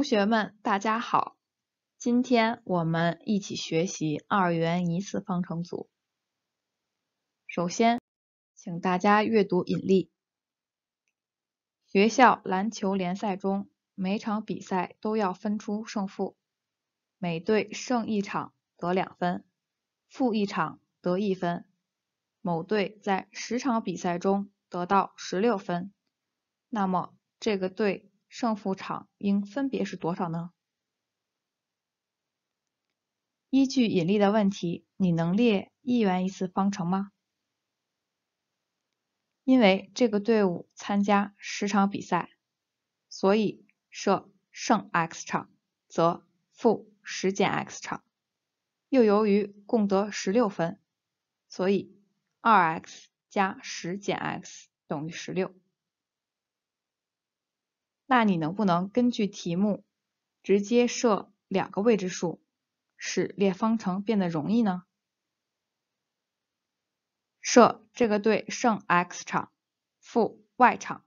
同学们，大家好！今天我们一起学习二元一次方程组。首先，请大家阅读引例：学校篮球联赛中，每场比赛都要分出胜负，每队胜一场得两分，负一场得一分。某队在十场比赛中得到十六分，那么这个队？胜负场应分别是多少呢？依据引力的问题，你能列一元一次方程吗？因为这个队伍参加十场比赛，所以设胜 x 场，则负十减 x 场。又由于共得十六分，所以二 x 加十减 x 等于十六。那你能不能根据题目直接设两个未知数，使列方程变得容易呢？设这个队胜 x 场，负 y 场，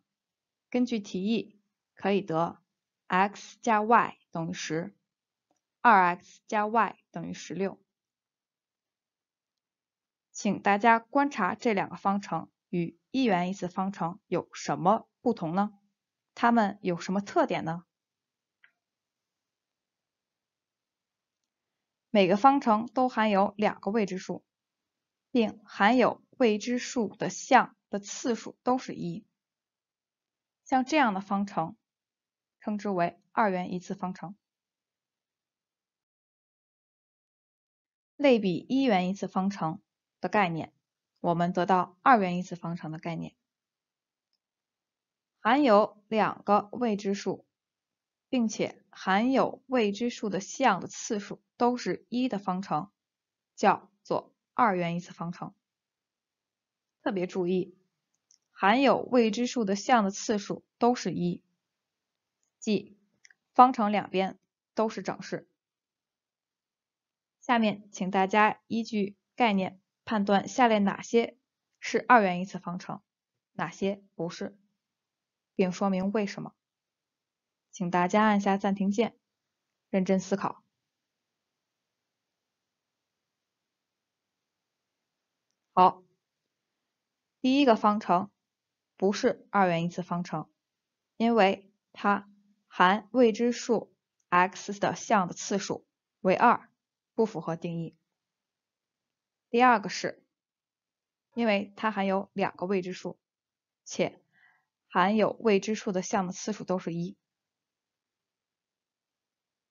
根据题意可以得 x 加 y 等于十，二 x 加 y 等于十六。请大家观察这两个方程与一元一次方程有什么不同呢？它们有什么特点呢？每个方程都含有两个未知数，并含有未知数的项的次数都是一。像这样的方程，称之为二元一次方程。类比一元一次方程的概念，我们得到二元一次方程的概念。含有两个未知数，并且含有未知数的项的次数都是一的方程，叫做二元一次方程。特别注意，含有未知数的项的次数都是一，即方程两边都是整式。下面请大家依据概念判断下列哪些是二元一次方程，哪些不是。并说明为什么，请大家按下暂停键，认真思考。好，第一个方程不是二元一次方程，因为它含未知数 x 的项的次数为二，不符合定义。第二个是，因为它含有两个未知数，且。含有未知数的项的次数都是一。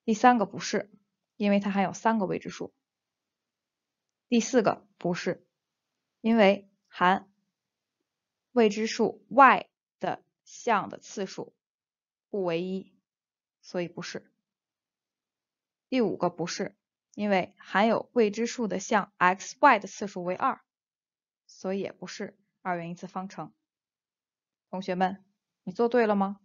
第三个不是，因为它含有三个未知数。第四个不是，因为含未知数 y 的项的次数不为一，所以不是。第五个不是，因为含有未知数的项 x y 的次数为二，所以也不是二元一次方程。同学们，你做对了吗？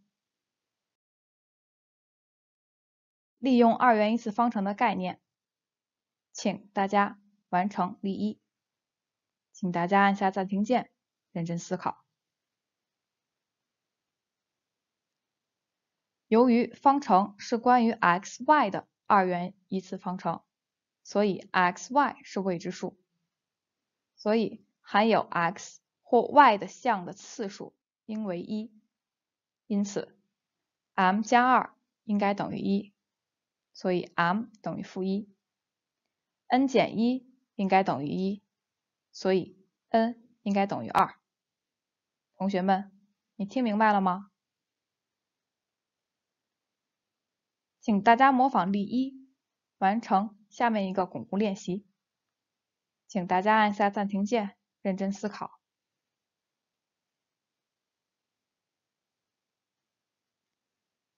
利用二元一次方程的概念，请大家完成例一，请大家按下暂停键，认真思考。由于方程是关于 x、y 的二元一次方程，所以 x、y 是未知数，所以含有 x 或 y 的项的次数。应为一，因此 m 加二应该等于一，所以 m 等于负一。n 减一应该等于一，所以 n 应该等于二。同学们，你听明白了吗？请大家模仿例一，完成下面一个巩固练习。请大家按下暂停键，认真思考。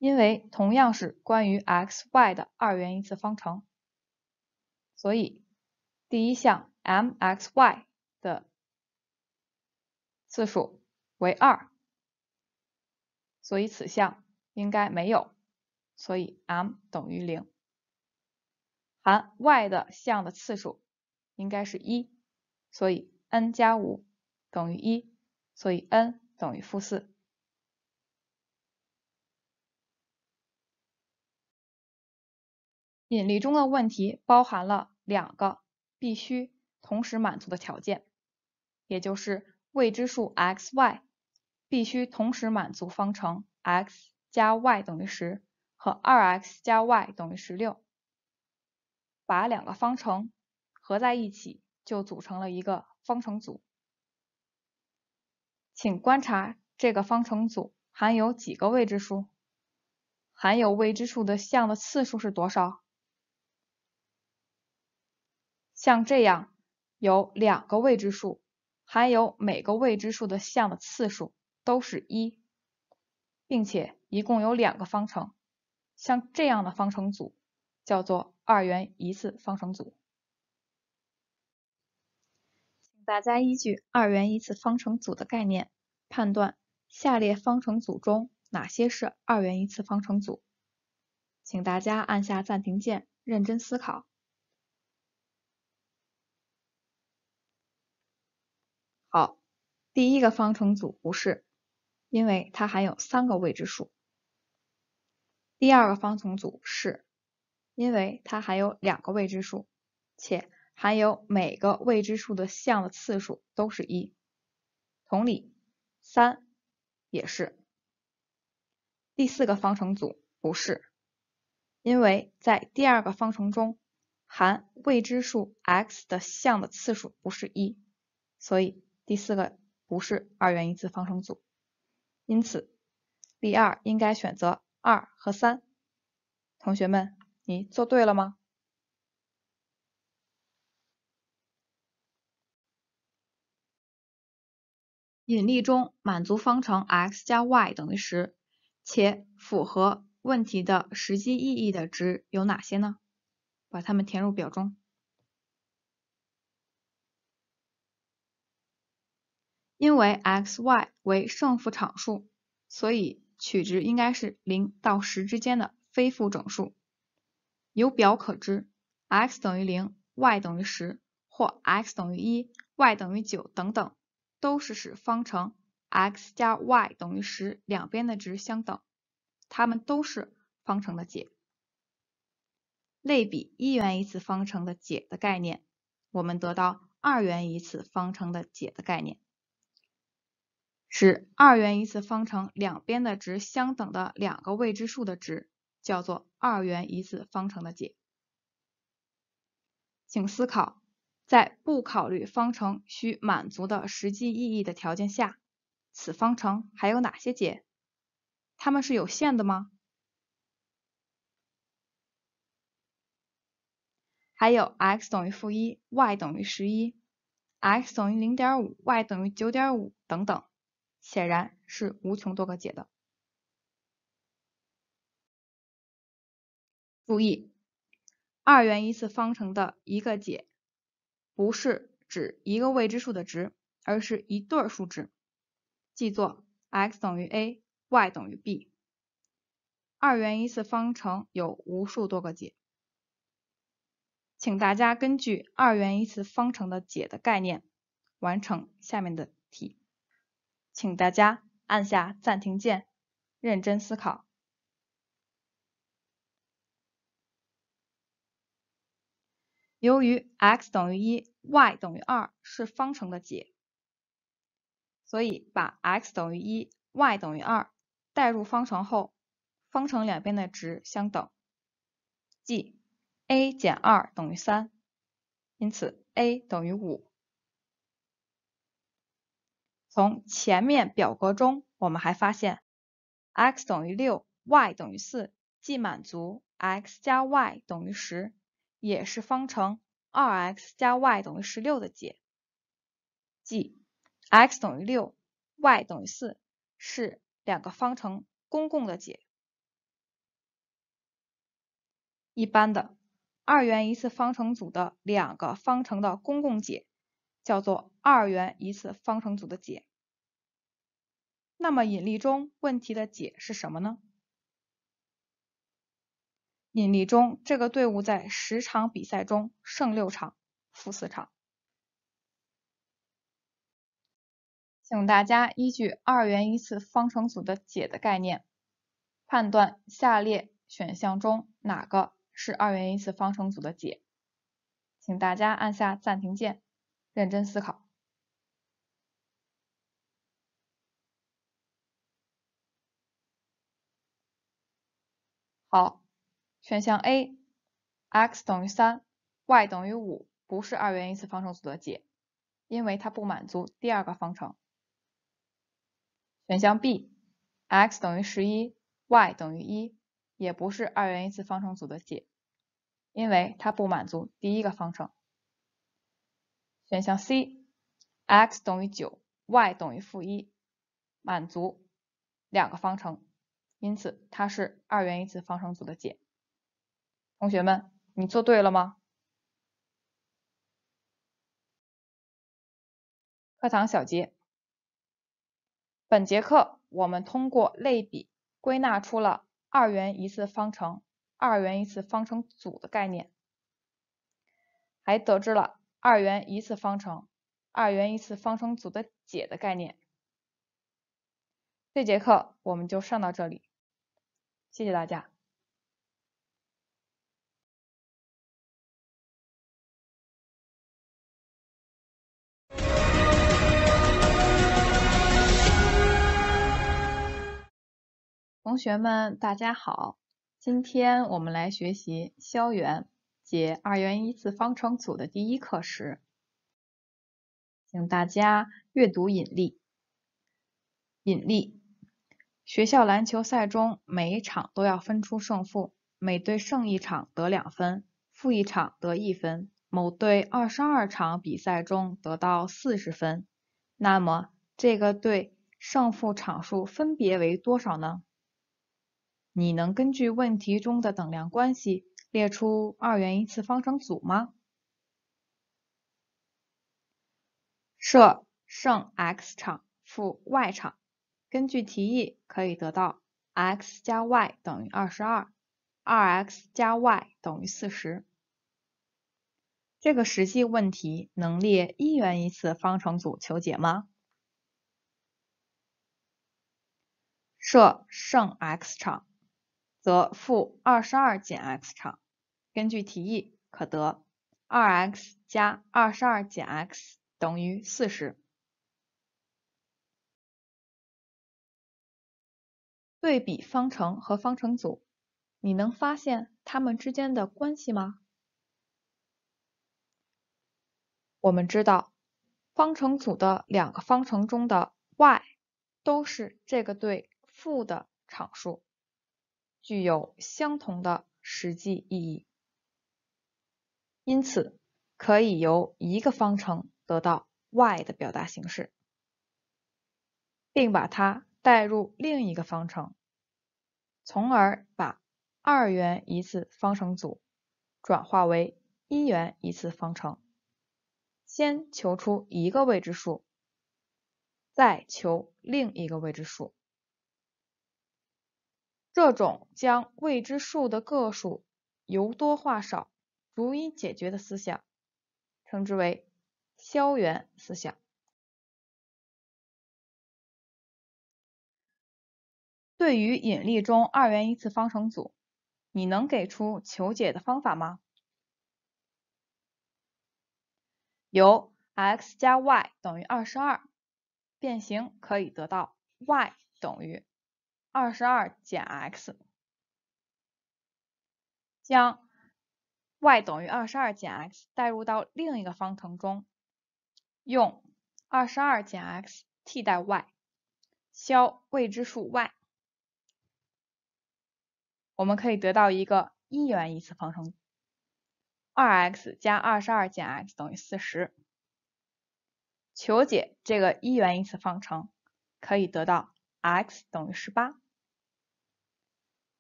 因为同样是关于 x、y 的二元一次方程，所以第一项 mxy 的次数为二，所以此项应该没有，所以 m 等于零。含 y 的项的次数应该是一，所以 n 加5等于1，所以 n 等于负4。引力中的问题包含了两个必须同时满足的条件，也就是未知数 x、y 必须同时满足方程 x 加 y 等于十和二 x 加 y 等于十六。把两个方程合在一起，就组成了一个方程组。请观察这个方程组含有几个未知数？含有未知数的项的次数是多少？像这样有两个未知数，还有每个未知数的项的次数都是一，并且一共有两个方程，像这样的方程组叫做二元一次方程组。请大家依据二元一次方程组的概念，判断下列方程组中哪些是二元一次方程组。请大家按下暂停键，认真思考。第一个方程组不是，因为它含有三个未知数。第二个方程组是，因为它含有两个未知数，且含有每个未知数的项的次数都是一。同理，三也是。第四个方程组不是，因为在第二个方程中含未知数 x 的项的次数不是一，所以第四个。不是二元一次方程组，因此例二应该选择二和三。同学们，你做对了吗？引力中满足方程 x 加 y 等于十且符合问题的实际意义的值有哪些呢？把它们填入表中。因为 x、y 为正负场数，所以取值应该是零到十之间的非负整数。由表可知，x 等于零，y 等于十；或 x 等于一，y 等于九；等等，都是使方程 x 加 y 等于十两边的值相等，它们都是方程的解。类比一元一次方程的解的概念，我们得到二元一次方程的解的概念。使二元一次方程两边的值相等的两个未知数的值叫做二元一次方程的解。请思考，在不考虑方程需满足的实际意义的条件下，此方程还有哪些解？它们是有限的吗？还有 x 等于负一，y 等于十一；x 等于零点五，y 等于九点五等等。显然是无穷多个解的。注意，二元一次方程的一个解，不是指一个未知数的值，而是一对数值，记作 x 等于 a，y 等于 b。二元一次方程有无数多个解。请大家根据二元一次方程的解的概念，完成下面的题。请大家按下暂停键，认真思考。由于 x 等于一 y 等于2是方程的解，所以把 x 等于一 y 等于2代入方程后，方程两边的值相等，即 a 减2等于3，因此 a 等于5。从前面表格中，我们还发现，x 等于 6，y 等于4，既满足 x 加 y 等于10，也是方程 2x 加 y 等于16的解，即 x 等于 6，y 等于4是两个方程公共的解。一般的，二元一次方程组的两个方程的公共解叫做二元一次方程组的解。那么引力中问题的解是什么呢？引力中这个队伍在十场比赛中胜六场，负四场。请大家依据二元一次方程组的解的概念，判断下列选项中哪个是二元一次方程组的解。请大家按下暂停键，认真思考。好，选项 A，x 等于三，y 等于五不是二元一次方程组的解，因为它不满足第二个方程。选项 B，x 等于十一，y 等于一也不是二元一次方程组的解，因为它不满足第一个方程。选项 C，x 等于九，y 等于负一满足两个方程。因此，它是二元一次方程组的解。同学们，你做对了吗？课堂小结：本节课我们通过类比归纳出了二元一次方程、二元一次方程组的概念，还得知了二元一次方程、二元一次方程组的解的概念。这节课我们就上到这里。谢谢大家，同学们，大家好。今天我们来学习消元解二元一次方程组的第一课时，请大家阅读“引力”，“引力”。学校篮球赛中，每一场都要分出胜负，每队胜一场得两分，负一场得一分。某队二十二场比赛中得到四十分，那么这个队胜负场数分别为多少呢？你能根据问题中的等量关系列出二元一次方程组吗？设胜 x 场，负 y 场。根据题意，可以得到 x 加 y 等于 22，2x 加 y 等于40。这个实际问题能列一元一次方程组求解吗？设剩 x 厂，则负22减 x 厂。根据题意，可得 2x 加22减 x 等于40。对比方程和方程组，你能发现它们之间的关系吗？我们知道，方程组的两个方程中的 y 都是这个对负的常数，具有相同的实际意义。因此，可以由一个方程得到 y 的表达形式，并把它。代入另一个方程，从而把二元一次方程组转化为一元一次方程，先求出一个未知数，再求另一个未知数。这种将未知数的个数由多化少，逐一解决的思想，称之为消元思想。对于引力中二元一次方程组，你能给出求解的方法吗？由 x 加 y 等于二十二变形可以得到 y 等于二十二减 x，将 y 等于二十二减 x 代入到另一个方程中，用二十二减 x 替代 y，消未知数 y。我们可以得到一个一元一次方程：2x 加22减 x 等于40。求解这个一元一次方程，可以得到 x 等于18。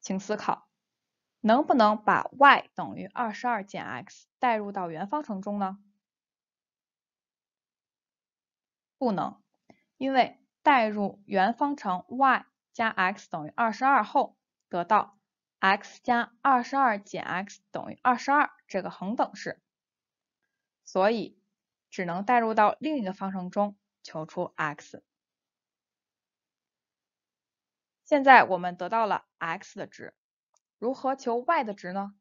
请思考，能不能把 y 等于22减 x 代入到原方程中呢？不能，因为代入原方程 y 加 x 等于22后得到。x 加二十二减 x 等于二十二这个恒等式，所以只能代入到另一个方程中求出 x。现在我们得到了 x 的值，如何求 y 的值呢？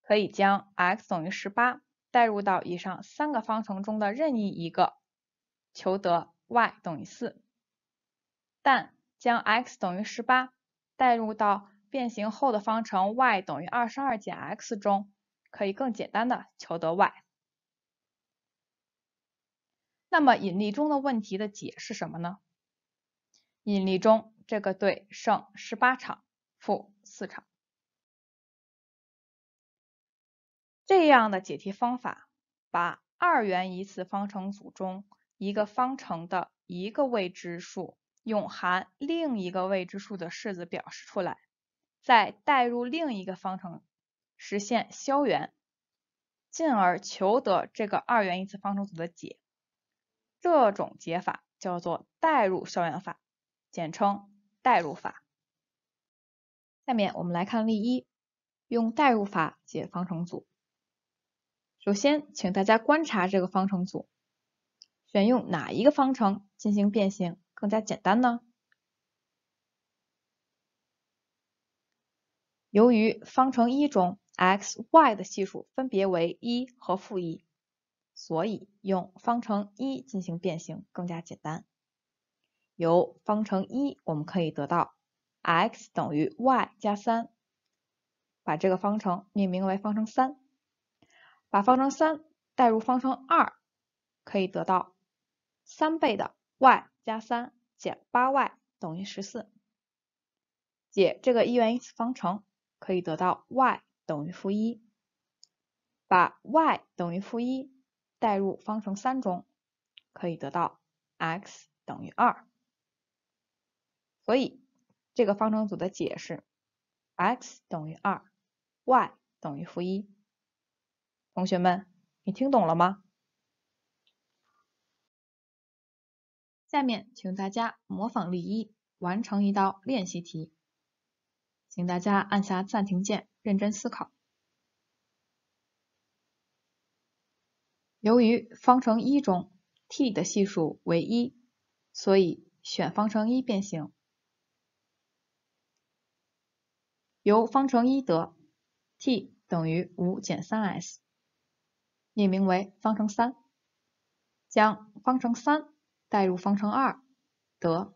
可以将 x 等于十八代入到以上三个方程中的任意一个，求得 y 等于四。但将 x 等于十八。代入到变形后的方程 y 等于22减 x 中，可以更简单的求得 y。那么引力中的问题的解是什么呢？引力中这个队胜18场，负4场。这样的解题方法，把二元一次方程组中一个方程的一个未知数。用含另一个未知数的式子表示出来，再代入另一个方程，实现消元，进而求得这个二元一次方程组的解。这种解法叫做代入消元法，简称代入法。下面我们来看例一，用代入法解方程组。首先，请大家观察这个方程组，选用哪一个方程进行变形？更加简单呢？由于方程一中 x、y 的系数分别为一和负一，所以用方程一进行变形更加简单。由方程一我们可以得到 x 等于 y 加三，把这个方程命名为方程三，把方程三代入方程二，可以得到三倍的 y。加三减八 y 等于十四，解这个一元一次方程可以得到 y 等于负一，把 y 等于负一代入方程三中，可以得到 x 等于二，所以这个方程组的解是 x 等于二，y 等于负一，同学们，你听懂了吗？下面，请大家模仿例一，完成一道练习题。请大家按下暂停键，认真思考。由于方程一中 t 的系数为一，所以选方程一变形。由方程一得 t 等于五减三 s，命名为方程三。将方程三。代入方程二得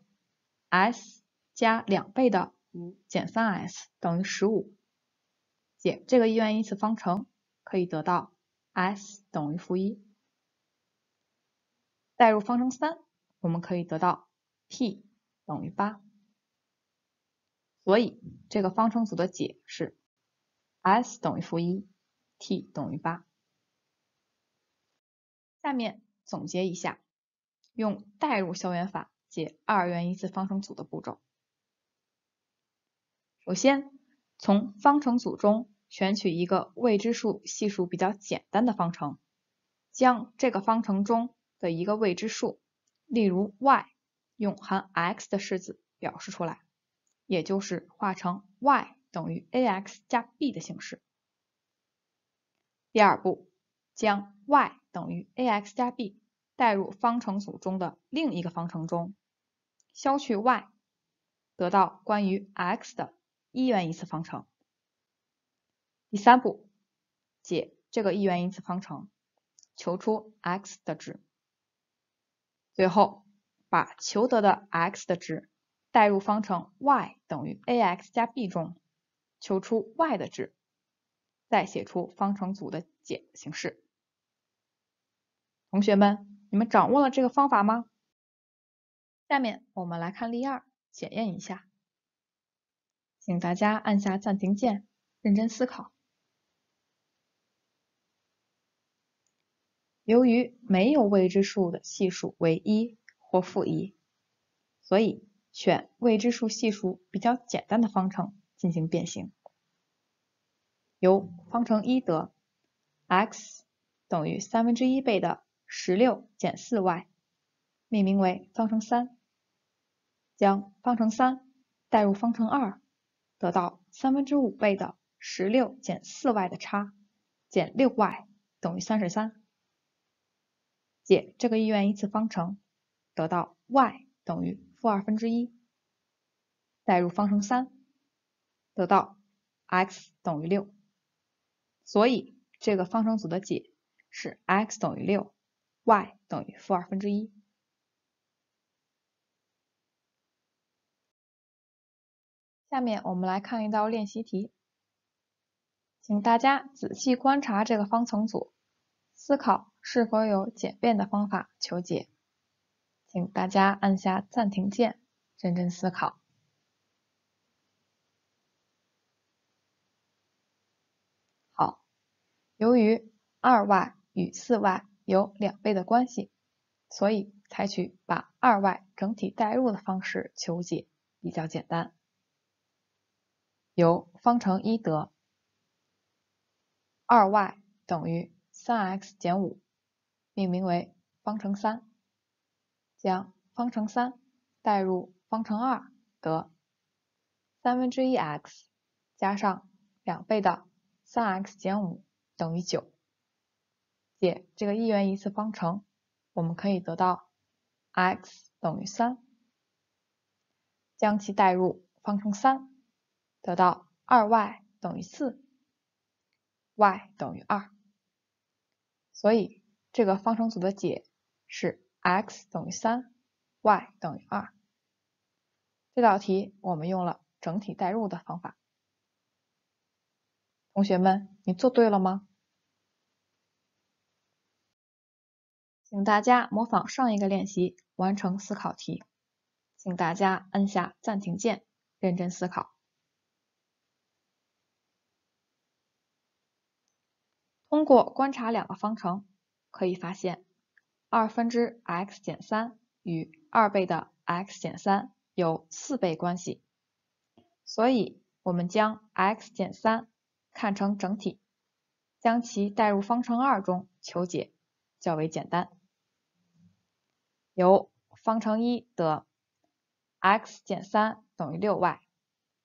s 加两倍的五减三 s 等于十五，解这个一元一次方程可以得到 s 等于负一。代入方程三我们可以得到 t 等于八，所以这个方程组的解是 s 等于负一，t 等于八。下面总结一下。用代入消元法解二元一次方程组的步骤：首先，从方程组中选取一个未知数系数比较简单的方程，将这个方程中的一个未知数，例如 y，用含 x 的式子表示出来，也就是化成 y 等于 ax 加 b 的形式。第二步，将 y 等于 ax 加 b。代入方程组中的另一个方程中，消去 y，得到关于 x 的一元一次方程。第三步，解这个一元一次方程，求出 x 的值。最后，把求得的 x 的值代入方程 y 等于 ax 加 b 中，求出 y 的值，再写出方程组的解形式。同学们。你们掌握了这个方法吗？下面我们来看例二，检验一下，请大家按下暂停键，认真思考。由于没有未知数的系数为一或负一，所以选未知数系数比较简单的方程进行变形。由方程一得，x 等于三分之一倍的。十六减四 y，命名为方程三。将方程三代入方程二，得到三分之五倍的十六减四 y 的差减六 y 等于三十三。解这个一元一次方程，得到 y 等于负二分之一。代入方程三，得到 x 等于六。所以这个方程组的解是 x 等于六。y 等于负二分之一。下面我们来看一道练习题，请大家仔细观察这个方程组，思考是否有简便的方法求解。请大家按下暂停键，认真思考。好，由于二 y 与四 y。有两倍的关系，所以采取把二 y 整体代入的方式求解比较简单。由方程一得，二 y 等于三 x 减五，命名为方程三。将方程三代入方程二得，三分之一 x 加上两倍的三 x 减五等于九。解这个一元一次方程，我们可以得到 x 等于三，将其代入方程三，得到二 y 等于四，y 等于二，所以这个方程组的解是 x 等于三，y 等于二。这道题我们用了整体代入的方法，同学们你做对了吗？请大家模仿上一个练习完成思考题，请大家按下暂停键认真思考。通过观察两个方程，可以发现二分之 x 减三与二倍的 x 减三有四倍关系，所以我们将 x 减三看成整体，将其代入方程二中求解较为简单。由方程一得 x 减三等于六 y，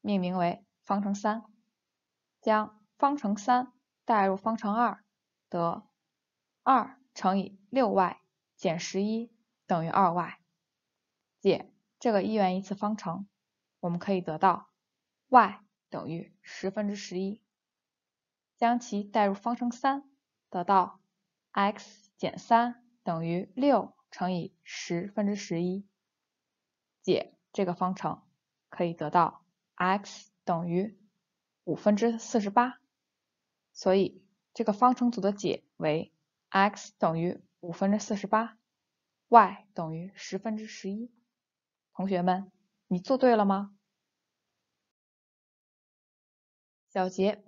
命名为方程三。将方程三代入方程二得二乘以六 y 减十一等于二 y，解这个一元一次方程，我们可以得到 y 等于十分之十一。将其代入方程三得到 x 减三等于六。乘以十分之十一，解这个方程可以得到 x 等于五分之四十八，所以这个方程组的解为 x 等于五分之四十八，y 等于十分之十一。同学们，你做对了吗？小结，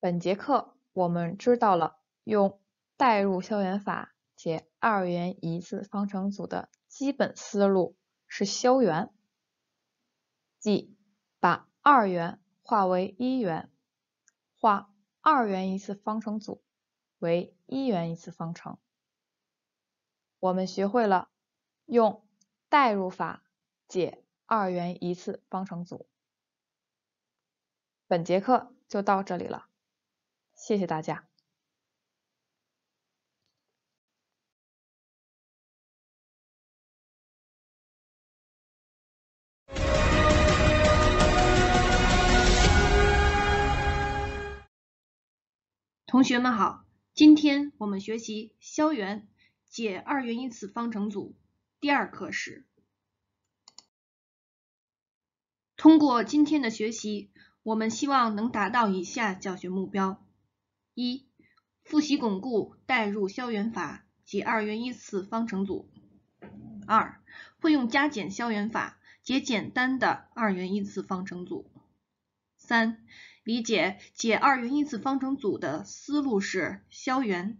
本节课我们知道了用代入消元法。解二元一次方程组的基本思路是消元，即把二元化为一元，化二元一次方程组为一元一次方程。我们学会了用代入法解二元一次方程组。本节课就到这里了，谢谢大家。同学们好，今天我们学习消元解二元一次方程组第二课时。通过今天的学习，我们希望能达到以下教学目标：一、复习巩固代入消元法解二元一次方程组；二、会用加减消元法解简单的二元一次方程组；三、理解解二元一次方程组的思路是消元，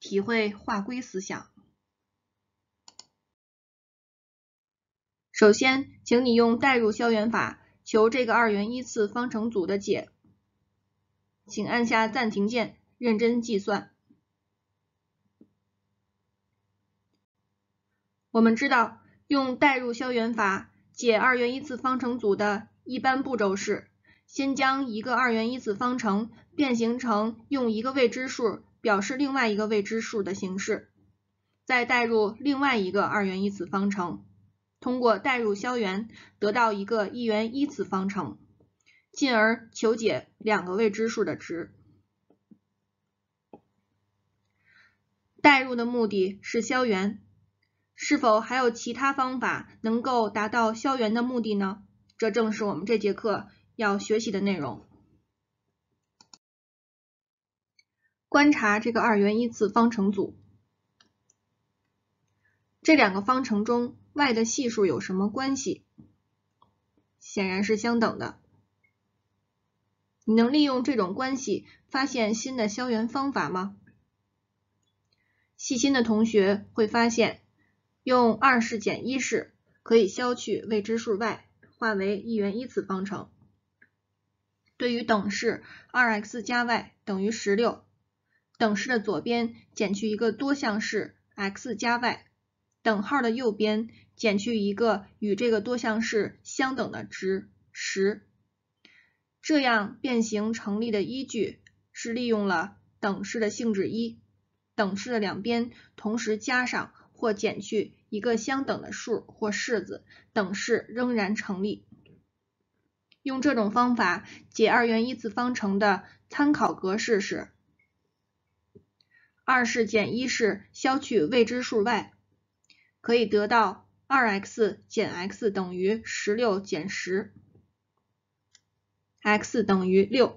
体会化归思想。首先，请你用代入消元法求这个二元一次方程组的解。请按下暂停键，认真计算。我们知道，用代入消元法解二元一次方程组的一般步骤是。先将一个二元一次方程变形成用一个未知数表示另外一个未知数的形式，再代入另外一个二元一次方程，通过代入消元得到一个一元一次方程，进而求解两个未知数的值。代入的目的是消元，是否还有其他方法能够达到消元的目的呢？这正是我们这节课。要学习的内容，观察这个二元一次方程组，这两个方程中 y 的系数有什么关系？显然是相等的。你能利用这种关系发现新的消元方法吗？细心的同学会发现，用二式减一式可以消去未知数 y，化为一元一次方程。对于等式 2x 加 y 等于16，等式的左边减去一个多项式 x 加 y，等号的右边减去一个与这个多项式相等的值10，这样变形成立的依据是利用了等式的性质一：等式的两边同时加上或减去一个相等的数或式子，等式仍然成立。用这种方法解二元一次方程的参考格式是：二式减一式消去未知数 y，可以得到 2x 减 x 等于16减 10，x 等于6。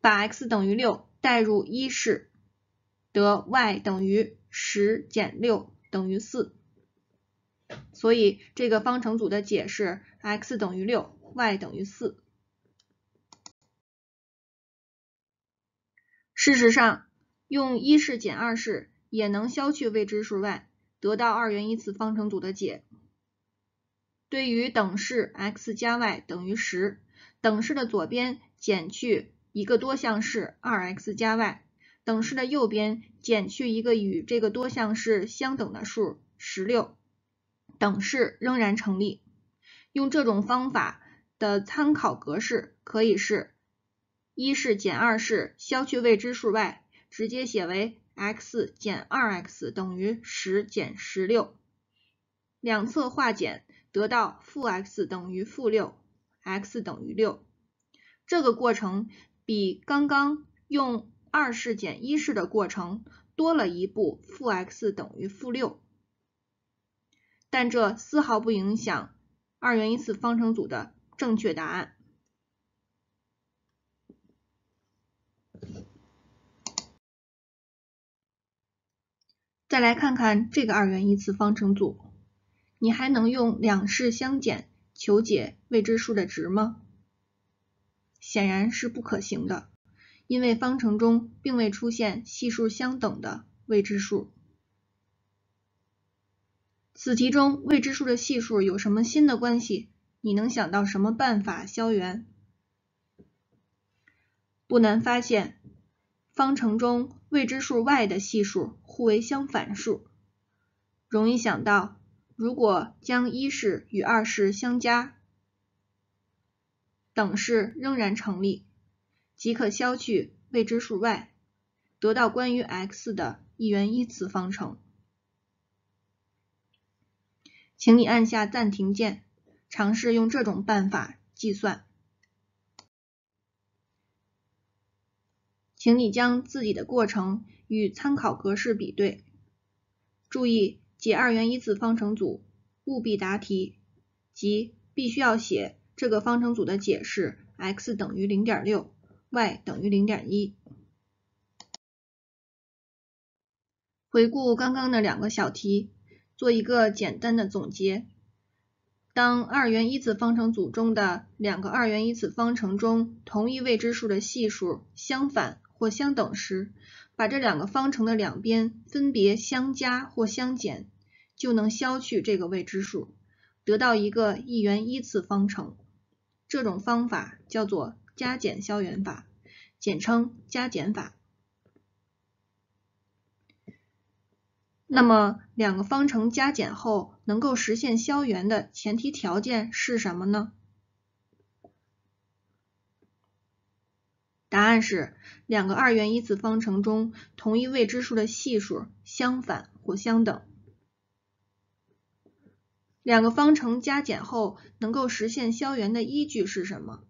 把 x 等于6代入一式，得 y 等于10减6等于4。所以这个方程组的解是 x 等于 6，y 等于4。事实上，用一式减二式也能消去未知数 y，得到二元一次方程组的解。对于等式 x 加 y 等于10，等式的左边减去一个多项式 2x 加 y，等式的右边减去一个与这个多项式相等的数16。等式仍然成立。用这种方法的参考格式可以是：一式减二式，消去未知数 y，直接写为 x 减 2x 等于10减16，两侧化简得到负 x 等于负 6，x 等于6。这个过程比刚刚用二式减一式的过程多了一步，负 x 等于负6。但这丝毫不影响二元一次方程组的正确答案。再来看看这个二元一次方程组，你还能用两式相减求解未知数的值吗？显然是不可行的，因为方程中并未出现系数相等的未知数。此题中未知数的系数有什么新的关系？你能想到什么办法消元？不难发现，方程中未知数 y 的系数互为相反数，容易想到，如果将一式与二式相加，等式仍然成立，即可消去未知数 y，得到关于 x 的一元一次方程。请你按下暂停键，尝试用这种办法计算。请你将自己的过程与参考格式比对。注意，解二元一次方程组务必答题，即必须要写这个方程组的解是 x 等于零点六，y 等于零点一。回顾刚刚的两个小题。做一个简单的总结：当二元一次方程组中的两个二元一次方程中同一未知数的系数相反或相等时，把这两个方程的两边分别相加或相减，就能消去这个未知数，得到一个一元一次方程。这种方法叫做加减消元法，简称加减法。那么，两个方程加减后能够实现消元的前提条件是什么呢？答案是两个二元一次方程中同一未知数的系数相反或相等。两个方程加减后能够实现消元的依据是什么？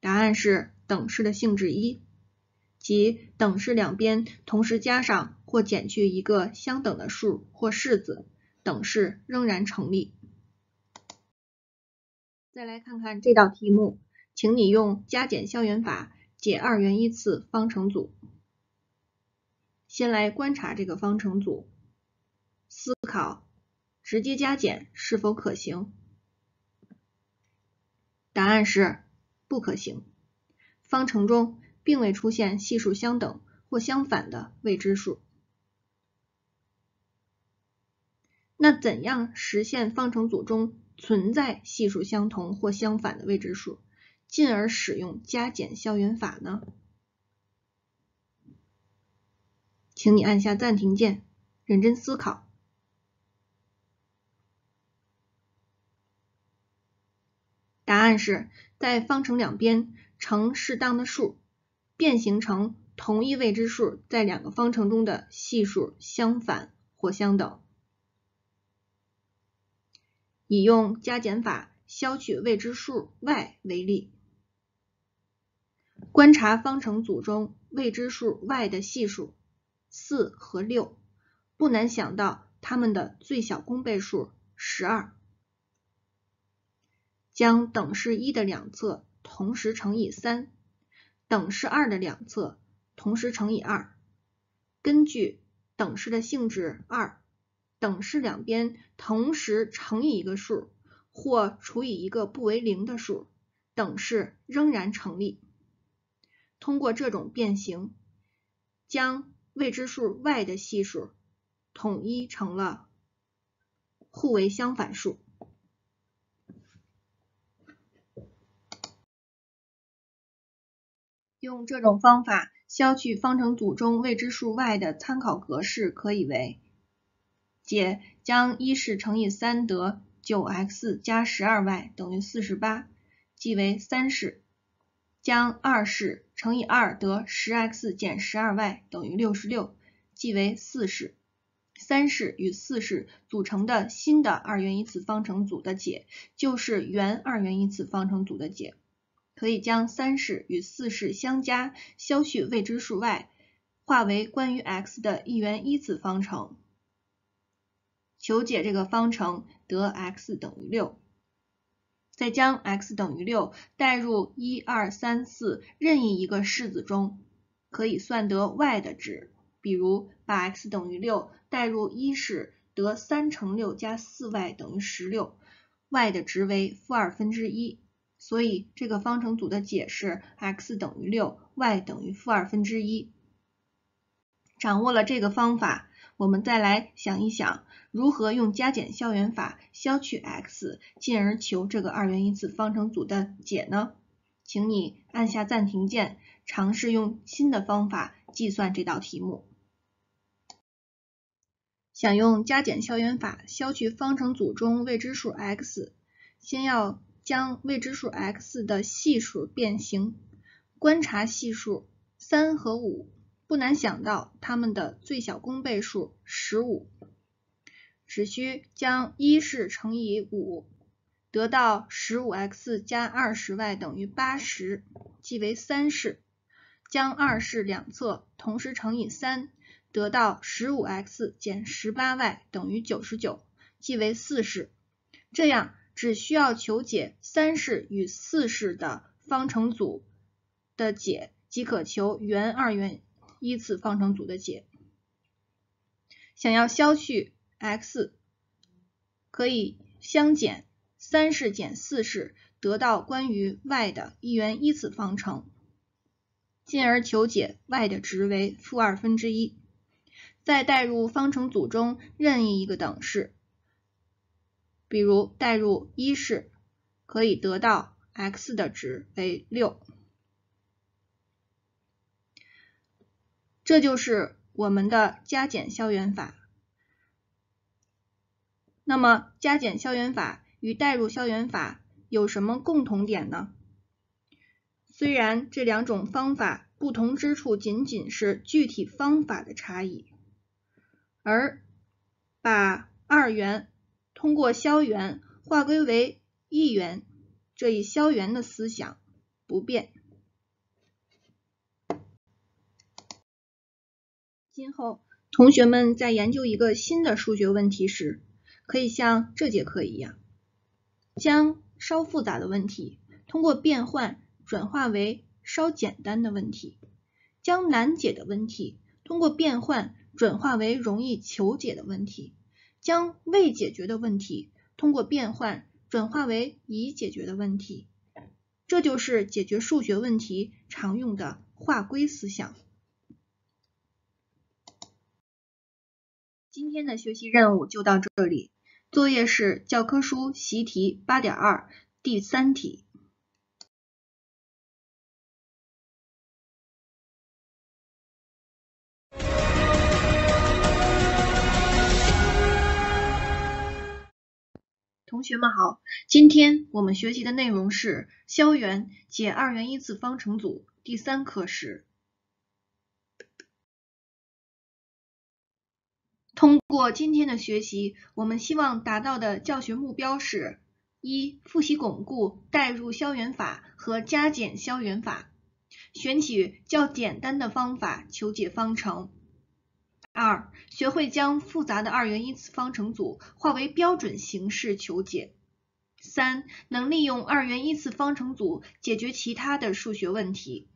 答案是等式的性质一。即等式两边同时加上或减去一个相等的数或式子，等式仍然成立。再来看看这道题目，请你用加减消元法解二元一次方程组。先来观察这个方程组，思考直接加减是否可行。答案是不可行，方程中。并未出现系数相等或相反的未知数。那怎样实现方程组中存在系数相同或相反的未知数，进而使用加减消元法呢？请你按下暂停键，认真思考。答案是在方程两边乘适当的数。变形成同一未知数在两个方程中的系数相反或相等，以用加减法消去未知数 y 为例。观察方程组中未知数 y 的系数四和六，不难想到它们的最小公倍数十二。将等式一的两侧同时乘以三。等式二的两侧同时乘以二，根据等式的性质二，等式两边同时乘以一个数或除以一个不为零的数，等式仍然成立。通过这种变形，将未知数 y 的系数统一成了互为相反数。用这种方法消去方程组中未知数 y 的参考格式可以为：解，将一式乘以三得九 x 加十二 y 等于四十八，即为三式；将二式乘以二得十 x 减十二 y 等于六十六，即为四式。三式与四式组成的新的二元一次方程组的解就是原二元一次方程组的解。可以将三式与四式相加消去未知数 y，化为关于 x 的一元一次方程。求解这个方程得 x 等于6，再将 x 等于6代入一二三四任意一个式子中，可以算得 y 的值。比如把 x 等于6代入一式得3乘6加 4y 等于 16，y 的值为负2分之1。所以这个方程组的解是 x 等于六，y 等于负二分之一。掌握了这个方法，我们再来想一想，如何用加减消元法消去 x，进而求这个二元一次方程组的解呢？请你按下暂停键，尝试用新的方法计算这道题目。想用加减消元法消去方程组中未知数 x，先要。将未知数 x 的系数变形，观察系数三和五，不难想到它们的最小公倍数十五。只需将一式乘以五，得到十五 x 加二十 y 等于八十，即为三式。将二式两侧同时乘以三，得到十五 x 减十八 y 等于九十九，即为四式。这样。只需要求解三式与四式的方程组的解，即可求原二元一次方程组的解。想要消去 x，可以相减，三式减四式，得到关于 y 的一元一次方程，进而求解 y 的值为负二分之一，再代入方程组中任意一个等式。比如代入一式，可以得到 x 的值为六，这就是我们的加减消元法。那么加减消元法与代入消元法有什么共同点呢？虽然这两种方法不同之处仅仅是具体方法的差异，而把二元通过消元化归为一元这一消元的思想不变。今后同学们在研究一个新的数学问题时，可以像这节课一样，将稍复杂的问题通过变换转化为稍简单的问题，将难解的问题通过变换转化为容易求解的问题。将未解决的问题通过变换转化为已解决的问题，这就是解决数学问题常用的化归思想。今天的学习任务就到这里，作业是教科书习题八点二第三题。同学们好，今天我们学习的内容是消元解二元一次方程组第三课时。通过今天的学习，我们希望达到的教学目标是：一、复习巩固代入消元法和加减消元法，选取较简单的方法求解方程。二、学会将复杂的二元一次方程组化为标准形式求解。三、能利用二元一次方程组解决其他的数学问题。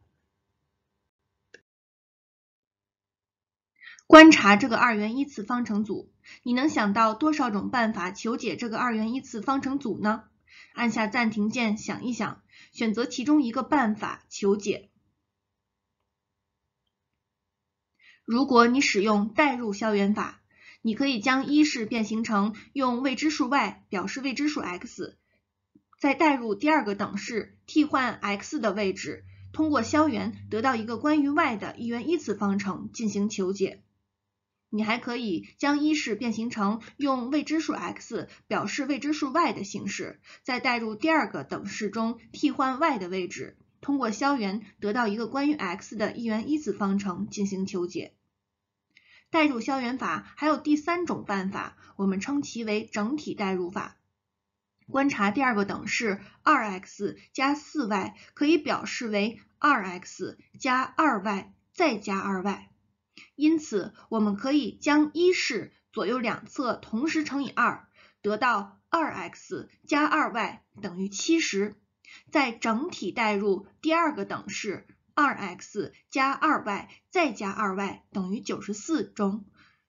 观察这个二元一次方程组，你能想到多少种办法求解这个二元一次方程组呢？按下暂停键想一想，选择其中一个办法求解。如果你使用代入消元法，你可以将一式变形成用未知数 y 表示未知数 x，再代入第二个等式替换 x 的位置，通过消元得到一个关于 y 的一元一次方程进行求解。你还可以将一式变形成用未知数 x 表示未知数 y 的形式，再代入第二个等式中替换 y 的位置，通过消元得到一个关于 x 的一元一次方程进行求解。代入消元法，还有第三种办法，我们称其为整体代入法。观察第二个等式，2x 加 4y 可以表示为 2x 加 2y 再加 2y，因此我们可以将一式左右两侧同时乘以2，得到 2x 加 2y 等于70。再整体代入第二个等式。2x 加 2y 再加 2y 等于94中，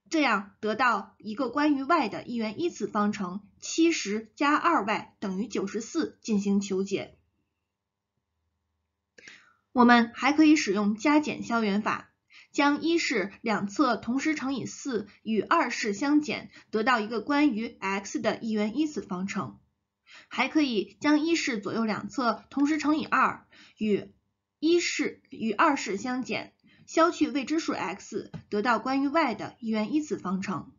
这样得到一个关于 y 的一元一次方程70加 2y 等于94进行求解。我们还可以使用加减消元法，将一式两侧同时乘以4与二式相减，得到一个关于 x 的一元一次方程。还可以将一式左右两侧同时乘以2与。一式与二式相减，消去未知数 x，得到关于 y 的一元一次方程。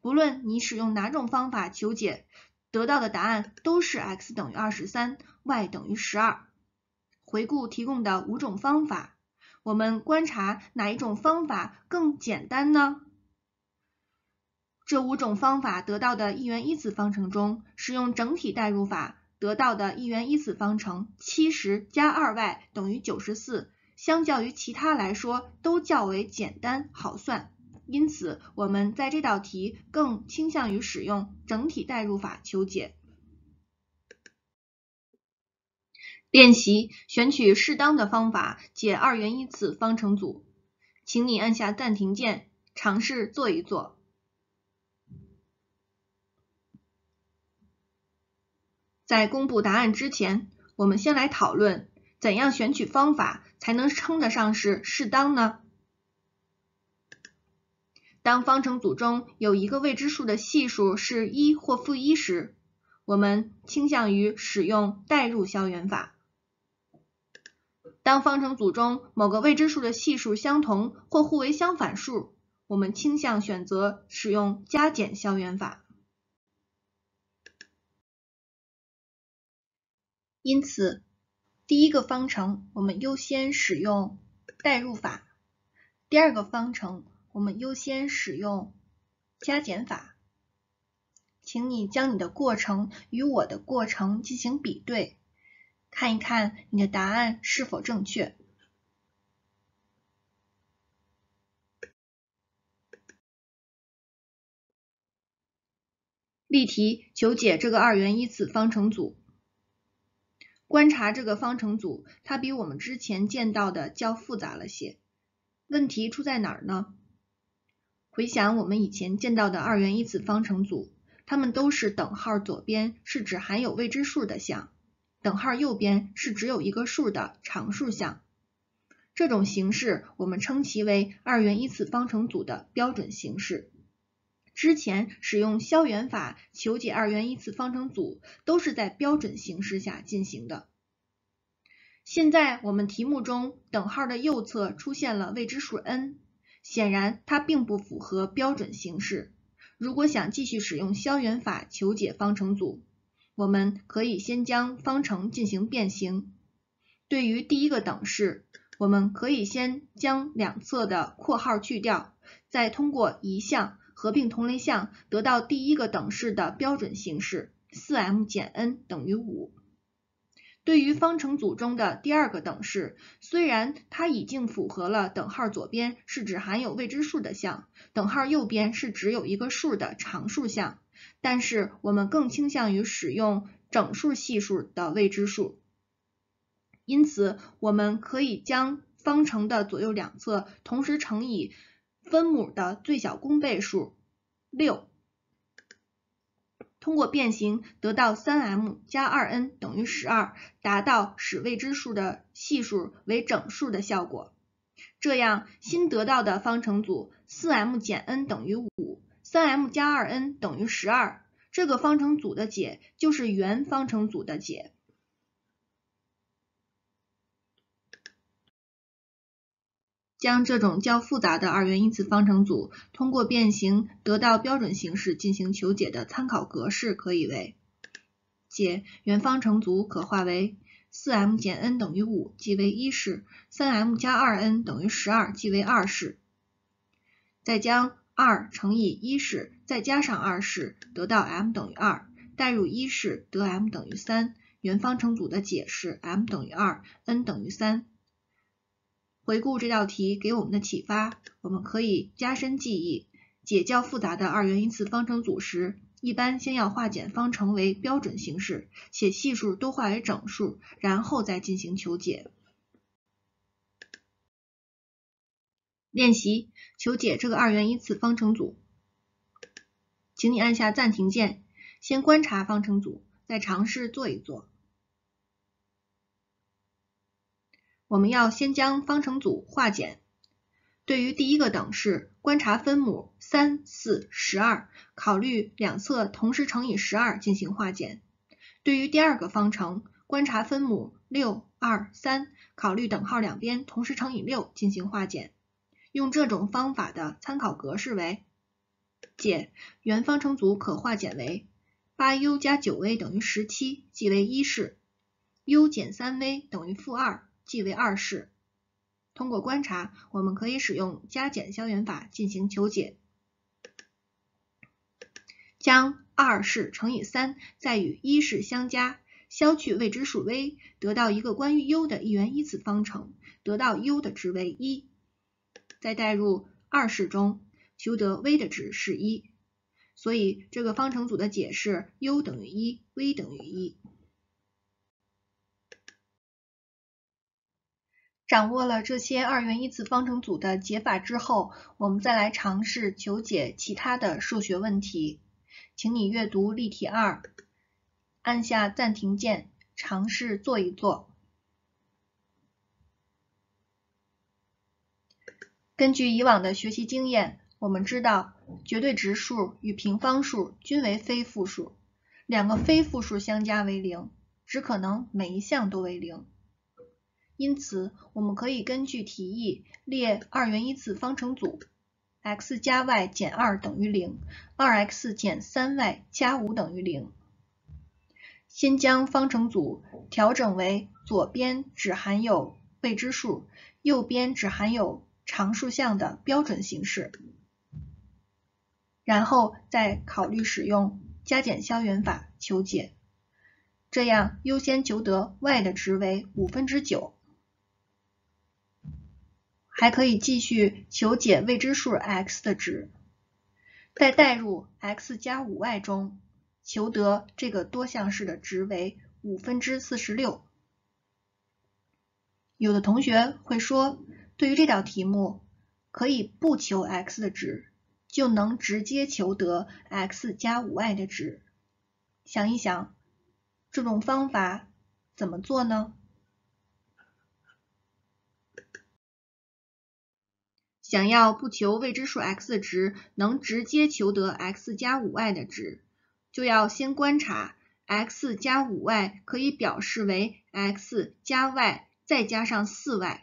不论你使用哪种方法求解，得到的答案都是 x 等于二十三，y 等于十二。回顾提供的五种方法，我们观察哪一种方法更简单呢？这五种方法得到的一元一次方程中，使用整体代入法。得到的一元一次方程七十加二 y 等于九十四，相较于其他来说都较为简单好算，因此我们在这道题更倾向于使用整体代入法求解。练习：选取适当的方法解二元一次方程组，请你按下暂停键，尝试做一做。在公布答案之前，我们先来讨论怎样选取方法才能称得上是适当呢？当方程组中有一个未知数的系数是一或负一时，我们倾向于使用代入消元法；当方程组中某个未知数的系数相同或互为相反数，我们倾向选择使用加减消元法。因此，第一个方程我们优先使用代入法；第二个方程我们优先使用加减法。请你将你的过程与我的过程进行比对，看一看你的答案是否正确。例题：求解这个二元一次方程组。观察这个方程组，它比我们之前见到的较复杂了些。问题出在哪儿呢？回想我们以前见到的二元一次方程组，它们都是等号左边是只含有未知数的项，等号右边是只有一个数的常数项。这种形式我们称其为二元一次方程组的标准形式。之前使用消元法求解二元一次方程组都是在标准形式下进行的。现在我们题目中等号的右侧出现了未知数 n，显然它并不符合标准形式。如果想继续使用消元法求解方程组，我们可以先将方程进行变形。对于第一个等式，我们可以先将两侧的括号去掉，再通过移项。合并同类项，得到第一个等式的标准形式：4m 减 n 等于5。对于方程组中的第二个等式，虽然它已经符合了等号左边是指含有未知数的项，等号右边是只有一个数的常数项，但是我们更倾向于使用整数系数的未知数。因此，我们可以将方程的左右两侧同时乘以。分母的最小公倍数六，通过变形得到三 m 加二 n 等于十二，达到使未知数的系数为整数的效果。这样新得到的方程组四 m 减 n 等于五，三 m 加二 n 等于十二，这个方程组的解就是原方程组的解。将这种较复杂的二元一次方程组通过变形得到标准形式进行求解的参考格式可以为：解，原方程组可化为 4m 减 n 等于5，即为一式；3m 加 2n 等于12，即为二式。再将二乘以一式再加上二式，得到 m 等于2，代入一式得 m 等于3，原方程组的解是 m 等于 2，n 等于3。回顾这道题给我们的启发，我们可以加深记忆。解较复杂的二元一次方程组时，一般先要化简方程为标准形式，且系数都化为整数，然后再进行求解。练习：求解这个二元一次方程组。请你按下暂停键，先观察方程组，再尝试做一做。我们要先将方程组化简。对于第一个等式，观察分母三、四、十二，考虑两侧同时乘以十二进行化简。对于第二个方程，观察分母六、二、三，考虑等号两边同时乘以六进行化简。用这种方法的参考格式为：解，原方程组可化简为八 u 加九 v 等于十七，即为一式；u 减三 v 等于负二。即为二式。通过观察，我们可以使用加减消元法进行求解。将二式乘以三，再与一式相加，消去未知数 v，得到一个关于 u 的一元一次方程，得到 u 的值为一。再代入二式中，求得 v 的值是一。所以这个方程组的解是 u 等于一，v 等于一。掌握了这些二元一次方程组的解法之后，我们再来尝试求解其他的数学问题。请你阅读例题二，按下暂停键，尝试做一做。根据以往的学习经验，我们知道绝对值数与平方数均为非负数，两个非负数相加为零，只可能每一项都为零。因此，我们可以根据题意列二元一次方程组：x 加 y 减二等于零，二 x 减三 y 加五等于零。先将方程组调整为左边只含有未知数，右边只含有常数项的标准形式，然后再考虑使用加减消元法求解。这样优先求得 y 的值为五分之九。还可以继续求解未知数 x 的值，再代入 x 加五 y 中，求得这个多项式的值为五分之四十六。有的同学会说，对于这道题目，可以不求 x 的值，就能直接求得 x 加五 y 的值。想一想，这种方法怎么做呢？想要不求未知数 x 的值，能直接求得 x 加 5y 的值，就要先观察 x 加 5y 可以表示为 x 加 y 再加上 4y，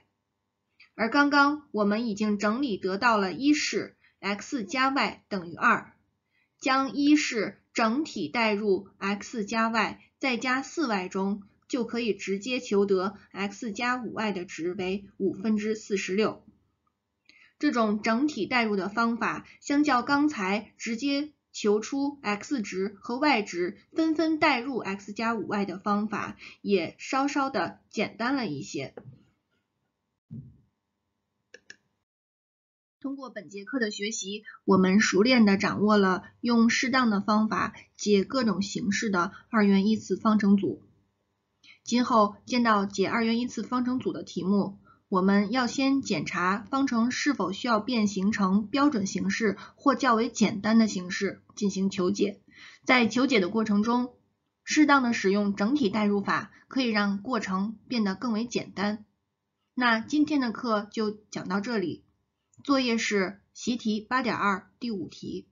而刚刚我们已经整理得到了一式 x 加 y 等于2，将一式整体代入 x 加 y 再加 4y 中，就可以直接求得 x 加 5y 的值为五分之四十六。这种整体代入的方法，相较刚才直接求出 x 值和 y 值，纷纷代入 x 加 5y 的方法，也稍稍的简单了一些。通过本节课的学习，我们熟练的掌握了用适当的方法解各种形式的二元一次方程组。今后见到解二元一次方程组的题目，我们要先检查方程是否需要变形成标准形式或较为简单的形式进行求解，在求解的过程中，适当的使用整体代入法可以让过程变得更为简单。那今天的课就讲到这里，作业是习题八点二第五题。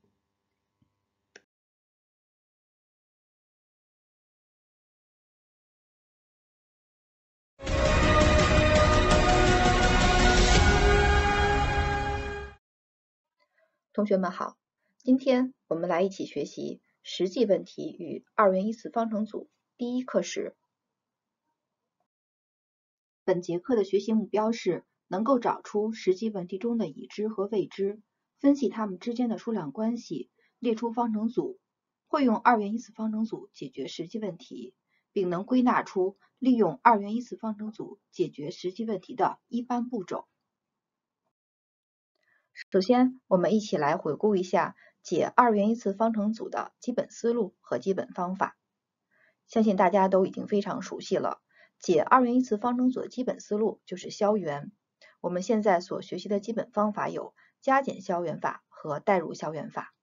同学们好，今天我们来一起学习实际问题与二元一次方程组第一课时。本节课的学习目标是能够找出实际问题中的已知和未知，分析它们之间的数量关系，列出方程组，会用二元一次方程组解决实际问题，并能归纳出利用二元一次方程组解决实际问题的一般步骤。首先，我们一起来回顾一下解二元一次方程组的基本思路和基本方法，相信大家都已经非常熟悉了。解二元一次方程组的基本思路就是消元。我们现在所学习的基本方法有加减消元法和代入消元法。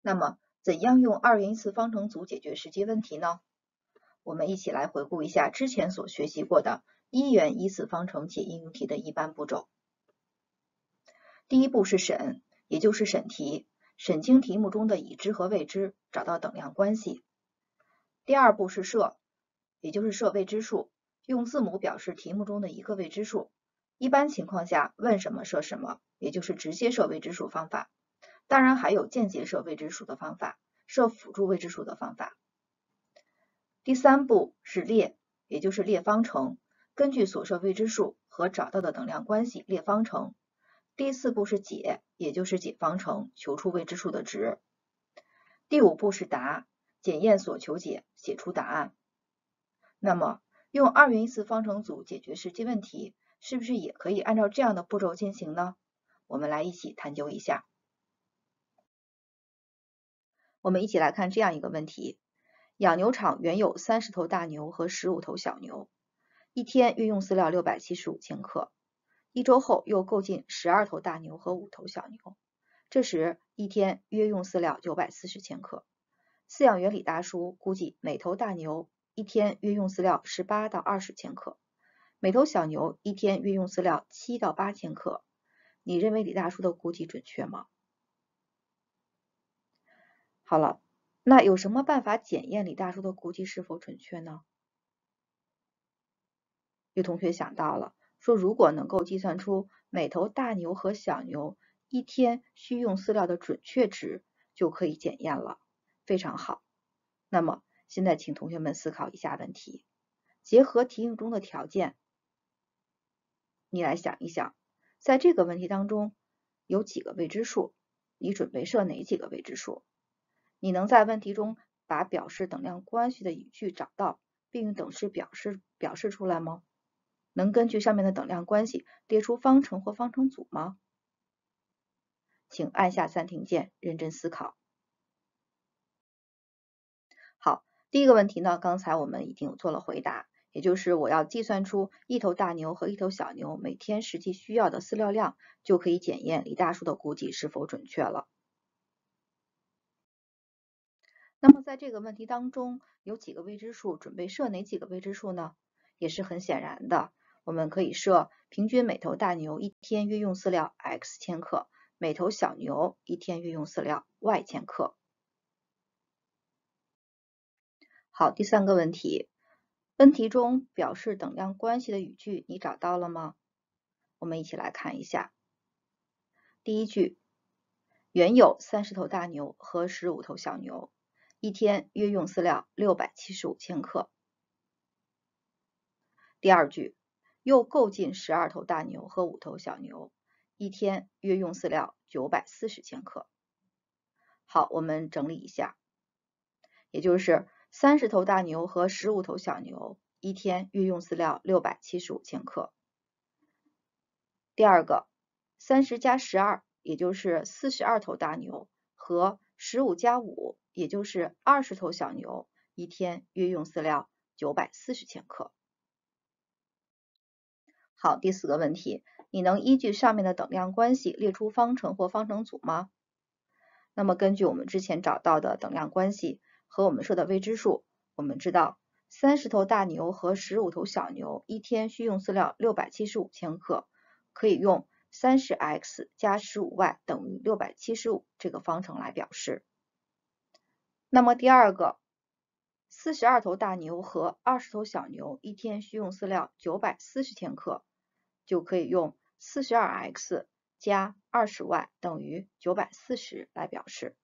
那么，怎样用二元一次方程组解决实际问题呢？我们一起来回顾一下之前所学习过的。一元一次方程解应用题的一般步骤：第一步是审，也就是审题，审清题目中的已知和未知，找到等量关系；第二步是设，也就是设未知数，用字母表示题目中的一个未知数。一般情况下，问什么设什么，也就是直接设未知数方法。当然还有间接设未知数的方法，设辅助未知数的方法。第三步是列，也就是列方程。根据所设未知数和找到的等量关系列方程，第四步是解，也就是解方程，求出未知数的值。第五步是答，检验所求解，写出答案。那么用二元一次方程组解决实际问题，是不是也可以按照这样的步骤进行呢？我们来一起探究一下。我们一起来看这样一个问题：养牛场原有三十头大牛和十五头小牛。一天约用饲料六百七十五千克，一周后又购进十二头大牛和五头小牛，这时一天约用饲料九百四十千克。饲养员李大叔估计每头大牛一天约用饲料十八到二十千克，每头小牛一天约用饲料七到八千克。你认为李大叔的估计准确吗？好了，那有什么办法检验李大叔的估计是否准确呢？有同学想到了，说如果能够计算出每头大牛和小牛一天需用饲料的准确值，就可以检验了。非常好。那么现在请同学们思考一下问题，结合题目中的条件，你来想一想，在这个问题当中有几个未知数？你准备设哪几个未知数？你能在问题中把表示等量关系的语句找到，并用等式表示表示出来吗？能根据上面的等量关系列出方程或方程组吗？请按下暂停键，认真思考。好，第一个问题呢，刚才我们已经做了回答，也就是我要计算出一头大牛和一头小牛每天实际需要的饲料量，就可以检验李大叔的估计是否准确了。那么在这个问题当中，有几个未知数？准备设哪几个未知数呢？也是很显然的。我们可以设平均每头大牛一天约用饲料 x 千克，每头小牛一天约用饲料 y 千克。好，第三个问题，问题中表示等量关系的语句你找到了吗？我们一起来看一下。第一句，原有三十头大牛和十五头小牛，一天约用饲料六百七十五千克。第二句。又购进十二头大牛和五头小牛，一天约用饲料九百四十千克。好，我们整理一下，也就是三十头大牛和十五头小牛，一天约用饲料六百七十五千克。第二个，三十加十二，也就是四十二头大牛和十五加五，也就是二十头小牛，一天约用饲料九百四十千克。好，第四个问题，你能依据上面的等量关系列出方程或方程组吗？那么根据我们之前找到的等量关系和我们设的未知数，我们知道三十头大牛和十五头小牛一天需用饲料六百七十五千克，可以用三十 x 加十五 y 等于六百七十五这个方程来表示。那么第二个，四十二头大牛和二十头小牛一天需用饲料九百四十千克。就可以用四十二 x 加二十 y 等于九百四十来表示。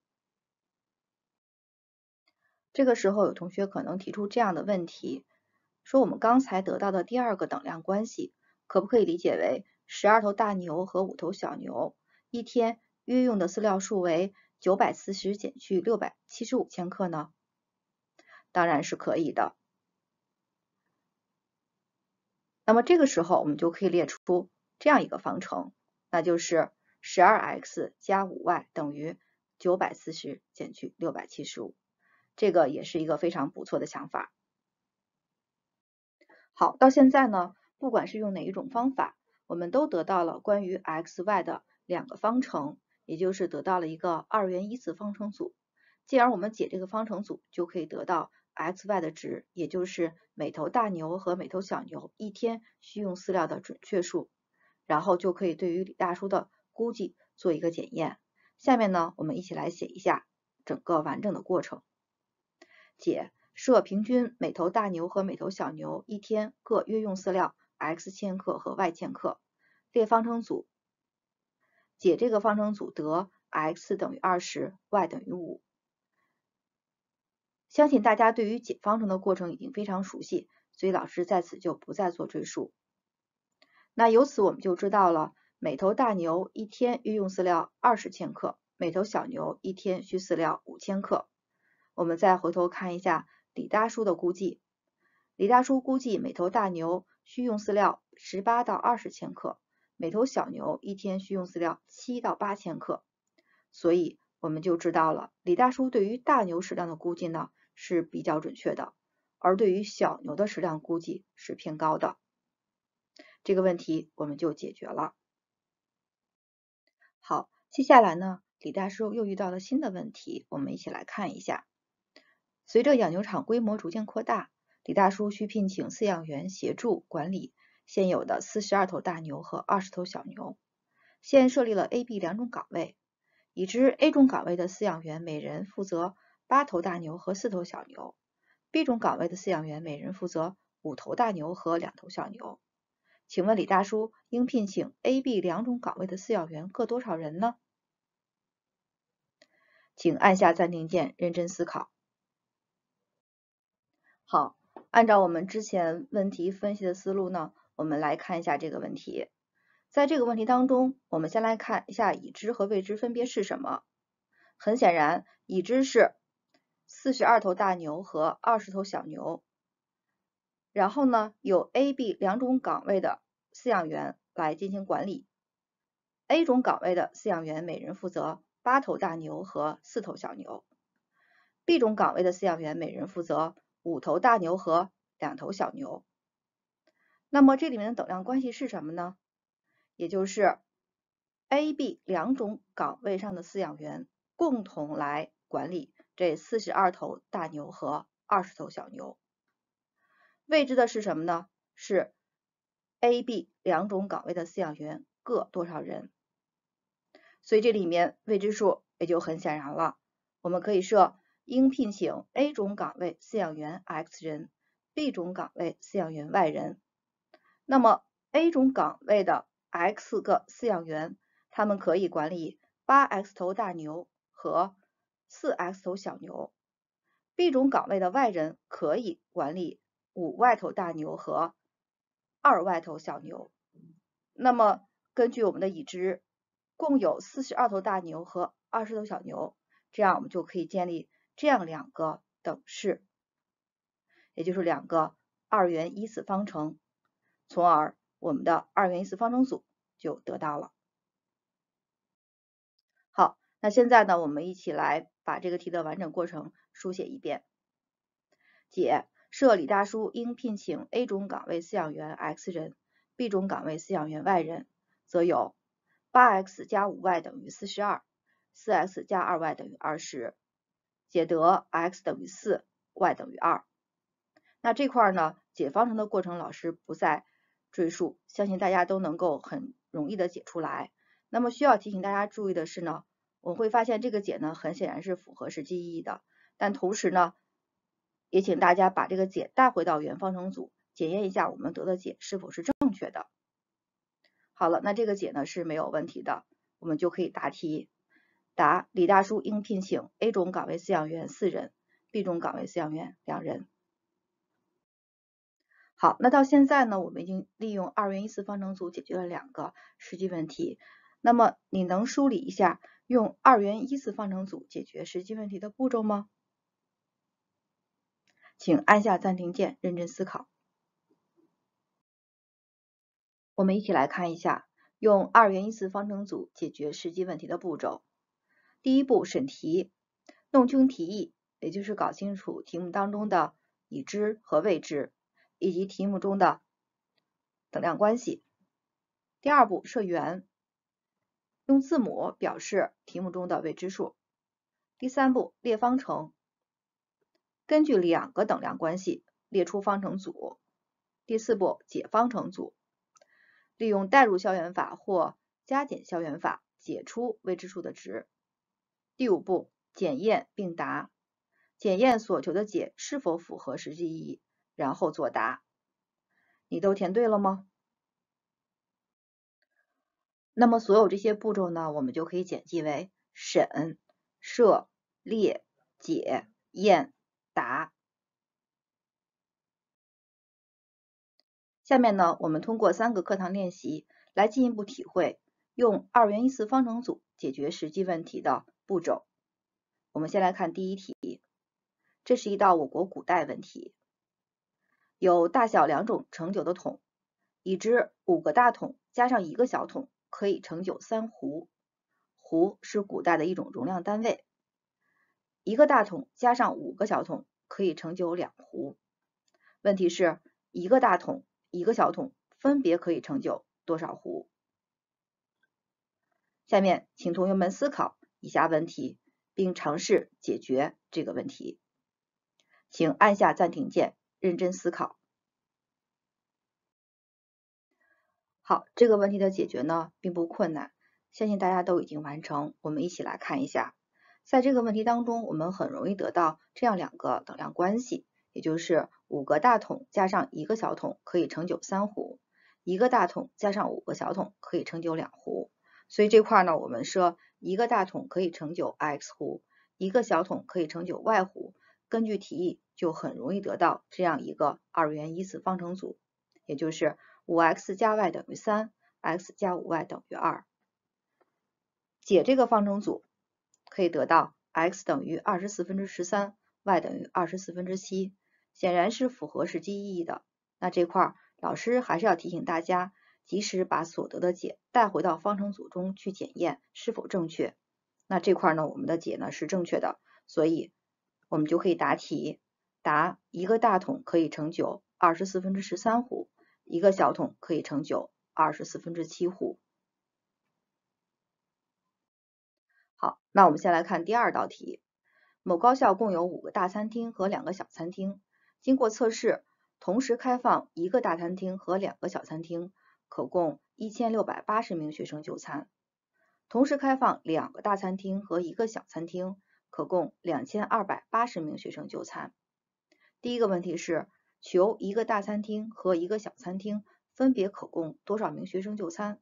这个时候，有同学可能提出这样的问题：说我们刚才得到的第二个等量关系，可不可以理解为十二头大牛和五头小牛一天约用的饲料数为九百四十减去六百七十五千克呢？当然是可以的。那么这个时候，我们就可以列出这样一个方程，那就是十二 x 加五 y 等于九百四十减去六百七十五，这个也是一个非常不错的想法。好，到现在呢，不管是用哪一种方法，我们都得到了关于 x、y 的两个方程，也就是得到了一个二元一次方程组。既然我们解这个方程组，就可以得到。xy 的值，也就是每头大牛和每头小牛一天需用饲料的准确数，然后就可以对于李大叔的估计做一个检验。下面呢，我们一起来写一下整个完整的过程。解：设平均每头大牛和每头小牛一天各约用饲料 x 千克和 y 千克，列方程组。解这个方程组得 x 等于 20，y 等于5。相信大家对于解方程的过程已经非常熟悉，所以老师在此就不再做赘述。那由此我们就知道了，每头大牛一天运用饲料二十千克，每头小牛一天需饲料五千克。我们再回头看一下李大叔的估计，李大叔估计每头大牛需用饲料十八到二十千克，每头小牛一天需用饲料七到八千克。所以我们就知道了李大叔对于大牛食量的估计呢。是比较准确的，而对于小牛的食量估计是偏高的，这个问题我们就解决了。好，接下来呢，李大叔又遇到了新的问题，我们一起来看一下。随着养牛场规模逐渐扩大，李大叔需聘请饲养员协助管理现有的四十二头大牛和二十头小牛，现设立了 A、B 两种岗位。已知 A 种岗位的饲养员每人负责。八头大牛和四头小牛，B 种岗位的饲养员每人负责五头大牛和两头小牛。请问李大叔应聘请 A、B 两种岗位的饲养员各多少人呢？请按下暂停键，认真思考。好，按照我们之前问题分析的思路呢，我们来看一下这个问题。在这个问题当中，我们先来看一下已知和未知分别是什么。很显然，已知是。四十二头大牛和二十头小牛，然后呢，有 A、B 两种岗位的饲养员来进行管理。A 种岗位的饲养员每人负责八头大牛和四头小牛，B 种岗位的饲养员每人负责五头大牛和两头小牛。那么这里面的等量关系是什么呢？也就是 A、B 两种岗位上的饲养员共同来管理。这四十二头大牛和二十头小牛，未知的是什么呢？是 A、B 两种岗位的饲养员各多少人？所以这里面未知数也就很显然了。我们可以设应聘请 A 种岗位饲养员 x 人，B 种岗位饲养员 y 人。那么 A 种岗位的 x 个饲养员，他们可以管理 8x 头大牛和。四 x 头小牛，B 种岗位的外人可以管理五外头大牛和二外头小牛。那么根据我们的已知，共有四十二头大牛和二十头小牛，这样我们就可以建立这样两个等式，也就是两个二元一次方程，从而我们的二元一次方程组就得到了。好，那现在呢，我们一起来。把这个题的完整过程书写一遍。解，设李大叔应聘请 A 种岗位饲养员 x 人，B 种岗位饲养员 y 人，则有 8x 加 5y 等于 42，4x 加 2y 等于20，解得 x 等于 4，y 等于2。那这块呢，解方程的过程老师不再赘述，相信大家都能够很容易的解出来。那么需要提醒大家注意的是呢。我们会发现这个解呢，很显然是符合实际意义的。但同时呢，也请大家把这个解带回到原方程组，检验一下我们得的解是否是正确的。好了，那这个解呢是没有问题的，我们就可以答题。答：李大叔应聘请 A 种岗位饲养员四人，B 种岗位饲养员两人。好，那到现在呢，我们已经利用二元一次方程组解决了两个实际问题。那么你能梳理一下？用二元一次方程组解决实际问题的步骤吗？请按下暂停键，认真思考。我们一起来看一下用二元一次方程组解决实际问题的步骤。第一步，审题，弄清题意，也就是搞清楚题目当中的已知和未知，以及题目中的等量关系。第二步，设圆，用字母表示题目中的未知数。第三步，列方程，根据两个等量关系列出方程组。第四步，解方程组，利用代入消元法或加减消元法解出未知数的值。第五步，检验并答，检验所求的解是否符合实际意义，然后作答。你都填对了吗？那么所有这些步骤呢，我们就可以简记为审、设、列、解、验、答。下面呢，我们通过三个课堂练习来进一步体会用二元一次方程组解决实际问题的步骤。我们先来看第一题，这是一道我国古代问题。有大小两种盛酒的桶，已知五个大桶加上一个小桶。可以盛酒三壶，壶是古代的一种容量单位。一个大桶加上五个小桶可以盛酒两壶。问题是一个大桶、一个小桶分别可以盛酒多少壶？下面请同学们思考以下问题，并尝试解决这个问题。请按下暂停键，认真思考。好，这个问题的解决呢并不困难，相信大家都已经完成。我们一起来看一下，在这个问题当中，我们很容易得到这样两个等量关系，也就是五个大桶加上一个小桶可以盛九三壶，一个大桶加上五个小桶可以盛九两壶。所以这块呢，我们设一个大桶可以盛九 x 壶，一个小桶可以盛九 y 壶。根据题意，就很容易得到这样一个二元一次方程组，也就是。五 x 加 y 等于三，x 加五 y 等于二，解这个方程组可以得到 x 等于二十四分之十三，y 等于二十四分之七，显然是符合实际意义的。那这块儿老师还是要提醒大家，及时把所得的解带回到方程组中去检验是否正确。那这块呢，我们的解呢是正确的，所以我们就可以答题。答：一个大桶可以盛九二十四分之十三壶。一个小桶可以盛酒二十四分之七壶。好，那我们先来看第二道题。某高校共有五个大餐厅和两个小餐厅。经过测试，同时开放一个大餐厅和两个小餐厅，可供一千六百八十名学生就餐；同时开放两个大餐厅和一个小餐厅，可供两千二百八十名学生就餐。第一个问题是。求一个大餐厅和一个小餐厅分别可供多少名学生就餐？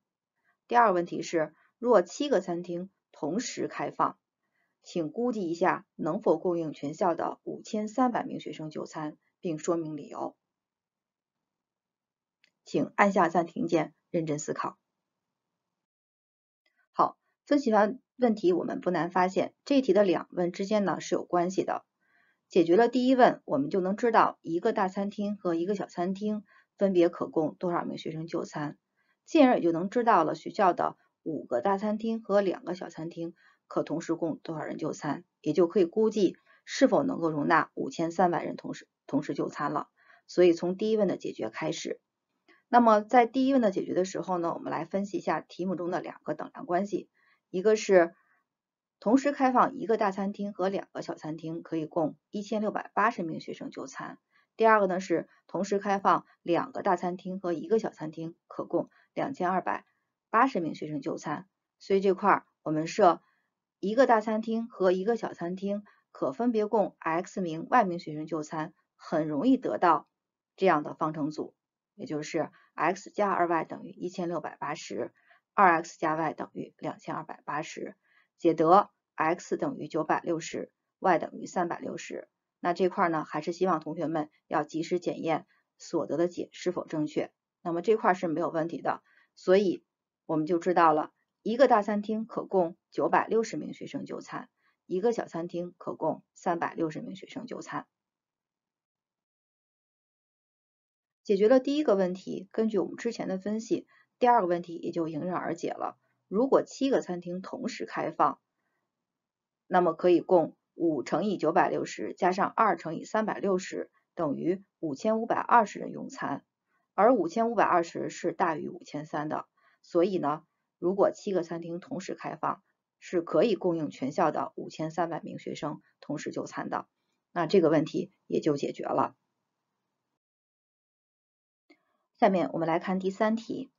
第二问题是，若七个餐厅同时开放，请估计一下能否供应全校的五千三百名学生就餐，并说明理由。请按下暂停键，认真思考。好，分析完问题，我们不难发现，这题的两问之间呢是有关系的。解决了第一问，我们就能知道一个大餐厅和一个小餐厅分别可供多少名学生就餐，进而也就能知道了学校的五个大餐厅和两个小餐厅可同时供多少人就餐，也就可以估计是否能够容纳五千三百人同时同时就餐了。所以从第一问的解决开始，那么在第一问的解决的时候呢，我们来分析一下题目中的两个等量关系，一个是。同时开放一个大餐厅和两个小餐厅，可以供一千六百八十名学生就餐。第二个呢是同时开放两个大餐厅和一个小餐厅，可供两千二百八十名学生就餐。所以这块儿我们设一个大餐厅和一个小餐厅可分别供 x 名、y 名学生就餐，很容易得到这样的方程组，也就是 x 加 2y 等于一千六百八十，2x 加 y 等于两千二百八十，解得。x 等于九百六十，y 等于三百六十。那这块呢，还是希望同学们要及时检验所得的解是否正确。那么这块是没有问题的，所以我们就知道了，一个大餐厅可供九百六十名学生就餐，一个小餐厅可供三百六十名学生就餐。解决了第一个问题，根据我们之前的分析，第二个问题也就迎刃而解了。如果七个餐厅同时开放，那么可以供五乘以九百六十加上二乘以三百六十等于五千五百二十人用餐，而五千五百二十是大于五千三的，所以呢，如果七个餐厅同时开放，是可以供应全校的五千三百名学生同时就餐的，那这个问题也就解决了。下面我们来看第三题，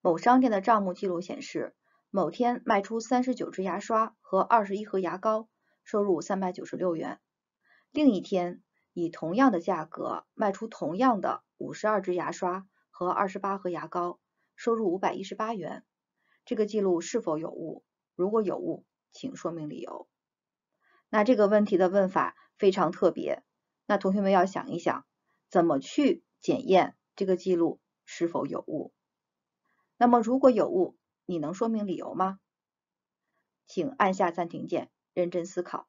某商店的账目记录显示。某天卖出三十九支牙刷和二十一盒牙膏，收入三百九十六元。另一天以同样的价格卖出同样的五十二支牙刷和二十八盒牙膏，收入五百一十八元。这个记录是否有误？如果有误，请说明理由。那这个问题的问法非常特别，那同学们要想一想，怎么去检验这个记录是否有误？那么如果有误？你能说明理由吗？请按下暂停键，认真思考。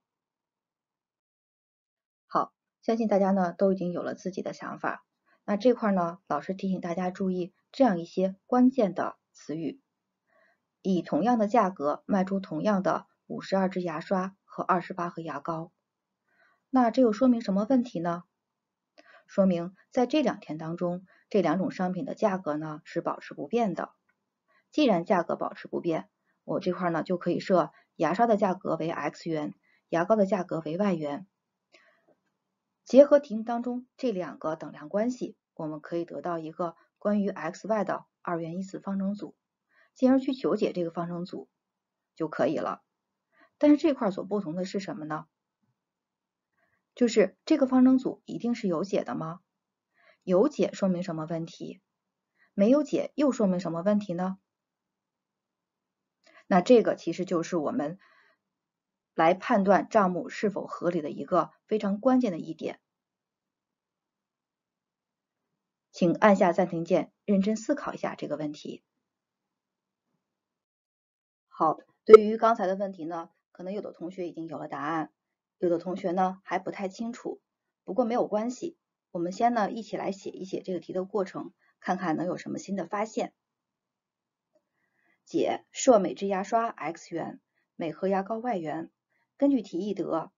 好，相信大家呢都已经有了自己的想法。那这块呢，老师提醒大家注意这样一些关键的词语：以同样的价格卖出同样的五十二支牙刷和二十八盒牙膏。那这又说明什么问题呢？说明在这两天当中，这两种商品的价格呢是保持不变的。既然价格保持不变，我这块呢就可以设牙刷的价格为 x 元，牙膏的价格为 y 元。结合题目当中这两个等量关系，我们可以得到一个关于 x、y 的二元一次方程组，进而去求解这个方程组就可以了。但是这块所不同的是什么呢？就是这个方程组一定是有解的吗？有解说明什么问题？没有解又说明什么问题呢？那这个其实就是我们来判断账目是否合理的一个非常关键的一点，请按下暂停键，认真思考一下这个问题。好，对于刚才的问题呢，可能有的同学已经有了答案，有的同学呢还不太清楚，不过没有关系，我们先呢一起来写一写这个题的过程，看看能有什么新的发现。解：设每支牙刷 x 元，每盒牙膏 y 元。根据题意得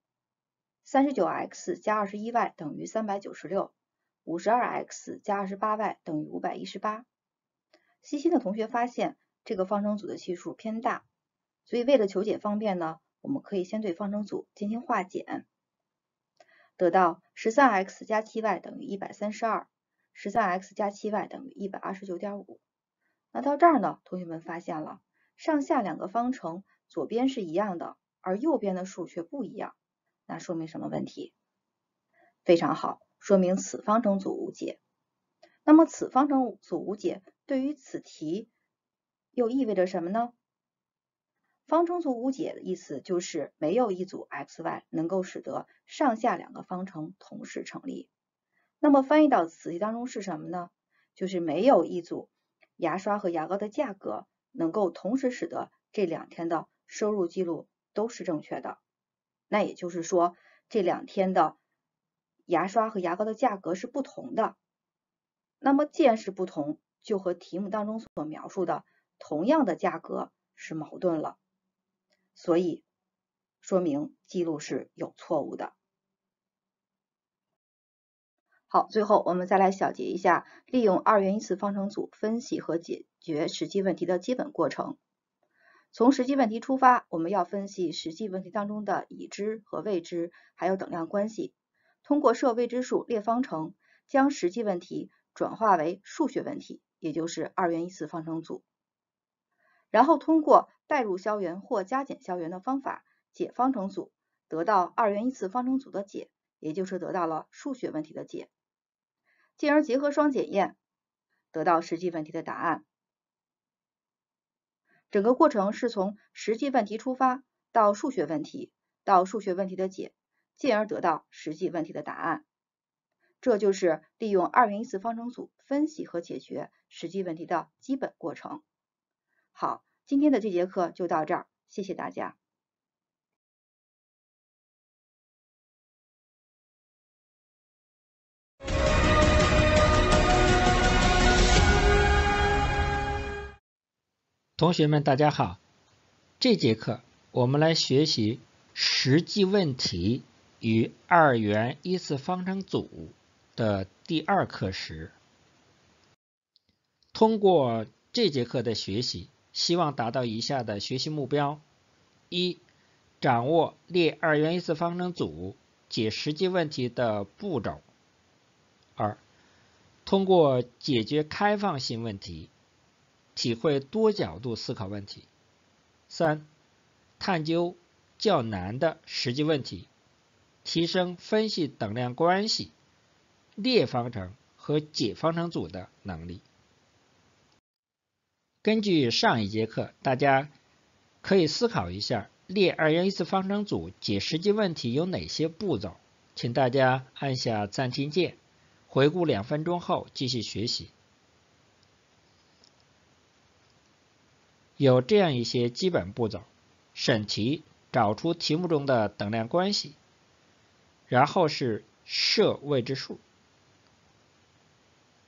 ，39x 加 21y 等于 396，52x 加 28y 等于518。细心的同学发现，这个方程组的系数偏大，所以为了求解方便呢，我们可以先对方程组进行化简，得到 13x 加 7y 等于 132，13x 加 7y 等于129.5。那到这儿呢，同学们发现了上下两个方程左边是一样的，而右边的数却不一样，那说明什么问题？非常好，说明此方程组无解。那么此方程组无解，对于此题又意味着什么呢？方程组无解的意思就是没有一组 x、y 能够使得上下两个方程同时成立。那么翻译到此题当中是什么呢？就是没有一组。牙刷和牙膏的价格能够同时使得这两天的收入记录都是正确的，那也就是说这两天的牙刷和牙膏的价格是不同的。那么既然是不同，就和题目当中所描述的同样的价格是矛盾了，所以说明记录是有错误的。好，最后我们再来小结一下，利用二元一次方程组分析和解决实际问题的基本过程。从实际问题出发，我们要分析实际问题当中的已知和未知，还有等量关系。通过设未知数列方程，将实际问题转化为数学问题，也就是二元一次方程组。然后通过代入消元或加减消元的方法解方程组，得到二元一次方程组的解，也就是得到了数学问题的解。进而结合双检验，得到实际问题的答案。整个过程是从实际问题出发，到数学问题，到数学问题的解，进而得到实际问题的答案。这就是利用二元一次方程组分析和解决实际问题的基本过程。好，今天的这节课就到这儿，谢谢大家。同学们，大家好。这节课我们来学习实际问题与二元一次方程组的第二课时。通过这节课的学习，希望达到以下的学习目标：一、掌握列二元一次方程组解实际问题的步骤；二、通过解决开放性问题。体会多角度思考问题。三、探究较难的实际问题，提升分析等量关系、列方程和解方程组的能力。根据上一节课，大家可以思考一下列二元一次方程组解实际问题有哪些步骤？请大家按下暂停键，回顾两分钟后继续学习。有这样一些基本步骤：审题，找出题目中的等量关系，然后是设未知数。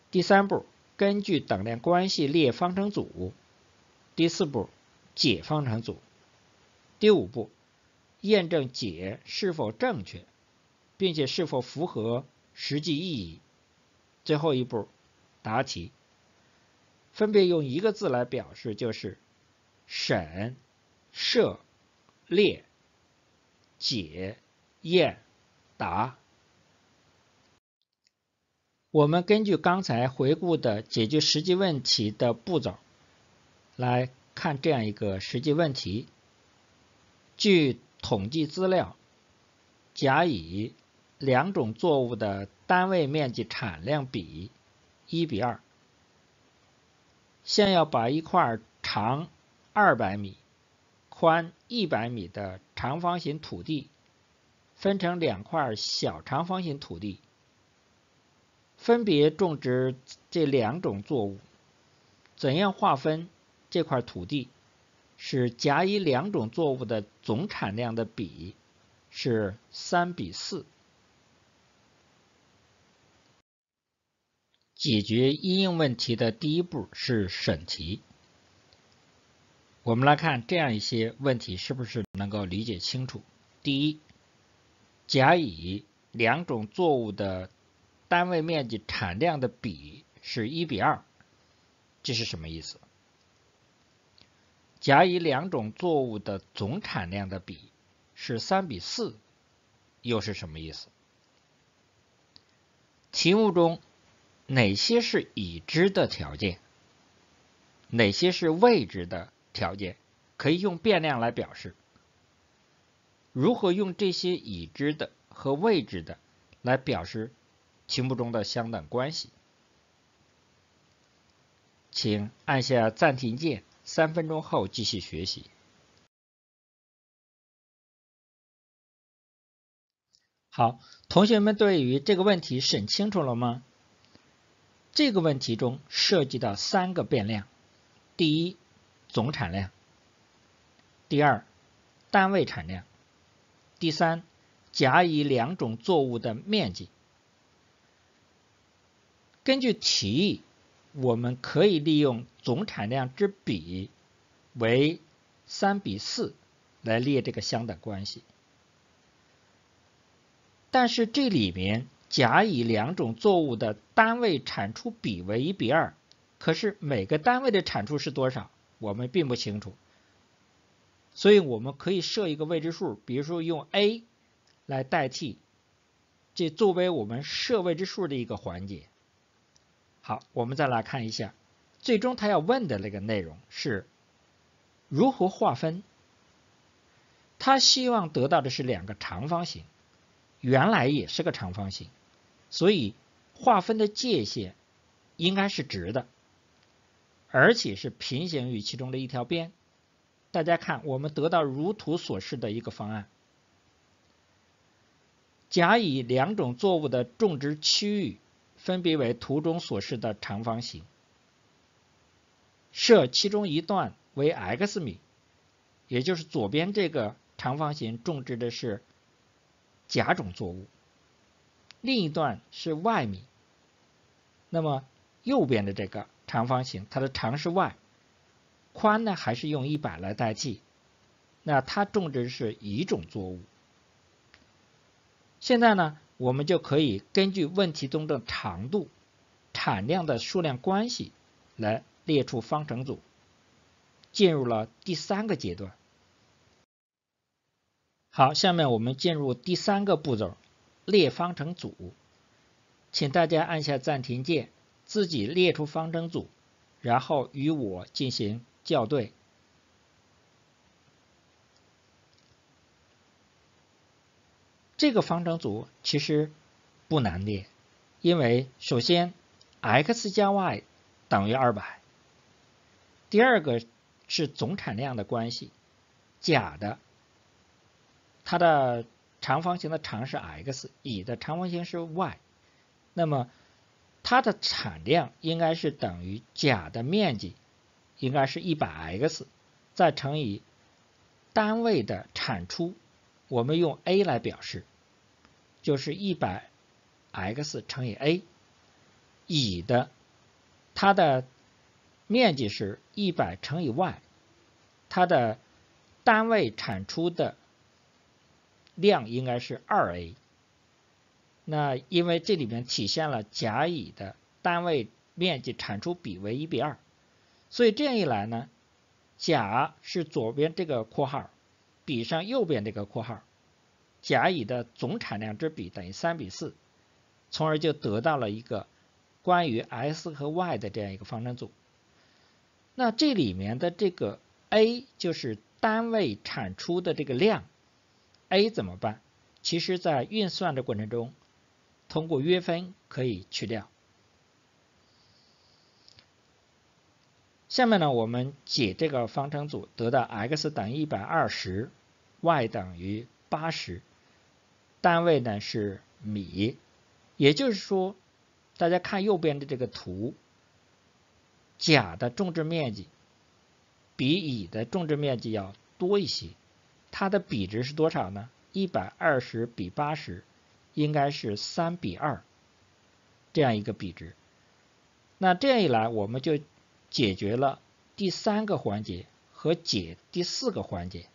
第三步，根据等量关系列方程组；第四步，解方程组；第五步，验证解是否正确，并且是否符合实际意义；最后一步，答题。分别用一个字来表示，就是。审设列解验答。我们根据刚才回顾的解决实际问题的步骤来看这样一个实际问题。据统计资料，甲乙两种作物的单位面积产量比一比二。先要把一块长。二百米宽一百米的长方形土地分成两块小长方形土地，分别种植这两种作物。怎样划分这块土地，使甲乙两种作物的总产量的比是三比四？解决应用问题的第一步是审题。我们来看这样一些问题是不是能够理解清楚。第一，甲乙两种作物的单位面积产量的比是1比2，这是什么意思？甲乙两种作物的总产量的比是3比4，又是什么意思？题目中哪些是已知的条件？哪些是未知的？条件可以用变量来表示。如何用这些已知的和未知的来表示题目中的相等关系？请按下暂停键，三分钟后继续学习。好，同学们对于这个问题审清楚了吗？这个问题中涉及到三个变量，第一。总产量，第二，单位产量，第三，甲乙两种作物的面积。根据题意，我们可以利用总产量之比为三比四来列这个相等关系。但是这里面甲乙两种作物的单位产出比为一比二，可是每个单位的产出是多少？我们并不清楚，所以我们可以设一个未知数，比如说用 a 来代替，这作为我们设未知数的一个环节。好，我们再来看一下，最终他要问的那个内容是如何划分。他希望得到的是两个长方形，原来也是个长方形，所以划分的界限应该是直的。而且是平行于其中的一条边。大家看，我们得到如图所示的一个方案。甲、乙两种作物的种植区域分别为图中所示的长方形。设其中一段为 x 米，也就是左边这个长方形种植的是甲种作物，另一段是 y 米，那么右边的这个。长方形，它的长是 y，宽呢还是用100来代替？那它种植是一种作物。现在呢，我们就可以根据问题中的长度、产量的数量关系来列出方程组，进入了第三个阶段。好，下面我们进入第三个步骤，列方程组，请大家按下暂停键。自己列出方程组，然后与我进行校对。这个方程组其实不难列，因为首先 x 加 y 等于二百，第二个是总产量的关系。甲的它的长方形的长是 x，乙的长方形是 y，那么。它的产量应该是等于甲的面积，应该是 100x，再乘以单位的产出，我们用 a 来表示，就是 100x 乘以 a。乙的它的面积是100乘以 y，它的单位产出的量应该是 2a。那因为这里面体现了甲乙的单位面积产出比为一比二，所以这样一来呢，甲是左边这个括号比上右边这个括号，甲乙的总产量之比等于三比四，从而就得到了一个关于 x 和 y 的这样一个方程组。那这里面的这个 a 就是单位产出的这个量，a 怎么办？其实在运算的过程中。通过约分可以去掉。下面呢，我们解这个方程组，得到 x 等于一百二十，y 等于八十，单位呢是米。也就是说，大家看右边的这个图，甲的种植面积比乙的种植面积要多一些。它的比值是多少呢？一百二十比八十。应该是三比二这样一个比值，那这样一来，我们就解决了第三个环节和解第四个环节。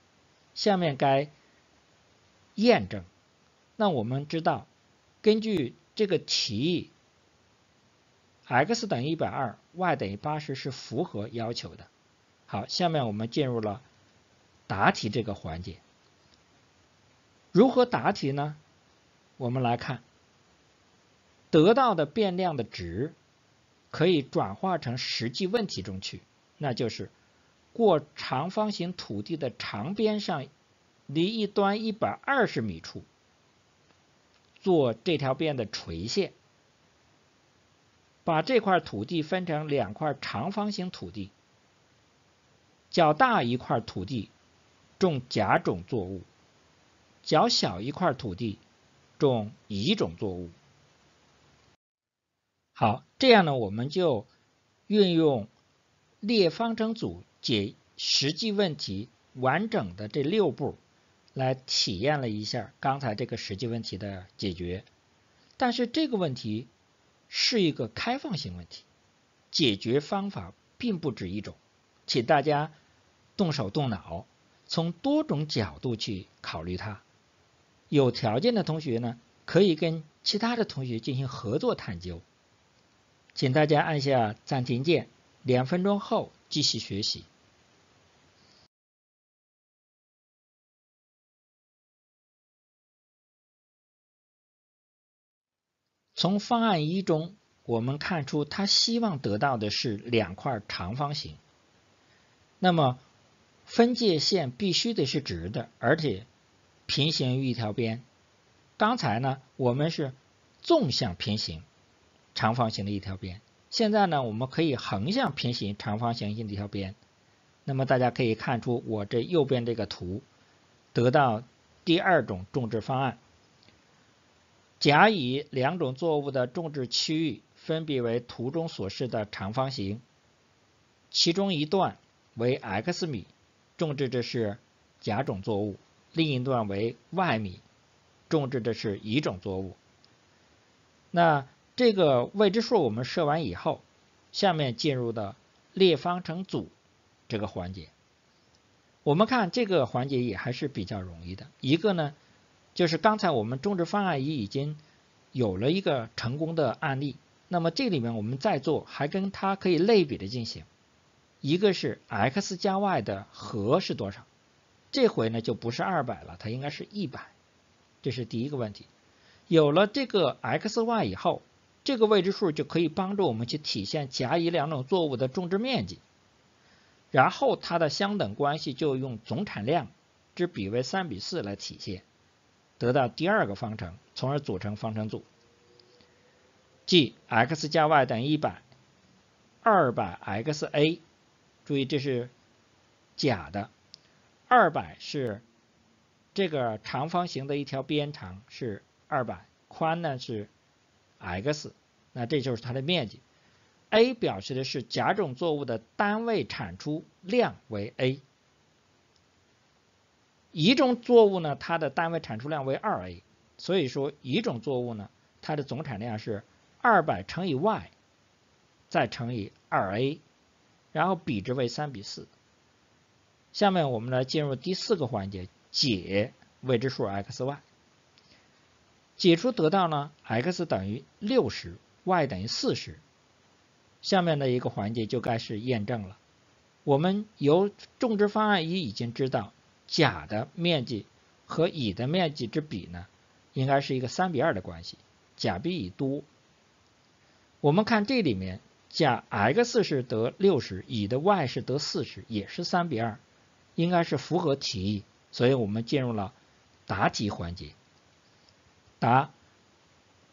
下面该验证。那我们知道，根据这个题，x 等于一百二，y 等于八十是符合要求的。好，下面我们进入了答题这个环节。如何答题呢？我们来看，得到的变量的值可以转化成实际问题中去，那就是过长方形土地的长边上离一端一百二十米处做这条边的垂线，把这块土地分成两块长方形土地，较大一块土地种甲种作物，较小一块土地。种一种作物。好，这样呢，我们就运用列方程组解实际问题完整的这六步，来体验了一下刚才这个实际问题的解决。但是这个问题是一个开放性问题，解决方法并不止一种，请大家动手动脑，从多种角度去考虑它。有条件的同学呢，可以跟其他的同学进行合作探究。请大家按下暂停键，两分钟后继续学习。从方案一中，我们看出他希望得到的是两块长方形，那么分界线必须得是直的，而且。平行于一条边，刚才呢我们是纵向平行长方形的一条边，现在呢我们可以横向平行长方形一条边，那么大家可以看出我这右边这个图得到第二种种植方案。甲、乙两种作物的种植区域分别为图中所示的长方形，其中一段为 x 米，种植的是甲种作物。另一段为 y 米，种植的是乙种作物。那这个未知数我们设完以后，下面进入到列方程组这个环节。我们看这个环节也还是比较容易的。一个呢，就是刚才我们种植方案一已经有了一个成功的案例，那么这里面我们再做还跟它可以类比的进行。一个是 x 加 y 的和是多少？这回呢就不是二百了，它应该是一百，这是第一个问题。有了这个 x、y 以后，这个未知数就可以帮助我们去体现甲、乙两种作物的种植面积，然后它的相等关系就用总产量之比为三比四来体现，得到第二个方程，从而组成方程组，即 x 加 y 等于一百，二百 x a，注意这是甲的。二百是这个长方形的一条边长是二百，宽呢是 x，那这就是它的面积。a 表示的是甲种作物的单位产出量为 a，乙种作物呢它的单位产出量为二 a，所以说乙种作物呢它的总产量是二百乘以 y，再乘以二 a，然后比值为三比四。下面我们来进入第四个环节，解未知数 x、y，解出得到呢，x 等于六十，y 等于四十。下面的一个环节就该是验证了。我们由种植方案一已经知道，甲的面积和乙的面积之比呢，应该是一个三比二的关系，甲比乙多。我们看这里面，甲 x 是得六十，乙的 y 是得四十，也是三比二。应该是符合题意，所以我们进入了答题环节。答：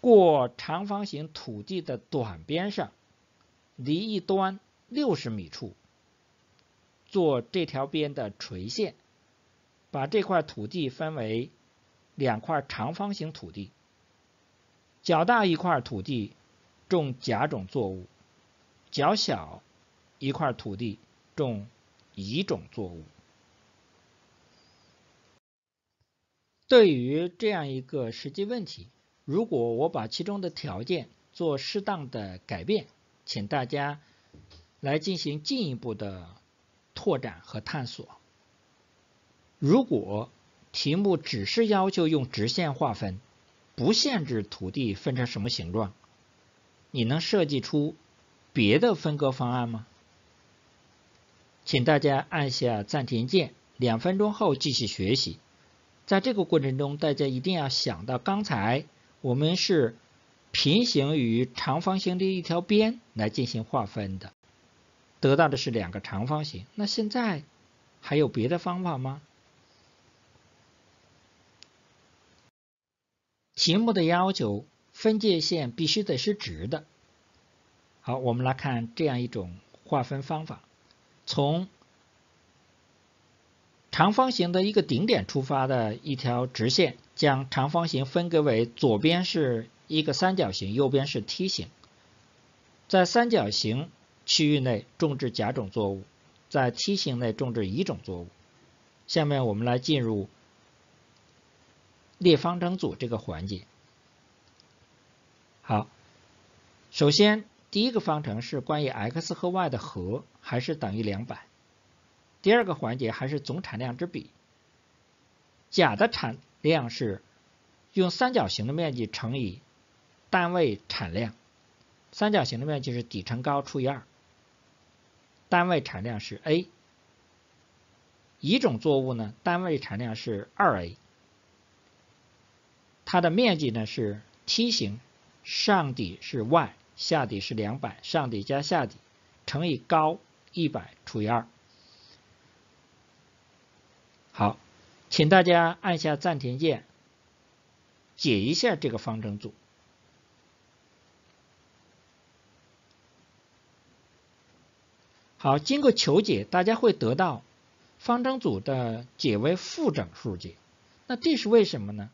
过长方形土地的短边上，离一端六十米处，做这条边的垂线，把这块土地分为两块长方形土地。较大一块土地种甲种作物，较小一块土地种乙种作物。对于这样一个实际问题，如果我把其中的条件做适当的改变，请大家来进行进一步的拓展和探索。如果题目只是要求用直线划分，不限制土地分成什么形状，你能设计出别的分割方案吗？请大家按下暂停键，两分钟后继续学习。在这个过程中，大家一定要想到刚才我们是平行于长方形的一条边来进行划分的，得到的是两个长方形。那现在还有别的方法吗？题目的要求，分界线必须得是直的。好，我们来看这样一种划分方法，从。长方形的一个顶点出发的一条直线，将长方形分割为左边是一个三角形，右边是梯形。在三角形区域内种植甲种作物，在梯形内种植乙种作物。下面我们来进入列方程组这个环节。好，首先第一个方程是关于 x 和 y 的和，还是等于两百。第二个环节还是总产量之比。甲的产量是用三角形的面积乘以单位产量，三角形的面积是底乘高除以二，单位产量是 a，乙种作物呢单位产量是二 a，它的面积呢是梯形，上底是 y，下底是两百，上底加下底乘以高一百除以二。好，请大家按下暂停键，解一下这个方程组。好，经过求解，大家会得到方程组的解为负整数解。那这是为什么呢？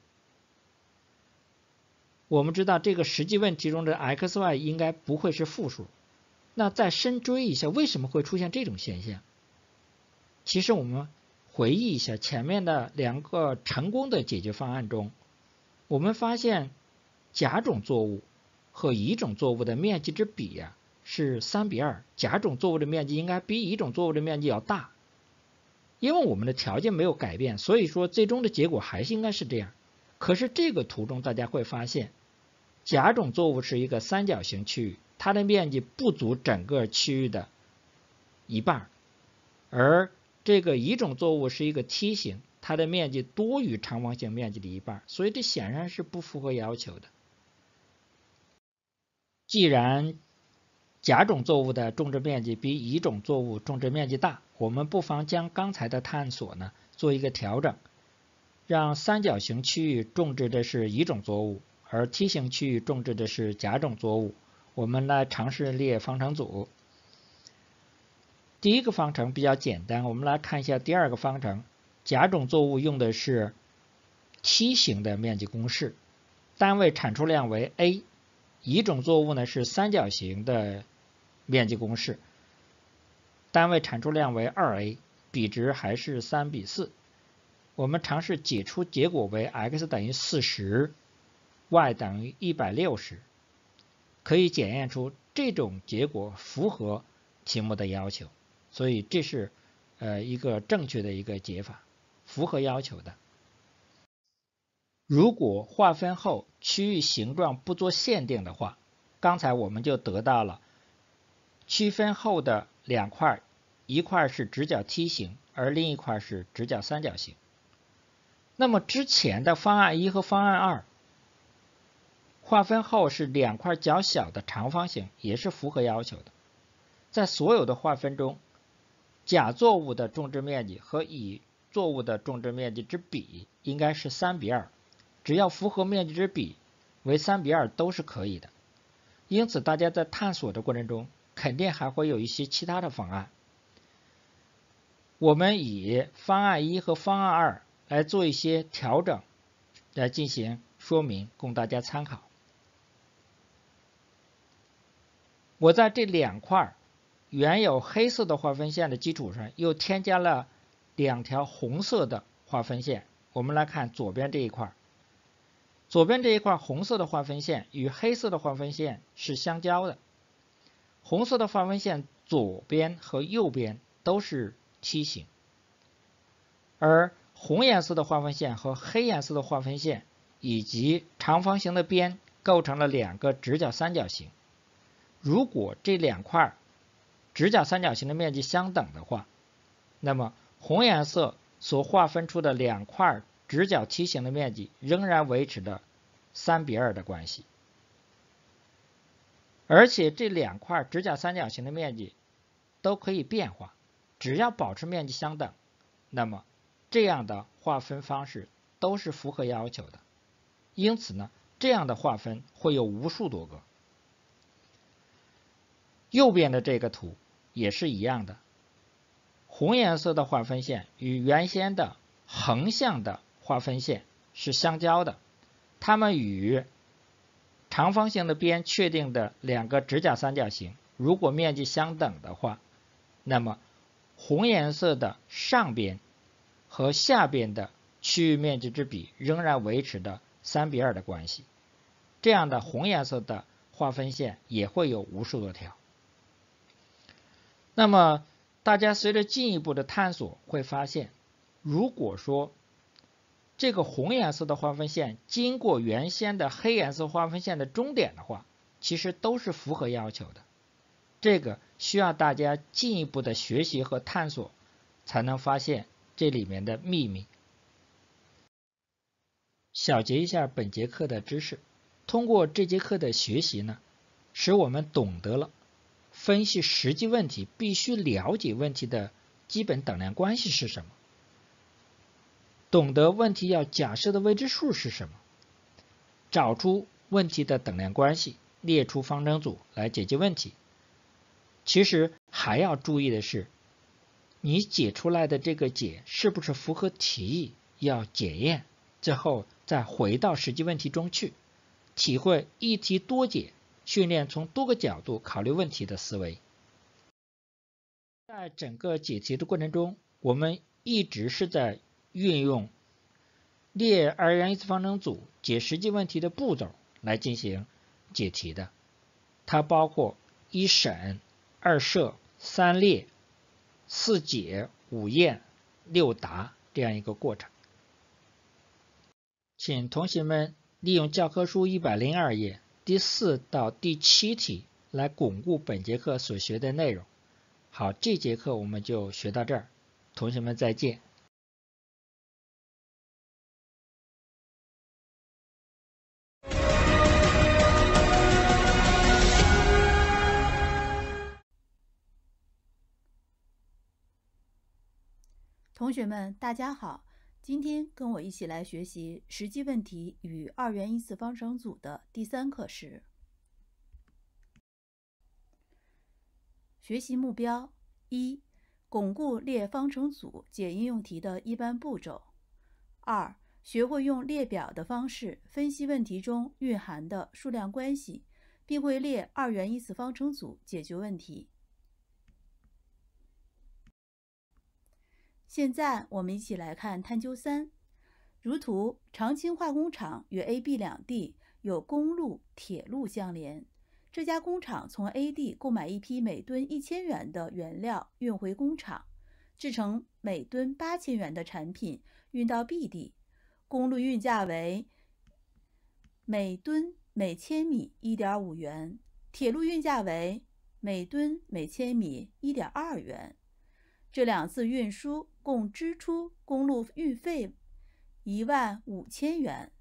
我们知道这个实际问题中的 x、y 应该不会是负数。那再深追一下，为什么会出现这种现象？其实我们。回忆一下前面的两个成功的解决方案中，我们发现甲种作物和乙种作物的面积之比呀是三比二，甲种作物的面积应该比乙种作物的面积要大，因为我们的条件没有改变，所以说最终的结果还是应该是这样。可是这个图中大家会发现，甲种作物是一个三角形区域，它的面积不足整个区域的一半，而。这个乙种作物是一个梯形，它的面积多于长方形面积的一半，所以这显然是不符合要求的。既然甲种作物的种植面积比乙种作物种植面积大，我们不妨将刚才的探索呢做一个调整，让三角形区域种植的是乙种作物，而梯形区域种植的是甲种作物。我们来尝试列方程组。第一个方程比较简单，我们来看一下第二个方程。甲种作物用的是梯形的面积公式，单位产出量为 a；乙种作物呢是三角形的面积公式，单位产出量为 2a，比值还是3比4。我们尝试解出结果为 x 等于 40，y 等于160，可以检验出这种结果符合题目的要求。所以这是，呃，一个正确的一个解法，符合要求的。如果划分后区域形状不做限定的话，刚才我们就得到了区分后的两块，一块是直角梯形，而另一块是直角三角形。那么之前的方案一和方案二，划分后是两块较小的长方形，也是符合要求的。在所有的划分中，甲作物的种植面积和乙作物的种植面积之比应该是三比二，只要符合面积之比为三比二都是可以的。因此，大家在探索的过程中，肯定还会有一些其他的方案。我们以方案一和方案二来做一些调整，来进行说明，供大家参考。我在这两块儿。原有黑色的划分线的基础上，又添加了两条红色的划分线。我们来看左边这一块，左边这一块红色的划分线与黑色的划分线是相交的。红色的划分线左边和右边都是梯形，而红颜色的划分线和黑颜色的划分线以及长方形的边构成了两个直角三角形。如果这两块。直角三角形的面积相等的话，那么红颜色所划分出的两块直角梯形的面积仍然维持着三比二的关系。而且这两块直角三角形的面积都可以变化，只要保持面积相等，那么这样的划分方式都是符合要求的。因此呢，这样的划分会有无数多个。右边的这个图也是一样的，红颜色的划分线与原先的横向的划分线是相交的，它们与长方形的边确定的两个直角三角形，如果面积相等的话，那么红颜色的上边和下边的区域面积之比仍然维持的三比二的关系，这样的红颜色的划分线也会有无数多条。那么，大家随着进一步的探索，会发现，如果说这个红颜色的划分线经过原先的黑颜色划分线的终点的话，其实都是符合要求的。这个需要大家进一步的学习和探索，才能发现这里面的秘密。小结一下本节课的知识，通过这节课的学习呢，使我们懂得了。分析实际问题，必须了解问题的基本等量关系是什么，懂得问题要假设的未知数是什么，找出问题的等量关系，列出方程组来解决问题。其实还要注意的是，你解出来的这个解是不是符合题意，要检验，最后再回到实际问题中去，体会一题多解。训练从多个角度考虑问题的思维，在整个解题的过程中，我们一直是在运用列二元一次方程组解实际问题的步骤来进行解题的，它包括一审、二设、三列、四解、五验、六答这样一个过程。请同学们利用教科书一百零二页。第四到第七题来巩固本节课所学的内容。好，这节课我们就学到这儿，同学们再见。同学们，大家好。今天跟我一起来学习实际问题与二元一次方程组的第三课时。学习目标：一、巩固列方程组解应用题的一般步骤；二、学会用列表的方式分析问题中蕴含的数量关系，并会列二元一次方程组解决问题。现在我们一起来看探究三。如图，长青化工厂与 A、B 两地有公路、铁路相连。这家工厂从 A 地购买一批每吨一千元的原料，运回工厂，制成每吨八千元的产品，运到 B 地。公路运价为每吨每千米一点五元，铁路运价为每吨每千米一点二元。这两次运输共支出公路运费一万五千元，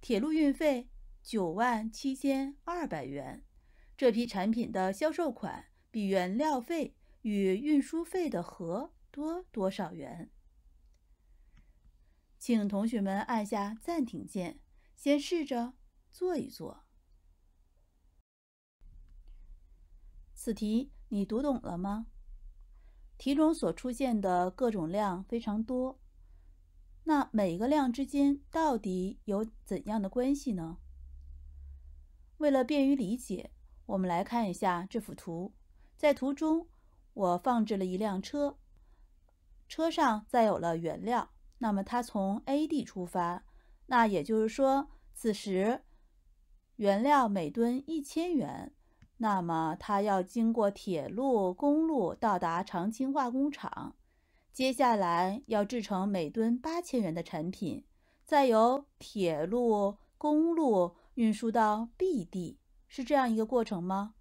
铁路运费九万七千二百元。这批产品的销售款比原料费与运输费的和多多少元？请同学们按下暂停键，先试着做一做。此题你读懂了吗？题中所出现的各种量非常多，那每个量之间到底有怎样的关系呢？为了便于理解，我们来看一下这幅图。在图中，我放置了一辆车，车上载有了原料。那么它从 A 地出发，那也就是说，此时原料每吨一千元。那么，它要经过铁路、公路到达长青化工厂，接下来要制成每吨八千元的产品，再由铁路、公路运输到 B 地，是这样一个过程吗？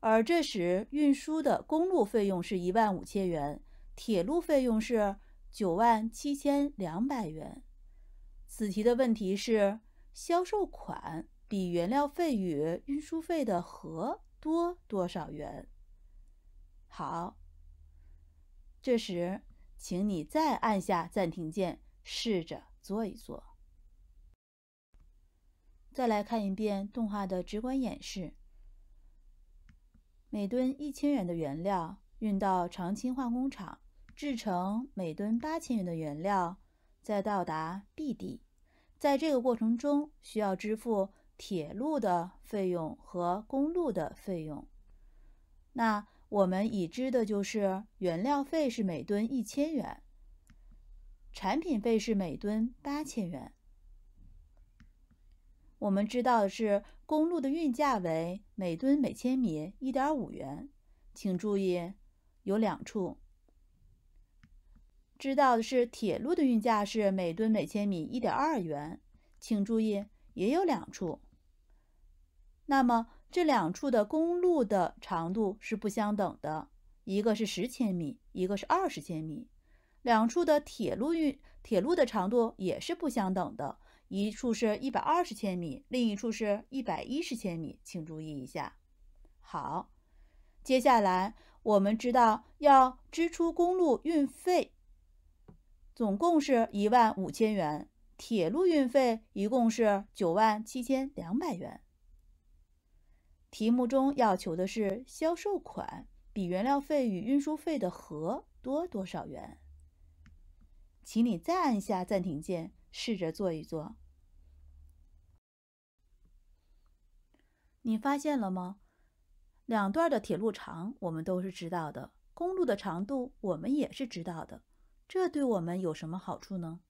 而这时，运输的公路费用是一万五千元，铁路费用是九万七千两百元。此题的问题是销售款。比原料费与运输费的和多多少元？好，这时请你再按下暂停键，试着做一做。再来看一遍动画的直观演示：每吨一千元的原料运到长青化工厂，制成每吨八千元的原料，再到达 B 地，在这个过程中需要支付。铁路的费用和公路的费用。那我们已知的就是原料费是每吨一千元，产品费是每吨八千元。我们知道的是公路的运价为每吨每千米一点五元，请注意有两处。知道的是铁路的运价是每吨每千米一点二元，请注意也有两处。那么这两处的公路的长度是不相等的，一个是十千米，一个是二十千米。两处的铁路运铁路的长度也是不相等的，一处是一百二十千米，另一处是一百一十千米。请注意一下。好，接下来我们知道要支出公路运费，总共是一万五千元，铁路运费一共是九万七千两百元。题目中要求的是销售款比原料费与运输费的和多多少元？请你再按下暂停键，试着做一做。你发现了吗？两段的铁路长我们都是知道的，公路的长度我们也是知道的。这对我们有什么好处呢？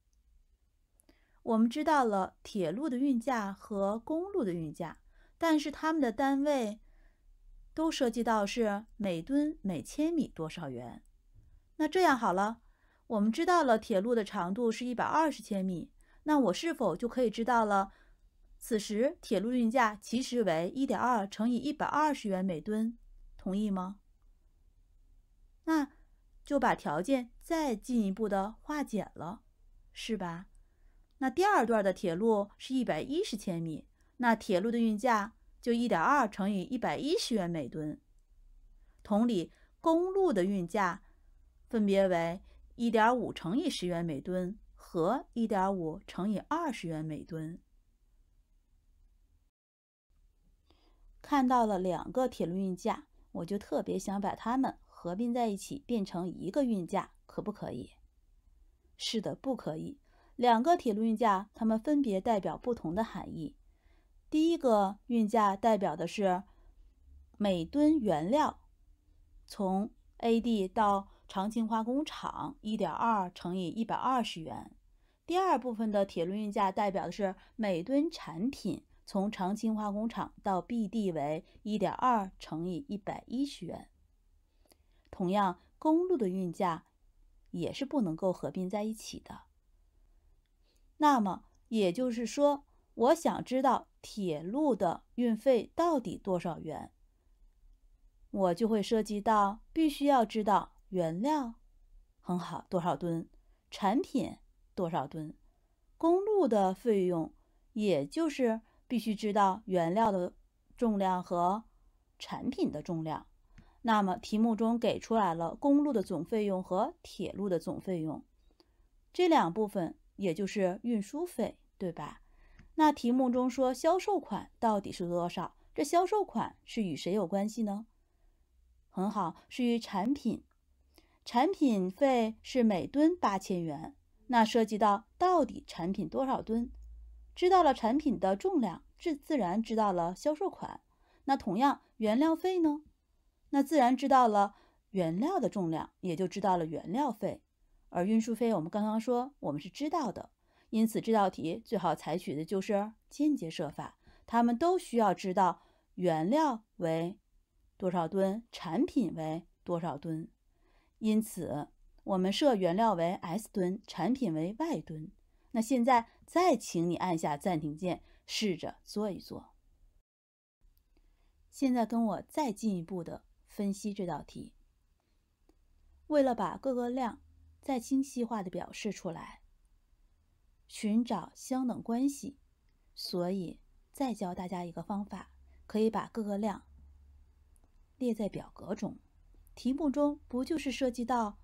我们知道了铁路的运价和公路的运价。但是他们的单位都涉及到是每吨每千米多少元。那这样好了，我们知道了铁路的长度是120千米，那我是否就可以知道了？此时铁路运价其实为1.2乘以120元每吨，同意吗？那就把条件再进一步的化简了，是吧？那第二段的铁路是110千米。那铁路的运价就1.2乘以110元每吨。同理，公路的运价分别为1.5乘以10元每吨和1.5乘以20元每吨。看到了两个铁路运价，我就特别想把它们合并在一起，变成一个运价，可不可以？是的，不可以。两个铁路运价，它们分别代表不同的含义。第一个运价代表的是每吨原料从 A 地到长青化工厂，一点二乘以一百二十元。第二部分的铁路运价代表的是每吨产品从长青化工厂到 B 地为一点二乘以一百一十元。同样，公路的运价也是不能够合并在一起的。那么也就是说。我想知道铁路的运费到底多少元，我就会涉及到必须要知道原料很好多少吨，产品多少吨，公路的费用，也就是必须知道原料的重量和产品的重量。那么题目中给出来了公路的总费用和铁路的总费用，这两部分也就是运输费，对吧？那题目中说销售款到底是多少？这销售款是与谁有关系呢？很好，是与产品。产品费是每吨八千元，那涉及到到底产品多少吨？知道了产品的重量，自自然知道了销售款。那同样，原料费呢？那自然知道了原料的重量，也就知道了原料费。而运输费，我们刚刚说，我们是知道的。因此，这道题最好采取的就是间接设法。他们都需要知道原料为多少吨，产品为多少吨。因此，我们设原料为 s 吨，产品为 y 吨。那现在再请你按下暂停键，试着做一做。现在跟我再进一步的分析这道题。为了把各个量再清晰化的表示出来。寻找相等关系，所以再教大家一个方法，可以把各个量列在表格中。题目中不就是涉及到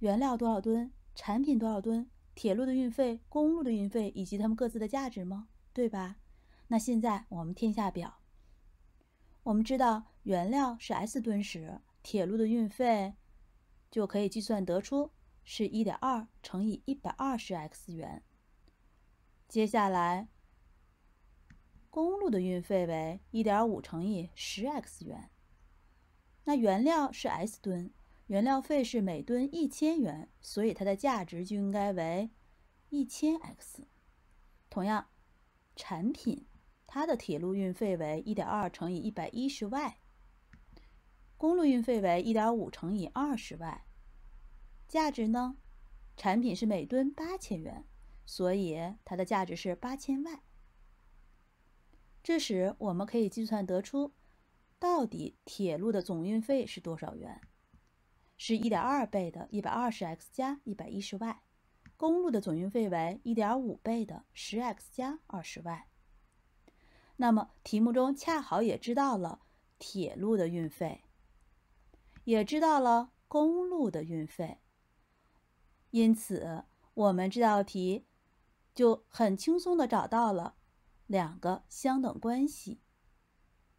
原料多少吨、产品多少吨、铁路的运费、公路的运费以及它们各自的价值吗？对吧？那现在我们填下表。我们知道原料是 s 吨时，铁路的运费就可以计算得出是1.2乘以 120x 元。接下来，公路的运费为一点五乘以十 x 元。那原料是 s 吨，原料费是每吨一千元，所以它的价值就应该为一千 x。同样，产品它的铁路运费为一点二乘以一百一十 y，公路运费为一点五乘以二十 y，价值呢？产品是每吨八千元。所以它的价值是八千万。这时我们可以计算得出，到底铁路的总运费是多少元？是1.2倍的 120x 加 110y。公路的总运费为1.5倍的 10x 加 20y。那么题目中恰好也知道了铁路的运费，也知道了公路的运费。因此我们这道题。就很轻松的找到了两个相等关系，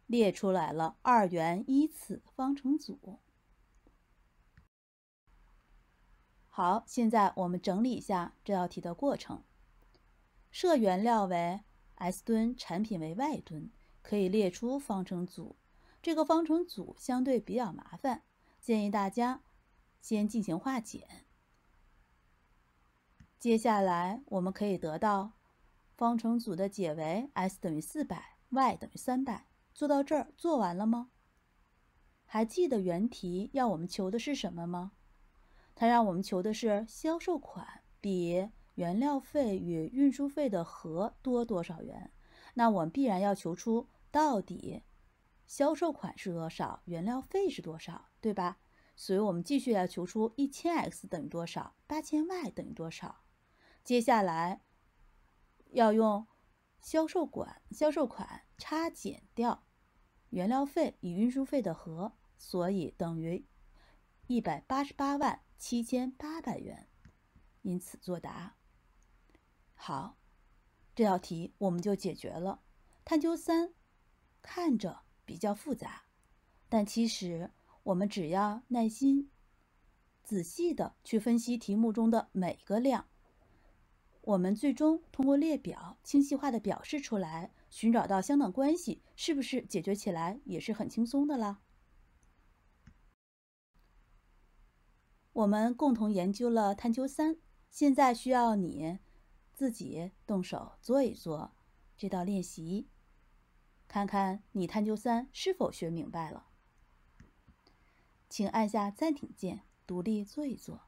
列出来了二元一次方程组。好，现在我们整理一下这道题的过程。设原料为 s 吨，产品为 y 吨，可以列出方程组。这个方程组相对比较麻烦，建议大家先进行化简。接下来我们可以得到方程组的解为 x 等于四百，y 等于三百。做到这儿，做完了吗？还记得原题要我们求的是什么吗？他让我们求的是销售款比原料费与运输费的和多多少元。那我们必然要求出到底销售款是多少，原料费是多少，对吧？所以我们继续要求出一千 x 等于多少，八千 y 等于多少。接下来，要用销售款销售款差减掉原料费与运输费的和，所以等于一百八十八万七千八百元。因此，作答。好，这道题我们就解决了。探究三看着比较复杂，但其实我们只要耐心、仔细的去分析题目中的每个量。我们最终通过列表清晰化的表示出来，寻找到相等关系，是不是解决起来也是很轻松的了？我们共同研究了探究三，现在需要你自己动手做一做这道练习，看看你探究三是否学明白了。请按下暂停键，独立做一做。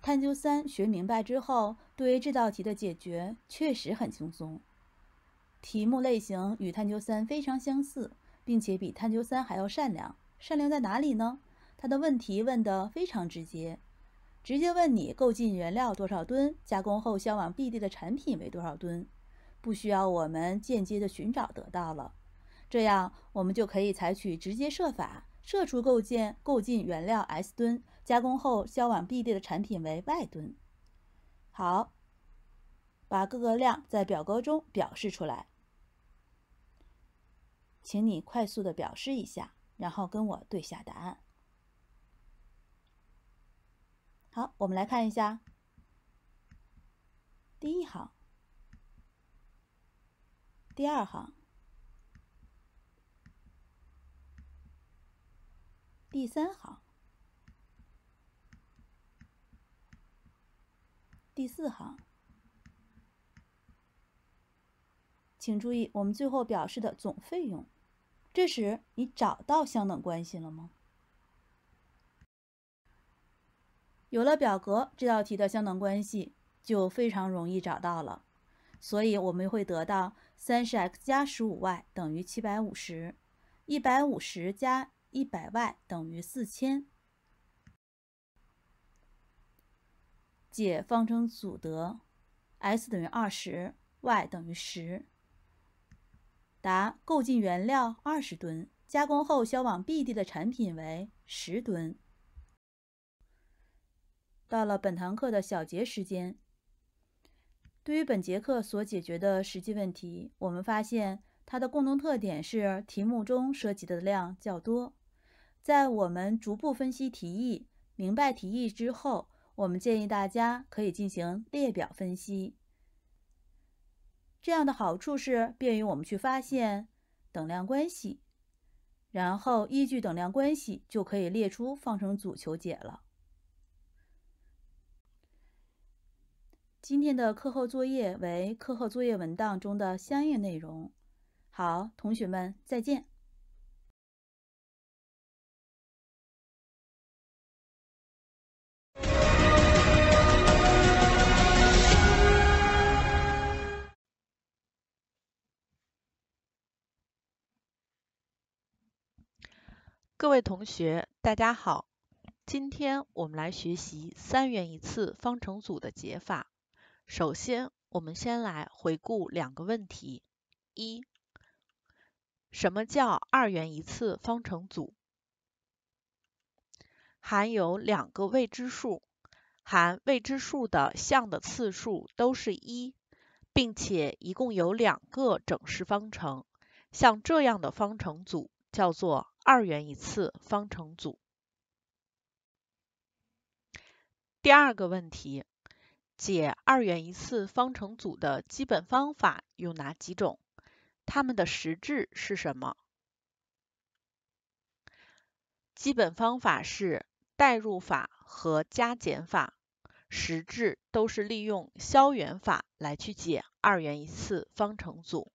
探究三学明白之后，对于这道题的解决确实很轻松。题目类型与探究三非常相似，并且比探究三还要善良。善良在哪里呢？它的问题问得非常直接，直接问你购进原料多少吨，加工后销往 B 地的产品为多少吨，不需要我们间接的寻找得到了。这样，我们就可以采取直接设法，设出构建购进原料 s 吨。加工后销往 B 地的产品为外吨，好，把各个量在表格中表示出来，请你快速的表示一下，然后跟我对下答案。好，我们来看一下，第一行，第二行，第三行。第四行，请注意我们最后表示的总费用。这时你找到相等关系了吗？有了表格，这道题的相等关系就非常容易找到了。所以我们会得到三十 x 加十五 y 等于七百五十，一百五十加一百 y 等于四千。解方程组得，x 等于二十，y 等于十。答：购进原料二十吨，加工后销往 B 地的产品为十吨。到了本堂课的小结时间。对于本节课所解决的实际问题，我们发现它的共同特点是题目中涉及的量较多。在我们逐步分析题意、明白题意之后。我们建议大家可以进行列表分析。这样的好处是便于我们去发现等量关系，然后依据等量关系就可以列出方程组求解了。今天的课后作业为课后作业文档中的相应内容。好，同学们，再见。各位同学，大家好。今天我们来学习三元一次方程组的解法。首先，我们先来回顾两个问题：一，什么叫二元一次方程组？含有两个未知数，含未知数的项的次数都是一，并且一共有两个整式方程，像这样的方程组叫做。二元一次方程组。第二个问题，解二元一次方程组的基本方法有哪几种？它们的实质是什么？基本方法是代入法和加减法，实质都是利用消元法来去解二元一次方程组。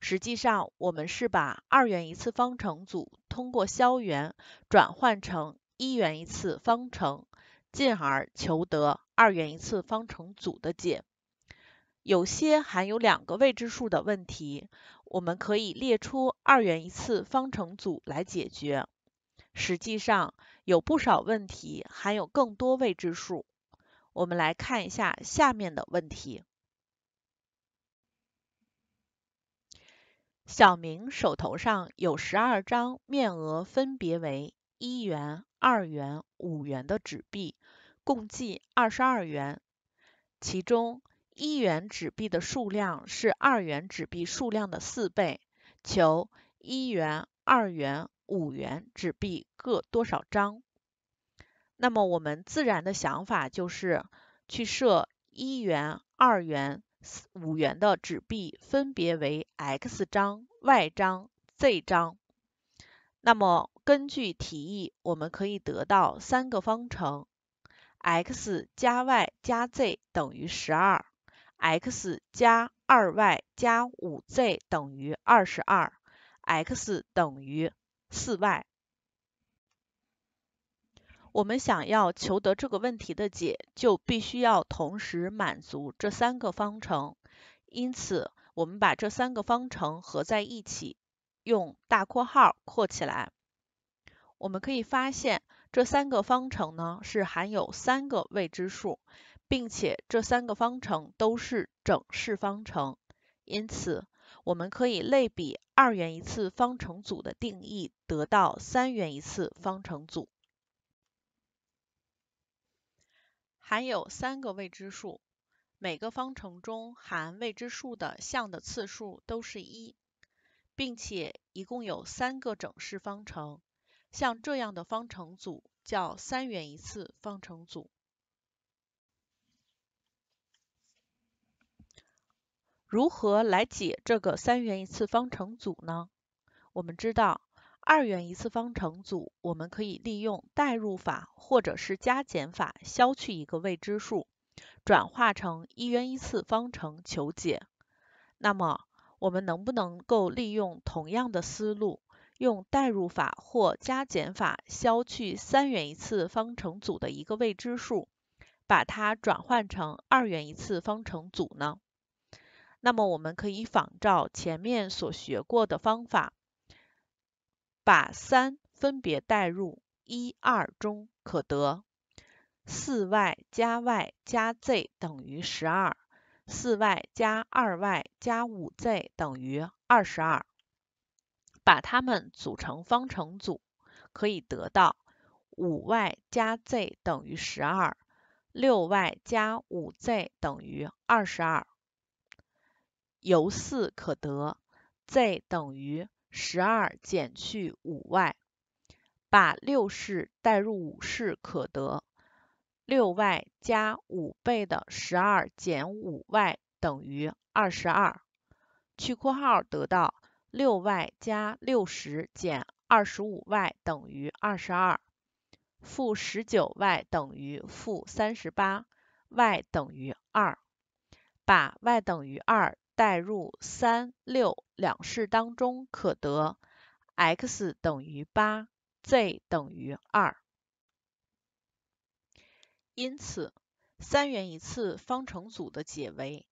实际上，我们是把二元一次方程组通过消元转换成一元一次方程，进而求得二元一次方程组的解。有些含有两个未知数的问题，我们可以列出二元一次方程组来解决。实际上，有不少问题含有更多未知数。我们来看一下下面的问题。小明手头上有十二张面额分别为一元、二元、五元的纸币，共计二十二元，其中一元纸币的数量是二元纸币数量的四倍，求一元、二元、五元纸币各多少张？那么我们自然的想法就是去设一元、二元。五元的纸币分别为 x 张、y 张、z 张，那么根据题意，我们可以得到三个方程：x 加 y 加 z 等于十二，x 加二 y 加五 z 等于二十二，x 等于四 y。我们想要求得这个问题的解，就必须要同时满足这三个方程。因此，我们把这三个方程合在一起，用大括号括起来。我们可以发现，这三个方程呢是含有三个未知数，并且这三个方程都是整式方程。因此，我们可以类比二元一次方程组的定义，得到三元一次方程组。含有三个未知数，每个方程中含未知数的项的次数都是一，并且一共有三个整式方程，像这样的方程组叫三元一次方程组。如何来解这个三元一次方程组呢？我们知道。二元一次方程组，我们可以利用代入法或者是加减法消去一个未知数，转化成一元一次方程求解。那么，我们能不能够利用同样的思路，用代入法或加减法消去三元一次方程组的一个未知数，把它转换成二元一次方程组呢？那么，我们可以仿照前面所学过的方法。把三分别代入一二中，可得四 y 加 y 加 z 等于十二，四 y 加二 y 加五 z 等于二十二。把它们组成方程组，可以得到五 y 加 z 等于十二，六 y 加五 z 等于二十二。由四可得 z 等于。十二减去五 y，把六式代入五式，可得六 y 加五倍的十二减五 y 等于二十二，去括号得到六 y 加六十减二十五 y 等于二十二，负十九 y 等于负三十八，y 等于二。把 y 等于二。代入三六两式当中，可得 x 等于八，z 等于二。因此，三元一次方程组的解为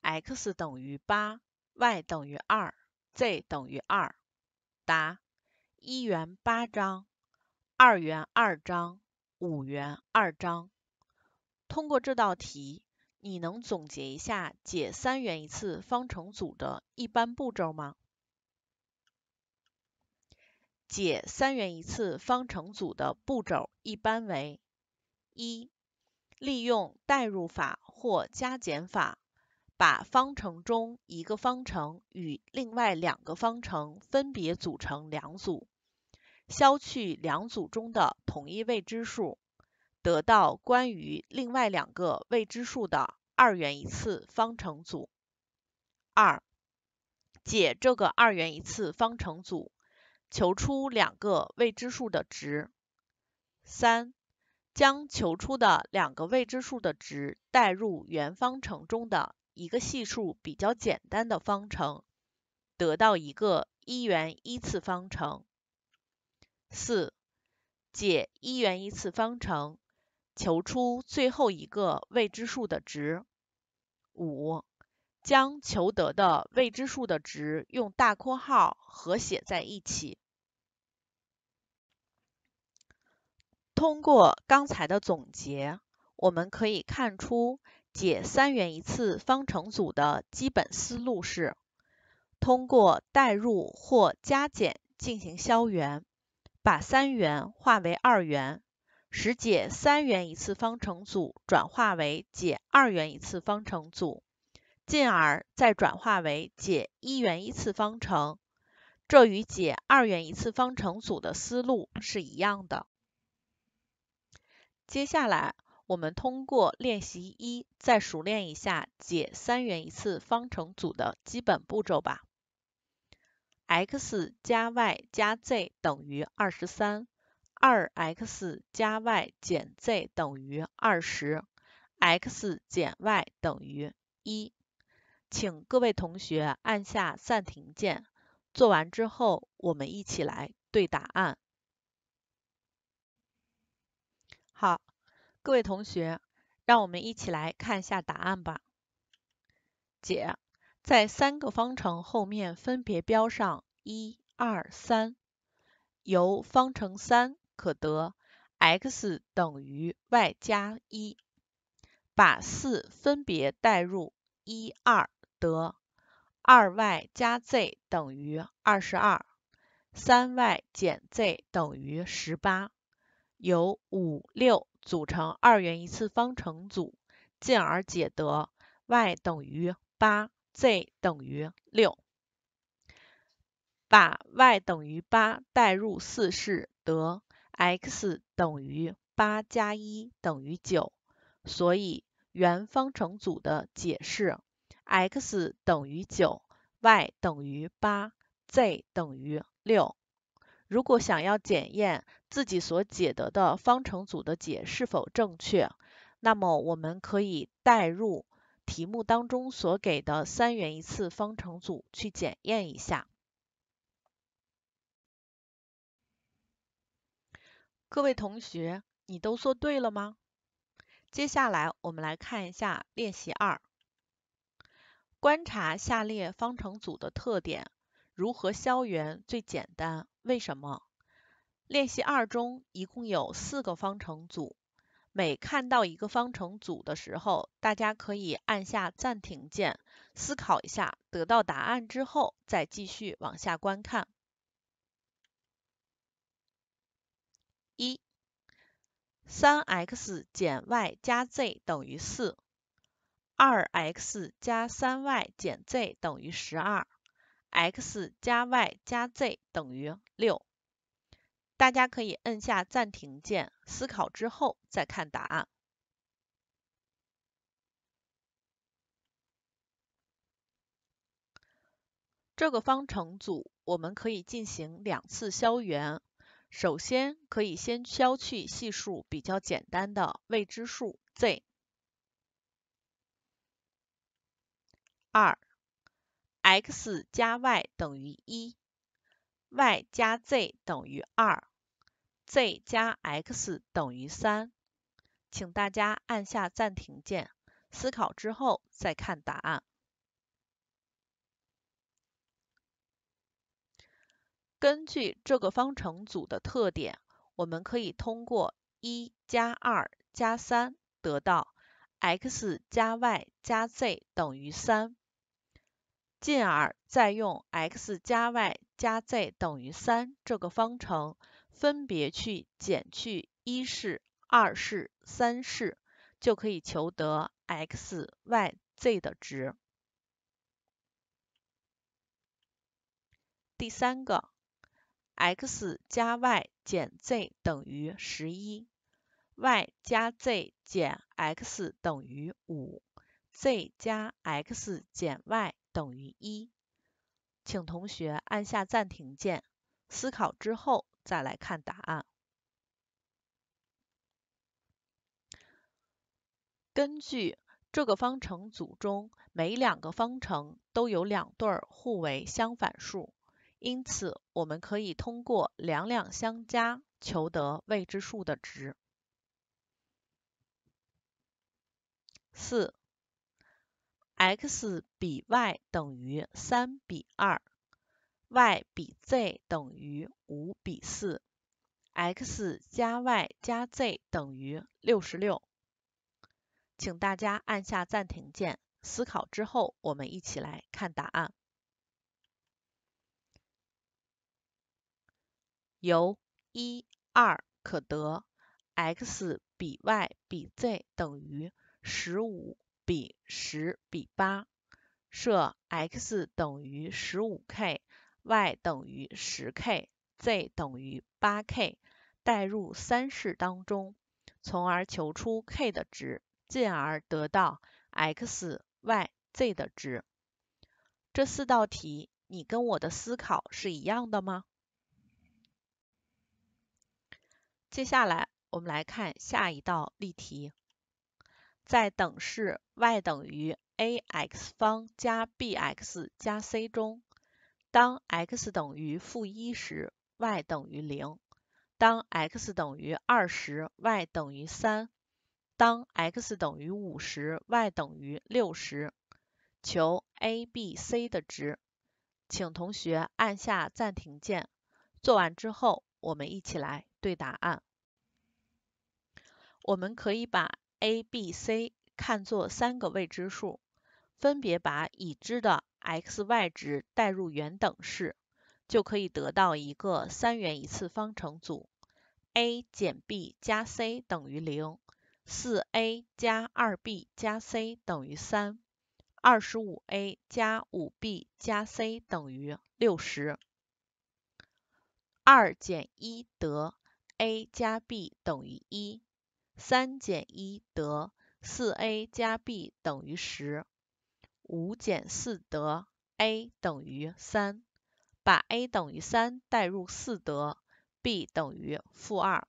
x 等于八，y 等于二，z 等于二。答：一元八张，二元二张，五元二张。通过这道题。你能总结一下解三元一次方程组的一般步骤吗？解三元一次方程组的步骤一般为：一、利用代入法或加减法，把方程中一个方程与另外两个方程分别组成两组，消去两组中的同一未知数。得到关于另外两个未知数的二元一次方程组。二，解这个二元一次方程组，求出两个未知数的值。三，将求出的两个未知数的值代入原方程中的一个系数比较简单的方程，得到一个一元一次方程。四，解一元一次方程。求出最后一个未知数的值。五，将求得的未知数的值用大括号合写在一起。通过刚才的总结，我们可以看出，解三元一次方程组的基本思路是，通过代入或加减进行消元，把三元化为二元。使解三元一次方程组转化为解二元一次方程组，进而再转化为解一元一次方程，这与解二元一次方程组的思路是一样的。接下来，我们通过练习一再熟练一下解三元一次方程组的基本步骤吧。x 加 y 加 z 等于二十三。2x 加 y 减 z 等于 20，x 减 y 等于一。请各位同学按下暂停键，做完之后我们一起来对答案。好，各位同学，让我们一起来看一下答案吧。解，在三个方程后面分别标上一、二、三，由方程三可得 x 等于 y 加一，把四分别代入一二得二 y 加 z 等于二十二，三 y 减 z 等于十八，由五六组成二元一次方程组，进而解得 y 等于八，z 等于六。把 y 等于八代入四式得。x 等于八加一等于九，所以原方程组的解是 x 等于九，y 等于八，z 等于六。如果想要检验自己所解得的方程组的解是否正确，那么我们可以代入题目当中所给的三元一次方程组去检验一下。各位同学，你都做对了吗？接下来我们来看一下练习二。观察下列方程组的特点，如何消元最简单？为什么？练习二中一共有四个方程组，每看到一个方程组的时候，大家可以按下暂停键，思考一下，得到答案之后再继续往下观看。一三 x 减 y 加 z 等于四，二 x 加三 y 减 z 等于十二，x 加 y 加 z 等于六。大家可以摁下暂停键思考之后再看答案。这个方程组我们可以进行两次消元。首先，可以先消去系数比较简单的未知数 z。二 x 加 y 等于一，y 加 z 等于二，z 加 x 等于三。请大家按下暂停键，思考之后再看答案。根据这个方程组的特点，我们可以通过一加二加三得到 x 加 y 加 z 等于三，进而再用 x 加 y 加 z 等于三这个方程分别去减去一式、二式、三式，就可以求得 x、y、z 的值。第三个。x 加 y 减 z 等于十一，y 加 z 减 x 等于五，z 加 x 减 y 等于一，请同学按下暂停键，思考之后再来看答案。根据这个方程组中每两个方程都有两对互为相反数。因此，我们可以通过两两相加求得未知数的值。四，x 比 y 等于3比 2，y 比 z 等于5比 4，x 加 y 加 z 等于66。请大家按下暂停键，思考之后，我们一起来看答案。由一、二可得，x 比 y 比 z 等于15比10比8。设 x 等于 15k，y 等于 10k，z 等于 8k，代入三式当中，从而求出 k 的值，进而得到 x、y、z 的值。这四道题，你跟我的思考是一样的吗？接下来我们来看下一道例题，在等式 y 等于 ax 方加 bx 加 c 中，当 x 等于负一时，y 等于零；当 x 等于二时，y 等于三；当 x 等于五时 y 等于六十，求 abc 的值。请同学按下暂停键，做完之后我们一起来。对答案，我们可以把 a、b、c 看作三个未知数，分别把已知的 x、y 值代入原等式，就可以得到一个三元一次方程组：a 减 b 加 c 等于零，四 a 加二 b 加 c 等于三，二十五 a 加五 b 加 c 等于六十，二减一得。a 加 b 等于一，三减一得四 a 加 b 等于十，五减四得 a 等于三，把 a 等于三代入四得 b 等于负二，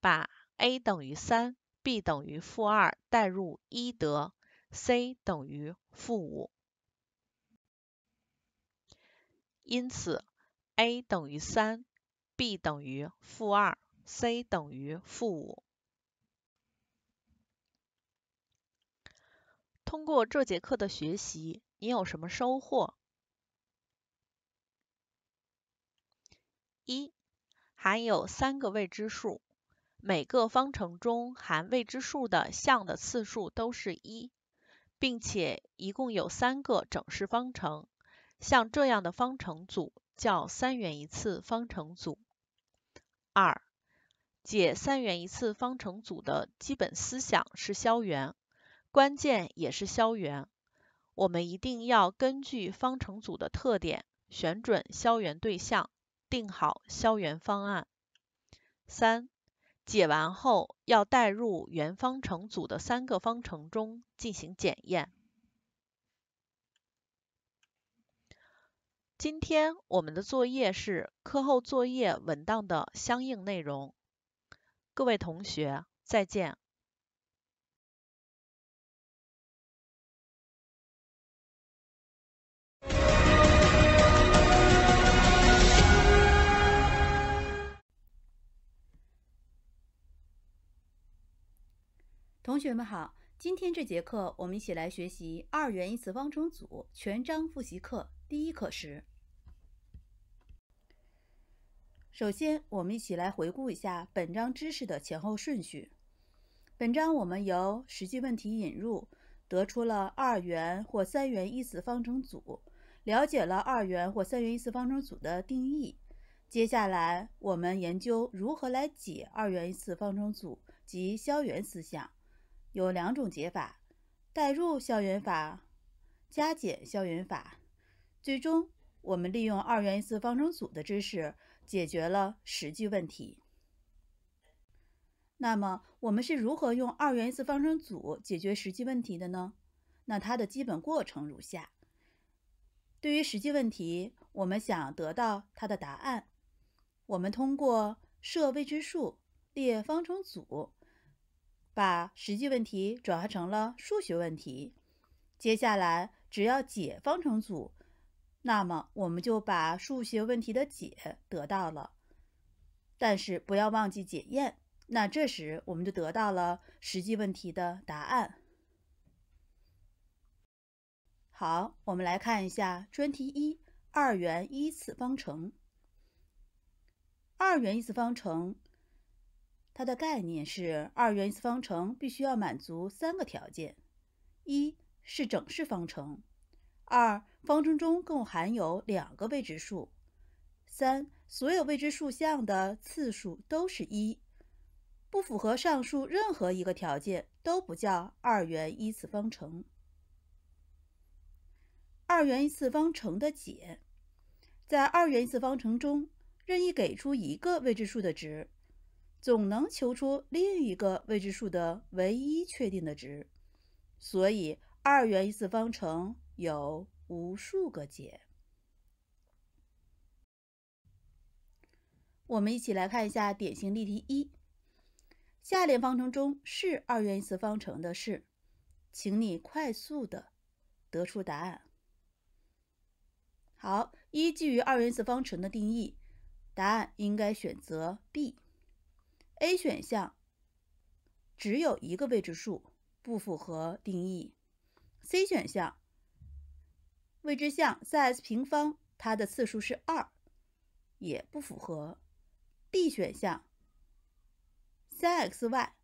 把 a 等于三，b 等于负二代入一得 c 等于负五，因此 a 等于三，b 等于负二。c 等于负五。通过这节课的学习，你有什么收获？一，含有三个未知数，每个方程中含未知数的项的次数都是一，并且一共有三个整式方程，像这样的方程组叫三元一次方程组。二。解三元一次方程组的基本思想是消元，关键也是消元。我们一定要根据方程组的特点，选准消元对象，定好消元方案。三，解完后要带入原方程组的三个方程中进行检验。今天我们的作业是课后作业文档的相应内容。各位同学，再见。同学们好，今天这节课我们一起来学习二元一次方程组全章复习课第一课时。首先，我们一起来回顾一下本章知识的前后顺序。本章我们由实际问题引入，得出了二元或三元一次方程组，了解了二元或三元一次方程组的定义。接下来，我们研究如何来解二元一次方程组及消元思想，有两种解法：代入消元法、加减消元法。最终，我们利用二元一次方程组的知识。解决了实际问题。那么，我们是如何用二元一次方程组解决实际问题的呢？那它的基本过程如下：对于实际问题，我们想得到它的答案，我们通过设未知数、列方程组，把实际问题转化成了数学问题。接下来，只要解方程组。那么我们就把数学问题的解得到了，但是不要忘记检验。那这时我们就得到了实际问题的答案。好，我们来看一下专题一：二元一次方程。二元一次方程，它的概念是：二元一次方程必须要满足三个条件，一是整式方程，二。方程中共含有两个未知数，三所有未知数项的次数都是一，不符合上述任何一个条件都不叫二元一次方程。二元一次方程的解，在二元一次方程中任意给出一个未知数的值，总能求出另一个未知数的唯一确定的值，所以二元一次方程有。无数个解。我们一起来看一下典型例题一：下列方程中是二元一次方程的是，请你快速的得出答案。好，一基于二元一次方程的定义，答案应该选择 B。A 选项只有一个未知数，不符合定义。C 选项。未知项三 x 平方，它的次数是二，也不符合。D 选项三 x y，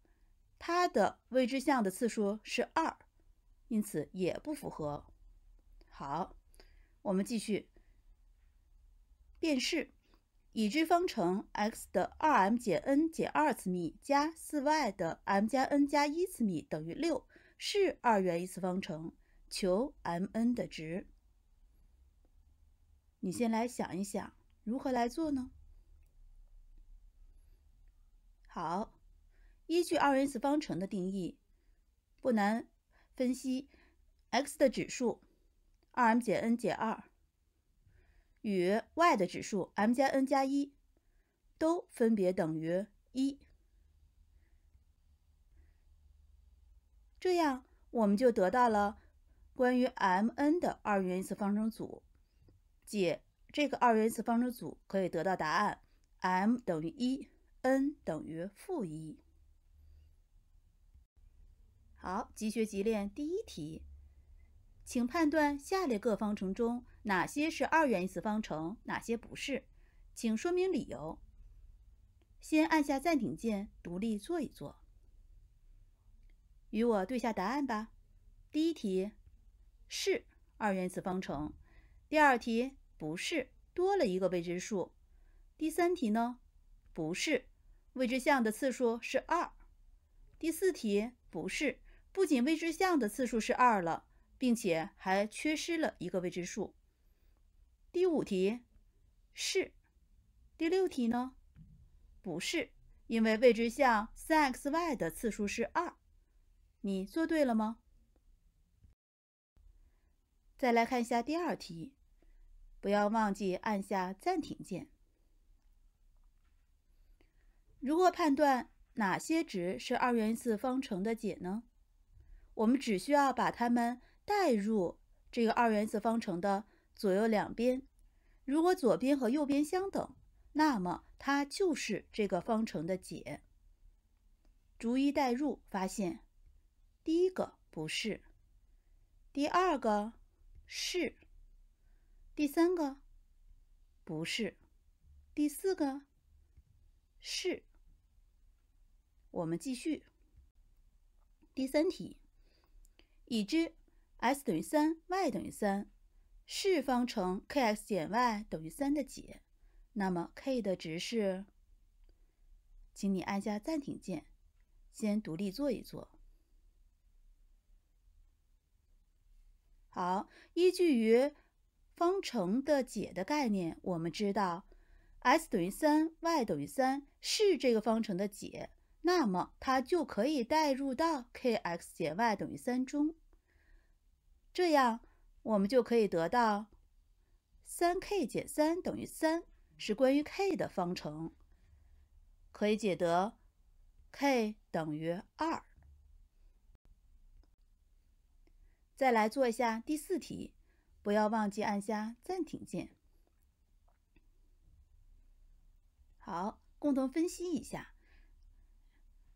它的未知项的次数是二，因此也不符合。好，我们继续变式。已知方程 x 的二 m 减 n 减二次幂加四 y 的 m 加 n 加一次幂等于六是二元一次方程，求 m n 的值。你先来想一想，如何来做呢？好，依据二元一次方程的定义，不难分析，x 的指数 2m 减 n 减2与 y 的指数 m 加 n 加一都分别等于一。这样我们就得到了关于 m、n 的二元一次方程组。解这个二元一次方程组，可以得到答案：m 等于一，n 等于负一。好，即学即练第一题，请判断下列各方程中哪些是二元一次方程，哪些不是，请说明理由。先按下暂停键，独立做一做，与我对下答案吧。第一题是二元一次方程，第二题。不是多了一个未知数。第三题呢？不是未知项的次数是二。第四题不是，不仅未知项的次数是二了，并且还缺失了一个未知数。第五题是。第六题呢？不是，因为未知项三 x y 的次数是二。你做对了吗？再来看一下第二题。不要忘记按下暂停键。如何判断哪些值是二元一次方程的解呢？我们只需要把它们代入这个二元一次方程的左右两边，如果左边和右边相等，那么它就是这个方程的解。逐一代入，发现第一个不是，第二个是。第三个不是，第四个是。我们继续。第三题，已知 s 等于三，y 等于三，是方程 kx 减 y 等于三的解，那么 k 的值是？请你按下暂停键，先独立做一做。好，依据于。方程的解的概念，我们知道，x 等于三，y 等于三是这个方程的解，那么它就可以代入到 kx 减 y 等于三中，这样我们就可以得到三 k 减三等于三，是关于 k 的方程，可以解得 k 等于二。再来做一下第四题。不要忘记按下暂停键。好，共同分析一下。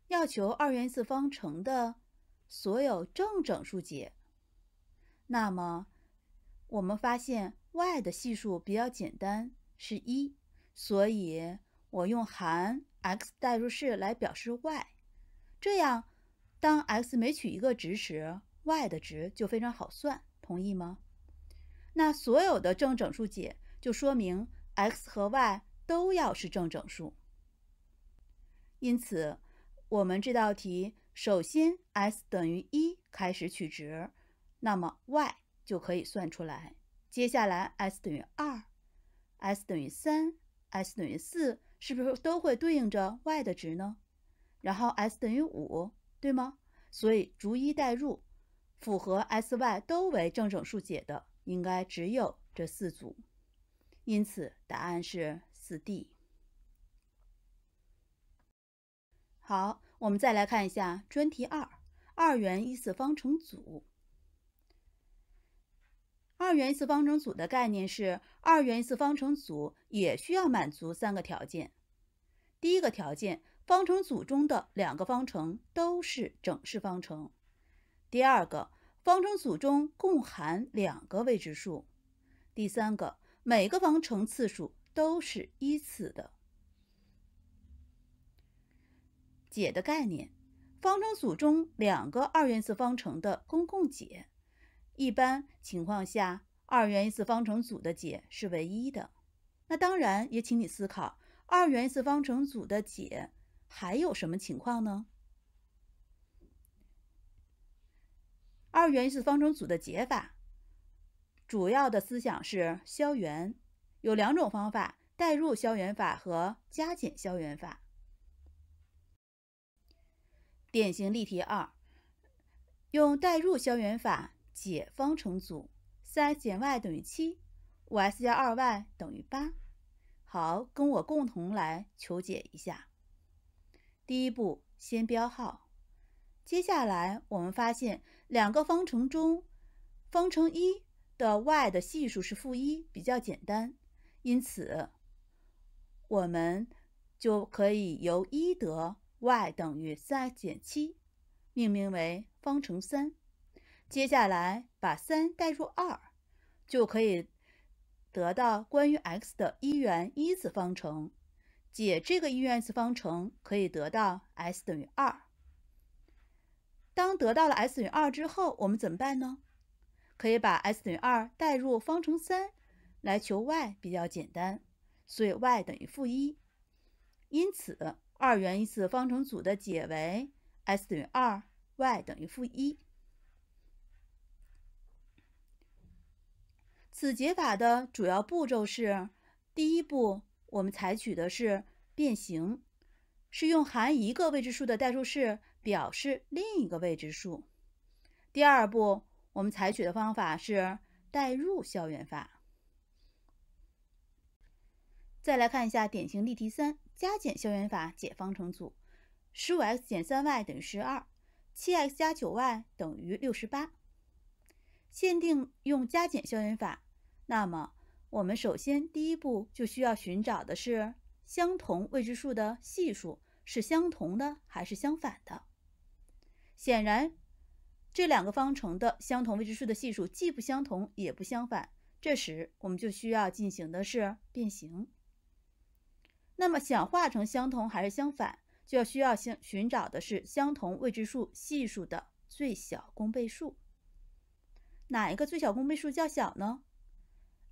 要求二元一次方程的所有正整数解，那么我们发现 y 的系数比较简单，是一，所以我用含 x 代入式来表示 y，这样当 x 每取一个值时，y 的值就非常好算，同意吗？那所有的正整数解就说明 x 和 y 都要是正整数。因此，我们这道题首先 s 等于一开始取值，那么 y 就可以算出来。接下来 s 等于二，s 等于三，s 等于四，是不是都会对应着 y 的值呢？然后 s 等于五，对吗？所以逐一代入，符合 s y 都为正整数解的。应该只有这四组，因此答案是四 D。好，我们再来看一下专题二：二元一次方程组。二元一次方程组的概念是，二元一次方程组也需要满足三个条件。第一个条件，方程组中的两个方程都是整式方程。第二个。方程组中共含两个未知数，第三个每个方程次数都是一次的。解的概念：方程组中两个二元一次方程的公共解。一般情况下，二元一次方程组的解是唯一的。那当然也请你思考，二元一次方程组的解还有什么情况呢？二元一次方程组的解法，主要的思想是消元，有两种方法：代入消元法和加减消元法。典型例题二，用代入消元法解方程组：三减 y 等于七，五 s 加二 y 等于八。好，跟我共同来求解一下。第一步，先标号。接下来，我们发现。两个方程中，方程一的 y 的系数是负一，比较简单，因此我们就可以由一得 y 等于三减七，命名为方程三。接下来把三代入二，就可以得到关于 x 的一元一次方程。解这个一元一次方程，可以得到 s 等于二。当得到了 s 等于二之后，我们怎么办呢？可以把 s 等于二代入方程三，来求 y，比较简单，所以 y 等于负一。因此，二元一次方程组的解为 s 等于二，y 等于负一。此解法的主要步骤是：第一步，我们采取的是变形，是用含一个未知数的代数式。表示另一个未知数。第二步，我们采取的方法是代入消元法。再来看一下典型例题三：加减消元法解方程组。十五 x 减三 y 等于十二，七 x 加九 y 等于六十八。限定用加减消元法，那么我们首先第一步就需要寻找的是相同未知数的系数是相同的还是相反的。显然，这两个方程的相同未知数的系数既不相同也不相反。这时我们就需要进行的是变形。那么想化成相同还是相反，就要需要先寻找的是相同未知数系数的最小公倍数。哪一个最小公倍数较小呢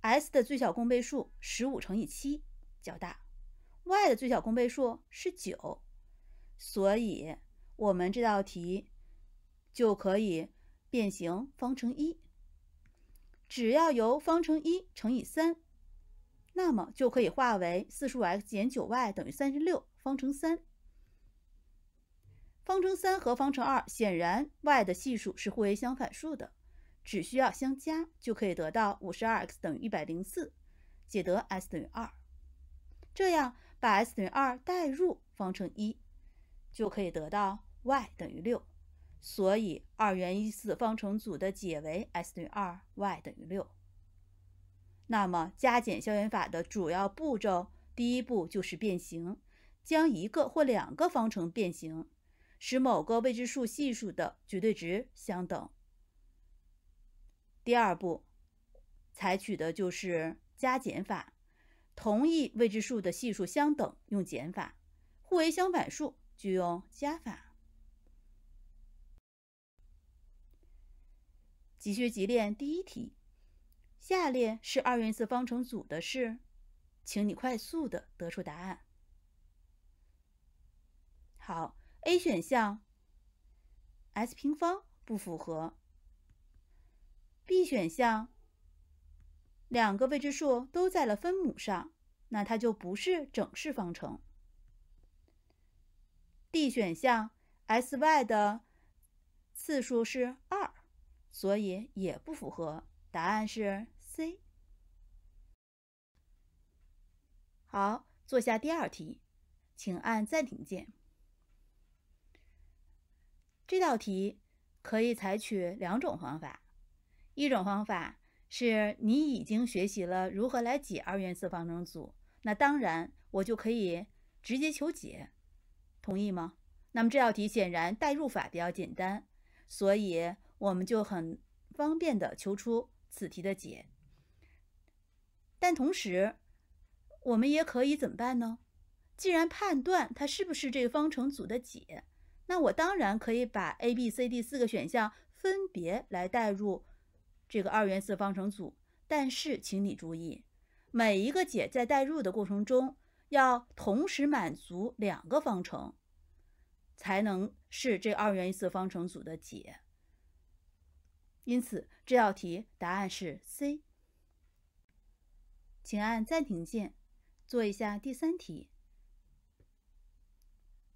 ？s 的最小公倍数十五乘以七较大，y 的最小公倍数是九，所以我们这道题。就可以变形方程一，只要由方程一乘以三，那么就可以化为四十五 x 减九 y 等于三十六，方程三。方程三和方程二显然 y 的系数是互为相反数的，只需要相加就可以得到五十二 x 等于一百零四，解得 x 等于二。这样把 x 等于二代入方程一，就可以得到 y 等于六。所以，二元一次方程组的解为 x 等于二，y 等于六。那么，加减消元法的主要步骤，第一步就是变形，将一个或两个方程变形，使某个未知数系数的绝对值相等。第二步，采取的就是加减法，同一未知数的系数相等，用减法；互为相反数，就用加法。即学即练第一题，下列是二元一次方程组的是，请你快速的得出答案。好，A 选项 s 平方不符合。B 选项，两个未知数都在了分母上，那它就不是整式方程。D 选项 s y 的次数是二。所以也不符合，答案是 C。好，做下第二题，请按暂停键。这道题可以采取两种方法，一种方法是你已经学习了如何来解二元四次方程组，那当然我就可以直接求解，同意吗？那么这道题显然代入法比较简单，所以。我们就很方便的求出此题的解，但同时我们也可以怎么办呢？既然判断它是不是这个方程组的解，那我当然可以把 a、b、c、d 四个选项分别来代入这个二元一次方程组，但是请你注意，每一个解在代入的过程中要同时满足两个方程，才能是这二元一次方程组的解。因此，这道题答案是 C。请按暂停键，做一下第三题。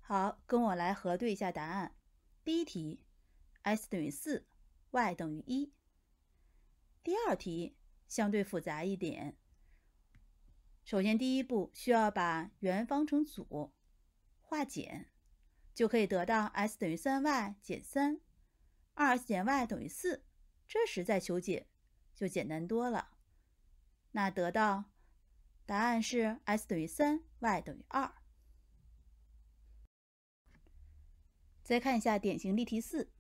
好，跟我来核对一下答案。第一题，s 等于四，y 等于一。第二题相对复杂一点。首先，第一步需要把原方程组化简，就可以得到 s 等于三 y 减三，二 s 减 y 等于四。这时再求解就简单多了。那得到答案是 x 等于三，y 等于二。再看一下典型例题四，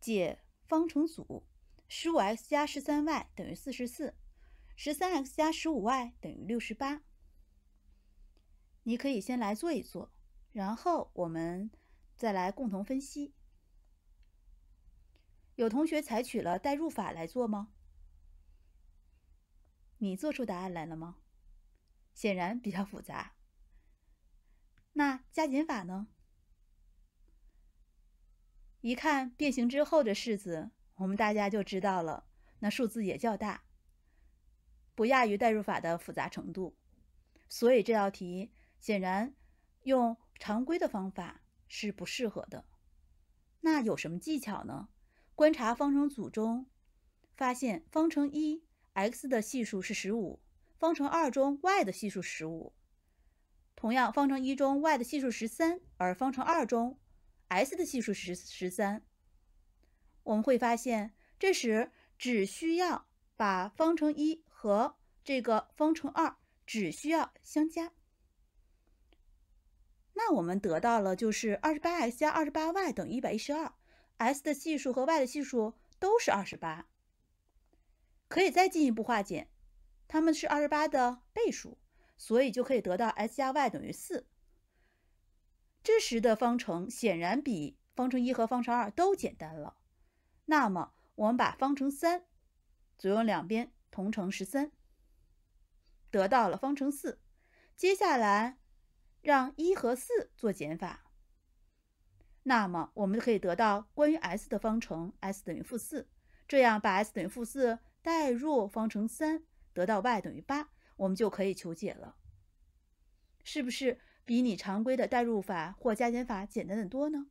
解方程组十五 x 加十三 y 等于四十四，十三 x 加十五 y 等于六十八。你可以先来做一做，然后我们再来共同分析。有同学采取了代入法来做吗？你做出答案来了吗？显然比较复杂。那加减法呢？一看变形之后的式子，我们大家就知道了。那数字也较大，不亚于代入法的复杂程度。所以这道题显然用常规的方法是不适合的。那有什么技巧呢？观察方程组中，发现方程一 x 的系数是十五，方程二中 y 的系数十五。同样，方程一中 y 的系数十三，而方程二中 s 的系数十十三。我们会发现，这时只需要把方程一和这个方程二只需要相加。那我们得到了就是二十八 x 加二十八 y 等于一百一十二。s 的系数和 y 的系数都是二十八，可以再进一步化简，它们是二十八的倍数，所以就可以得到 s 加 y 等于四。这时的方程显然比方程一和方程二都简单了。那么我们把方程三左右两边同乘十三，得到了方程四。接下来让一和四做减法。那么我们就可以得到关于 s 的方程，s 等于负四。这样把 s 等于负四代入方程三，得到 y 等于八，我们就可以求解了。是不是比你常规的代入法或加减法简单的多呢？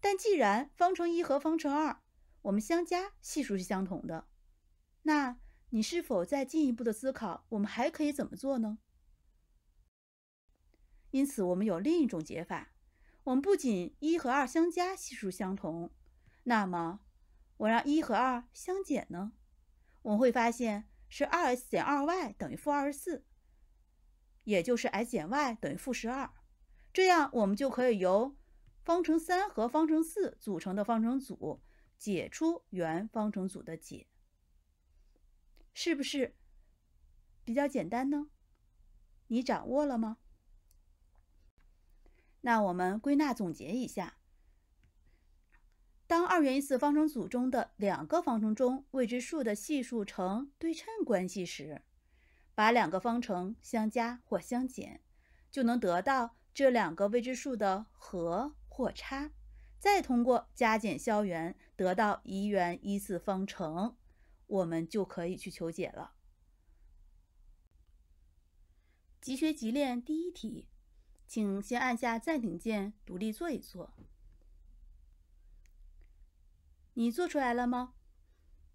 但既然方程一和方程二我们相加系数是相同的，那你是否再进一步的思考，我们还可以怎么做呢？因此我们有另一种解法。我们不仅一和二相加系数相同，那么我让一和二相减呢？我们会发现是二 s 减二 y 等于负二十四，也就是 s 减 y 等于负十二。这样我们就可以由方程三和方程四组成的方程组解出原方程组的解。是不是比较简单呢？你掌握了吗？那我们归纳总结一下：当二元一次方程组中的两个方程中未知数的系数成对称关系时，把两个方程相加或相减，就能得到这两个未知数的和或差，再通过加减消元得到一元一次方程，我们就可以去求解了。即学即练第一题。请先按下暂停键，独立做一做。你做出来了吗？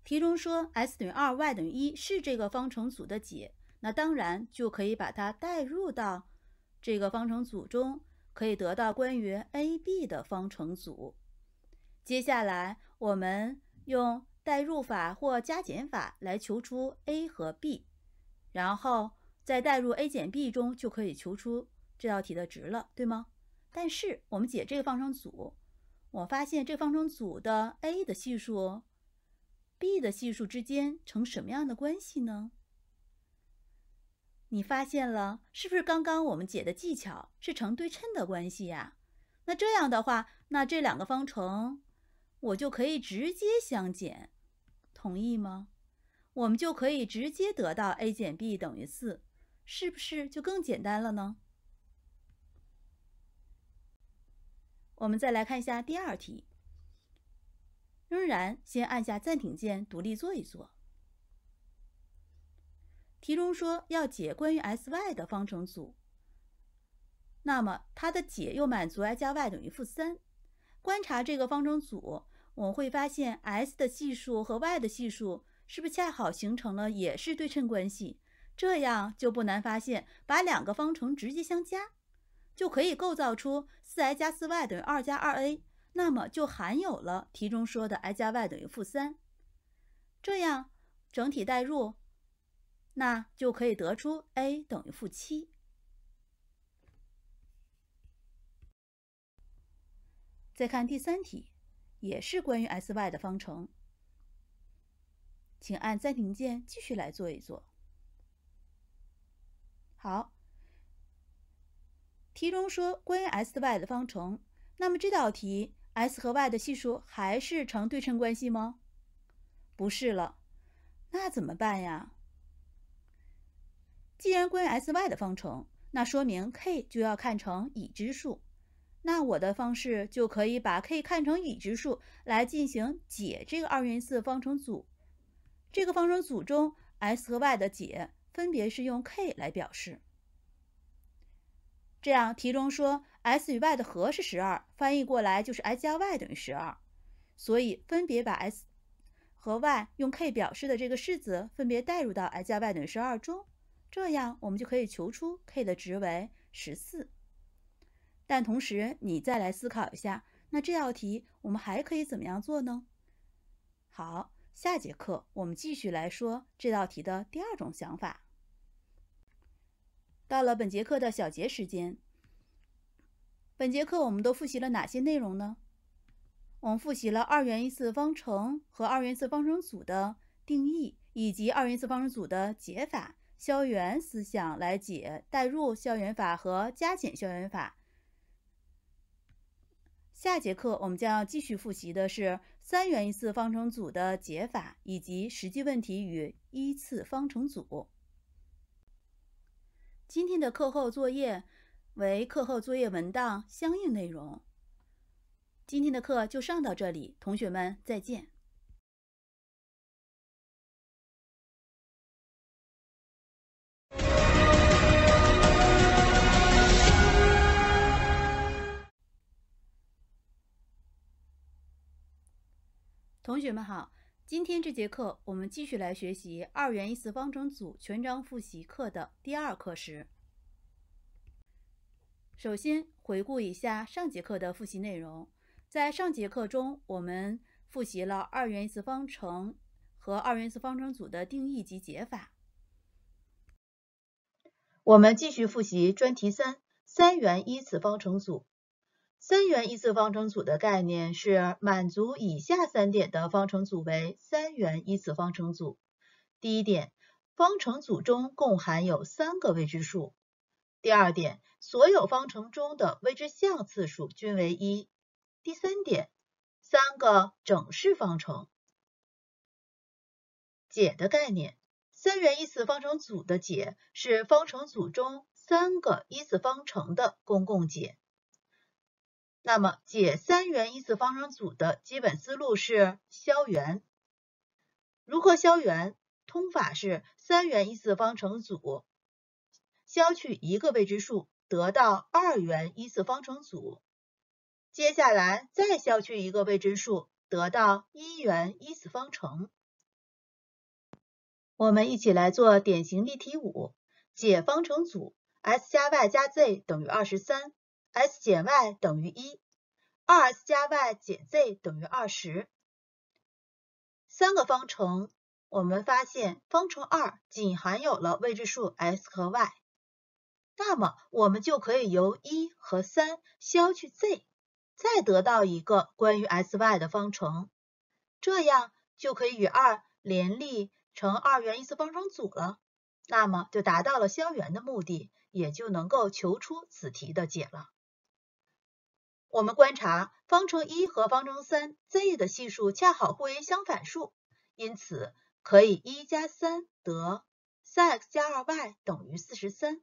题中说 x 等于二，y 等于一是这个方程组的解，那当然就可以把它代入到这个方程组中，可以得到关于 a、b 的方程组。接下来我们用代入法或加减法来求出 a 和 b，然后再代入 a 减 b 中，就可以求出。这道题的值了，对吗？但是我们解这个方程组，我发现这方程组的 a 的系数、b 的系数之间成什么样的关系呢？你发现了，是不是刚刚我们解的技巧是成对称的关系呀？那这样的话，那这两个方程我就可以直接相减，同意吗？我们就可以直接得到 a 减 b 等于四，是不是就更简单了呢？我们再来看一下第二题，仍然先按下暂停键，独立做一做。题中说要解关于 s、y 的方程组，那么它的解又满足 i 加 y 等于负三。观察这个方程组，我们会发现 s 的系数和 y 的系数是不是恰好形成了也是对称关系？这样就不难发现，把两个方程直接相加。就可以构造出四 x 加四 y 等于二加二 a，那么就含有了题中说的 x 加 y 等于负三，这样整体代入，那就可以得出 a 等于负七。再看第三题，也是关于 s y 的方程，请按暂停键继续来做一做。好。题中说关于 x、y 的方程，那么这道题 x 和 y 的系数还是成对称关系吗？不是了，那怎么办呀？既然关于 x、y 的方程，那说明 k 就要看成已知数，那我的方式就可以把 k 看成已知数来进行解这个二元一次方程组。这个方程组中 s 和 y 的解分别是用 k 来表示。这样，题中说 s 与 y 的和是十二，翻译过来就是 x 加 y 等于十二，所以分别把 s 和 y 用 k 表示的这个式子分别代入到 x 加 y 等于十二中，这样我们就可以求出 k 的值为十四。但同时，你再来思考一下，那这道题我们还可以怎么样做呢？好，下节课我们继续来说这道题的第二种想法。到了本节课的小结时间。本节课我们都复习了哪些内容呢？我们复习了二元一次方程和二元一次方程组的定义，以及二元一次方程组的解法，消元思想来解，代入消元法和加减消元法。下节课我们将要继续复习的是三元一次方程组的解法，以及实际问题与一次方程组。今天的课后作业为课后作业文档相应内容。今天的课就上到这里，同学们再见。同学们好。今天这节课，我们继续来学习二元一次方程组全章复习课的第二课时。首先回顾一下上节课的复习内容，在上节课中，我们复习了二元一次方程和二元一次方程组的定义及解法。我们继续复习专题三：三元一次方程组。三元一次方程组的概念是满足以下三点的方程组为三元一次方程组：第一点，方程组中共含有三个未知数；第二点，所有方程中的未知项次数均为一；第三点，三个整式方程。解的概念：三元一次方程组的解是方程组中三个一次方程的公共解。那么解三元一次方程组的基本思路是消元。如何消元？通法是三元一次方程组消去一个未知数，得到二元一次方程组，接下来再消去一个未知数，得到一元一次方程。我们一起来做典型例题五，解方程组 s 加 y 加 z 等于二十三。s 减 y 等于一，二 s 加 y 减 z 等于二十，三个方程，我们发现方程二仅含有了未知数 s 和 y，那么我们就可以由一和三消去 z，再得到一个关于 s、y 的方程，这样就可以与二联立成二元一次方程组了，那么就达到了消元的目的，也就能够求出此题的解了。我们观察方程一和方程三 z 的系数恰好互为相反数，因此可以一加三得三 x 加二 y 等于四十三，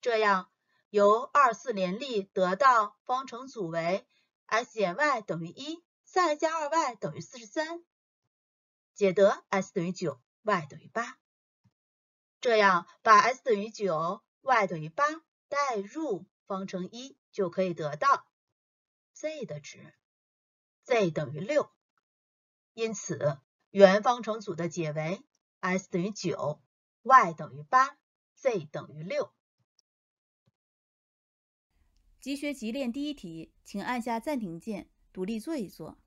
这样由二四联立得到方程组为 x 减 y 等于一，三 x 加二 y 等于四十三，解得 x 等于九，y 等于八，这样把 x 等于九，y 等于八代入方程一就可以得到。z 的值，z 等于六，因此原方程组的解为 s 等于九，y 等于八，z 等于六。即学即练第一题，请按下暂停键，独立做一做。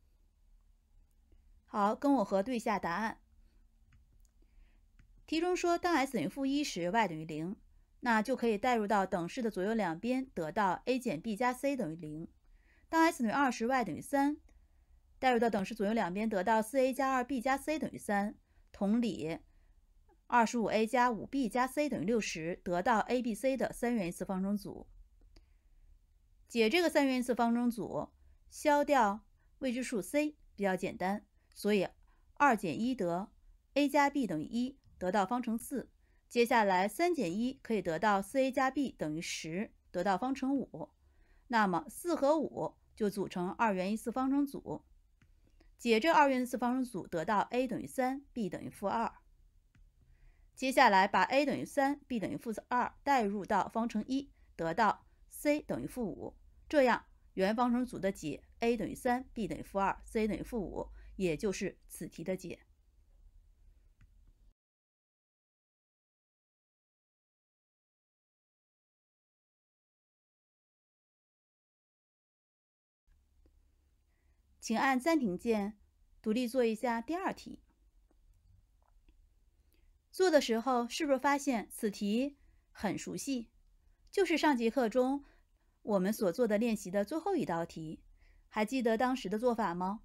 好，跟我核对下答案。题中说当 s 等于负一时，y 等于零，那就可以代入到等式的左右两边，得到 a 减 b 加 c 等于零。当 s 等于二时 y 等于三，代入到等式左右两边，得到四 a 加二 b 加 c 等于三。同理，二十五 a 加五 b 加 c 等于六十，得到 a、b、c 的三元一次方程组。解这个三元一次方程组，消掉未知数 c 比较简单，所以二减一得 a 加 b 等于一，得到方程四。接下来三减一可以得到四 a 加 b 等于十，得到方程五。那么四和五。就组成二元一次方程组，解这二元一次方程组得到 a 等于三，b 等于负二。接下来把 a 等于三，b 等于负二代入到方程一，得到 c 等于负五。这样原方程组的解 a 等于三，b 等于负二，c 等于负五，也就是此题的解。请按暂停键，独立做一下第二题。做的时候是不是发现此题很熟悉？就是上节课中我们所做的练习的最后一道题。还记得当时的做法吗？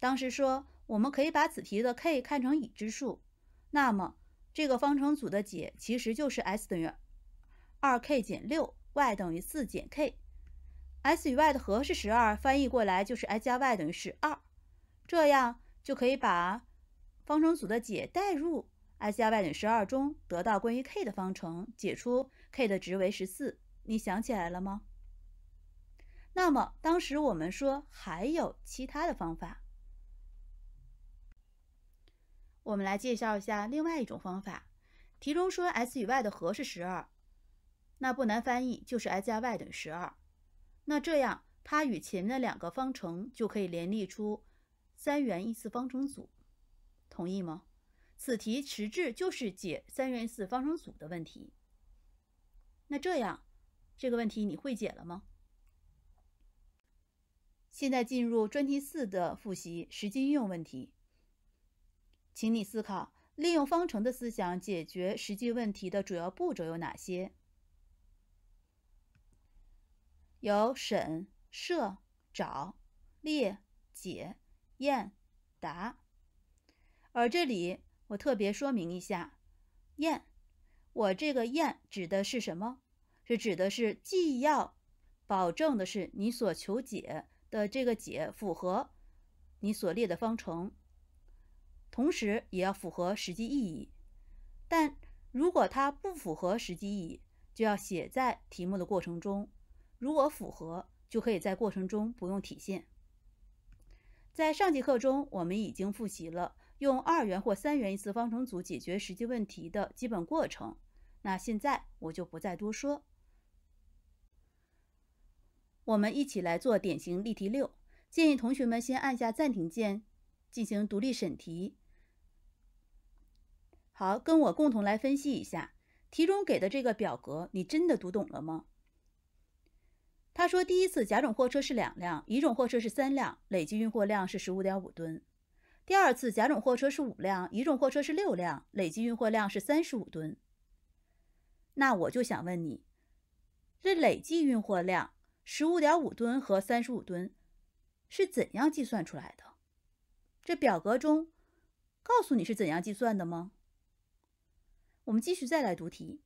当时说我们可以把此题的 k 看成已知数，那么这个方程组的解其实就是 x 等于二 k 减六，y 等于四减 k。s 与 y 的和是十二，翻译过来就是 s 加 y 等于十二，这样就可以把方程组的解代入 s 加 y 等于十二中，得到关于 k 的方程，解出 k 的值为十四。你想起来了吗？那么当时我们说还有其他的方法，我们来介绍一下另外一种方法。题中说 s 与 y 的和是十二，那不难翻译就是 s 加 y 等于十二。那这样，它与前面的两个方程就可以联立出三元一次方程组，同意吗？此题实质就是解三元一次方程组的问题。那这样，这个问题你会解了吗？现在进入专题四的复习，实际应用问题。请你思考，利用方程的思想解决实际问题的主要步骤有哪些？有审、设、找、列、解、验、答。而这里我特别说明一下，“验”，我这个“验”指的是什么？是指的是既要保证的是你所求解的这个解符合你所列的方程，同时也要符合实际意义。但如果它不符合实际意义，就要写在题目的过程中。如果符合，就可以在过程中不用体现。在上节课中，我们已经复习了用二元或三元一次方程组解决实际问题的基本过程，那现在我就不再多说。我们一起来做典型例题六，建议同学们先按下暂停键，进行独立审题。好，跟我共同来分析一下，题中给的这个表格，你真的读懂了吗？他说，第一次甲种货车是两辆，乙种货车是三辆，累计运货量是十五点五吨。第二次甲种货车是五辆，乙种货车是六辆，累计运货量是三十五吨。那我就想问你，这累计运货量十五点五吨和三十五吨是怎样计算出来的？这表格中告诉你是怎样计算的吗？我们继续再来读题。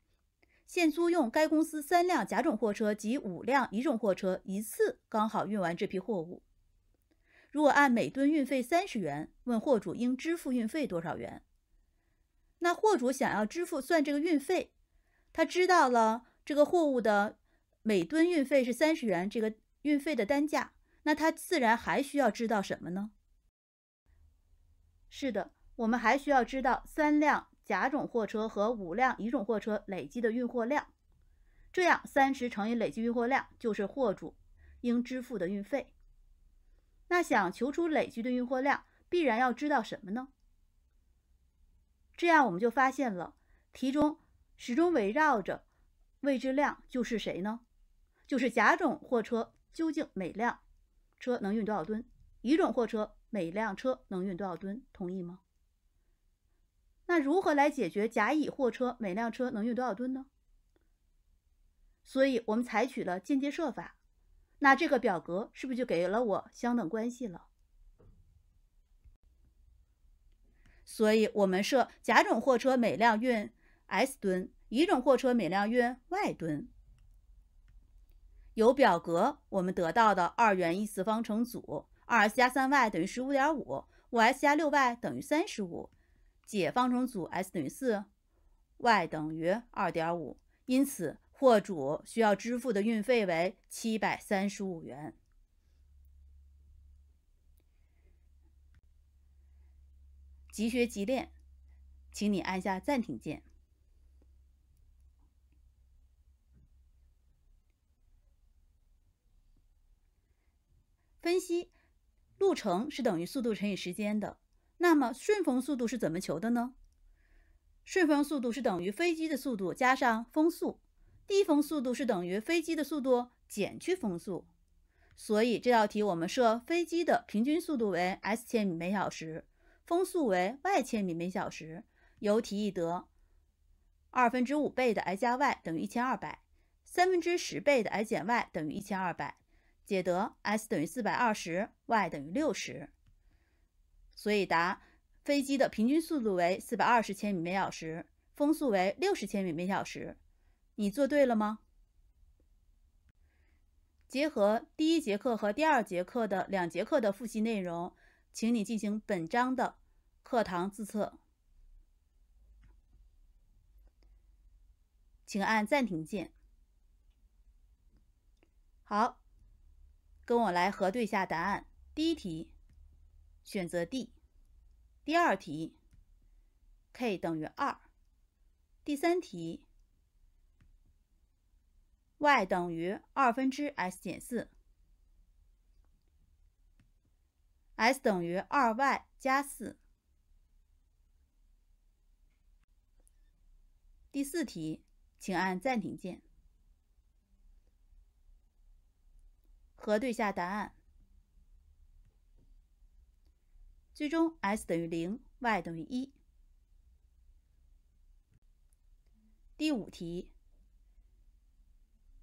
现租用该公司三辆甲种货车及五辆乙种货车，一次刚好运完这批货物。如果按每吨运费三十元，问货主应支付运费多少元？那货主想要支付算这个运费，他知道了这个货物的每吨运费是三十元，这个运费的单价，那他自然还需要知道什么呢？是的，我们还需要知道三辆。甲种货车和五辆乙种货车累积的运货量，这样三十乘以累积运货量就是货主应支付的运费。那想求出累积的运货量，必然要知道什么呢？这样我们就发现了，题中始终围绕着未知量就是谁呢？就是甲种货车究竟每辆车能运多少吨，乙种货车每辆车能运多少吨？同意吗？那如何来解决甲乙货车每辆车能运多少吨呢？所以我们采取了间接设法。那这个表格是不是就给了我相等关系了？所以我们设甲种货车每辆运 s 吨，乙种货车每辆运 y 吨。由表格我们得到的二元一次方程组：2s 加 3y 等于 15.5，5s 加 6y 等于35。解方程组 S 等于四，y 等于二点五。因此，货主需要支付的运费为七百三十五元。即学即练，请你按下暂停键。分析：路程是等于速度乘以时间的。那么顺风速度是怎么求的呢？顺风速度是等于飞机的速度加上风速，低风速度是等于飞机的速度减去风速。所以这道题我们设飞机的平均速度为 s 千米每小时，风速为 y 千米每小时。由题意得，二分之五倍的 i 加 y 等于一千二百，三分之十倍的 i 减 y 等于一千二百，解得 s 等于四百二十，y 等于六十。所以答，飞机的平均速度为四百二十千米每小时，风速为六十千米每小时。你做对了吗？结合第一节课和第二节课的两节课的复习内容，请你进行本章的课堂自测。请按暂停键。好，跟我来核对一下答案。第一题。选择 D。第二题，k 等于二。第三题，y 等于二分之 s 减四，s 等于二 y 加四。第四题，请按暂停键，核对下答案。最终，s 等于零，y 等于一。第五题，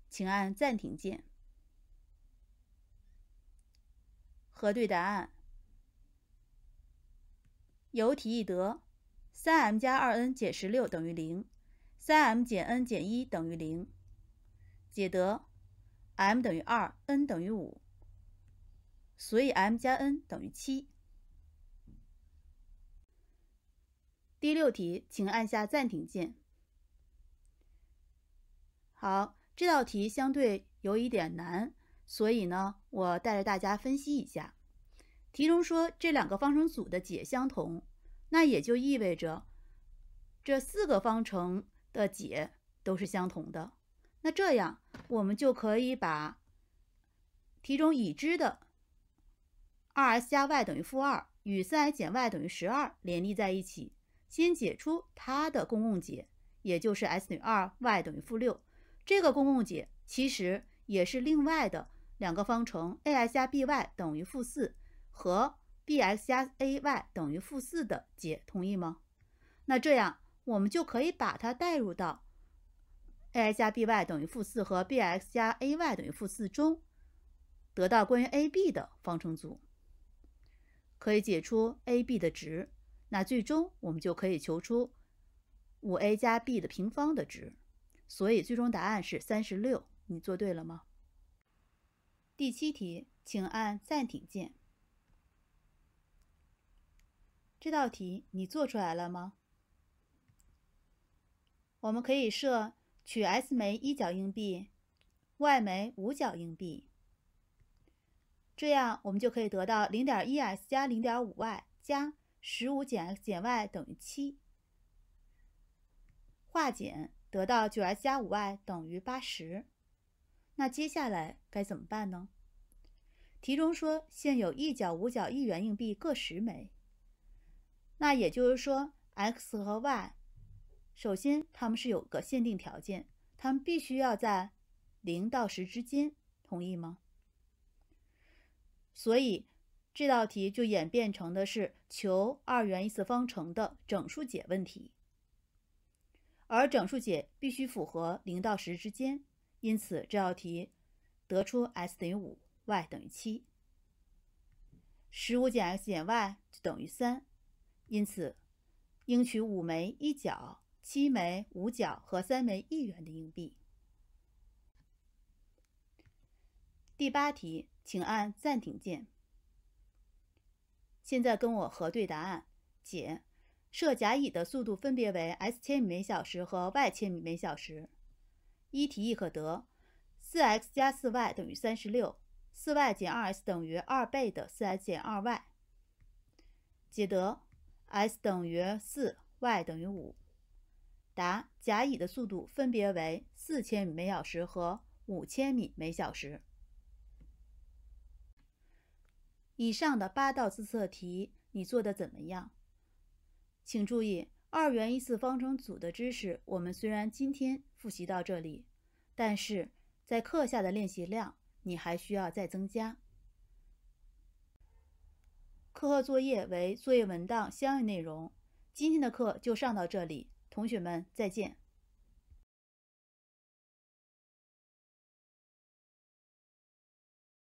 请按暂停键，核对答案。由题意得，三 m 加二 n 减十六等于零，三 m 减 n 减一等于零，解得 m 等于二，n 等于五，所以 m 加 n 等于七。第六题，请按下暂停键。好，这道题相对有一点难，所以呢，我带着大家分析一下。题中说这两个方程组的解相同，那也就意味着这四个方程的解都是相同的。那这样，我们就可以把题中已知的二 x 加 y 等于负二与三 x 减 y 等于十二联立在一起。先解出它的公共解，也就是 s 等于二，y 等于负六。这个公共解其实也是另外的两个方程 a x 加 b y 等于负四和 b x 加 a y 等于负四的解，同意吗？那这样我们就可以把它代入到 a x 加 b y 等于负四和 b x 加 a y 等于负四中，得到关于 a b 的方程组，可以解出 a b 的值。那最终我们就可以求出五 a 加 b 的平方的值，所以最终答案是三十六。你做对了吗？第七题，请按暂停键。这道题你做出来了吗？我们可以设取 s 枚一角硬币，y 枚五角硬币，这样我们就可以得到零点一 s 加零点五 y 加。十五减 x 减 y 等于七，化简得到九 x 加五 y 等于八十。那接下来该怎么办呢？题中说，现有一角、五角、一元硬币各十枚。那也就是说，x 和 y，首先它们是有个限定条件，它们必须要在零到十之间，同意吗？所以。这道题就演变成的是求二元一次方程的整数解问题，而整数解必须符合零到十之间，因此这道题得出 x 等于五，y 等于七，十五减 x 减 y 就等于三，因此应取五枚一角、七枚五角和三枚一元的硬币。第八题，请按暂停键。现在跟我核对答案。解：设甲、乙的速度分别为 s 千米每小时和 y 千米每小时。一题意可得，4x 加 4y 等于 36，4y 减 2x 等于2倍的 4x 减 2y。解得 s 等于 4，y 等于5。答：甲、乙的速度分别为4千米每小时和5千米每小时。以上的八道自测题你做的怎么样？请注意，二元一次方程组的知识我们虽然今天复习到这里，但是在课下的练习量你还需要再增加。课后作业为作业文档相应内容。今天的课就上到这里，同学们再见。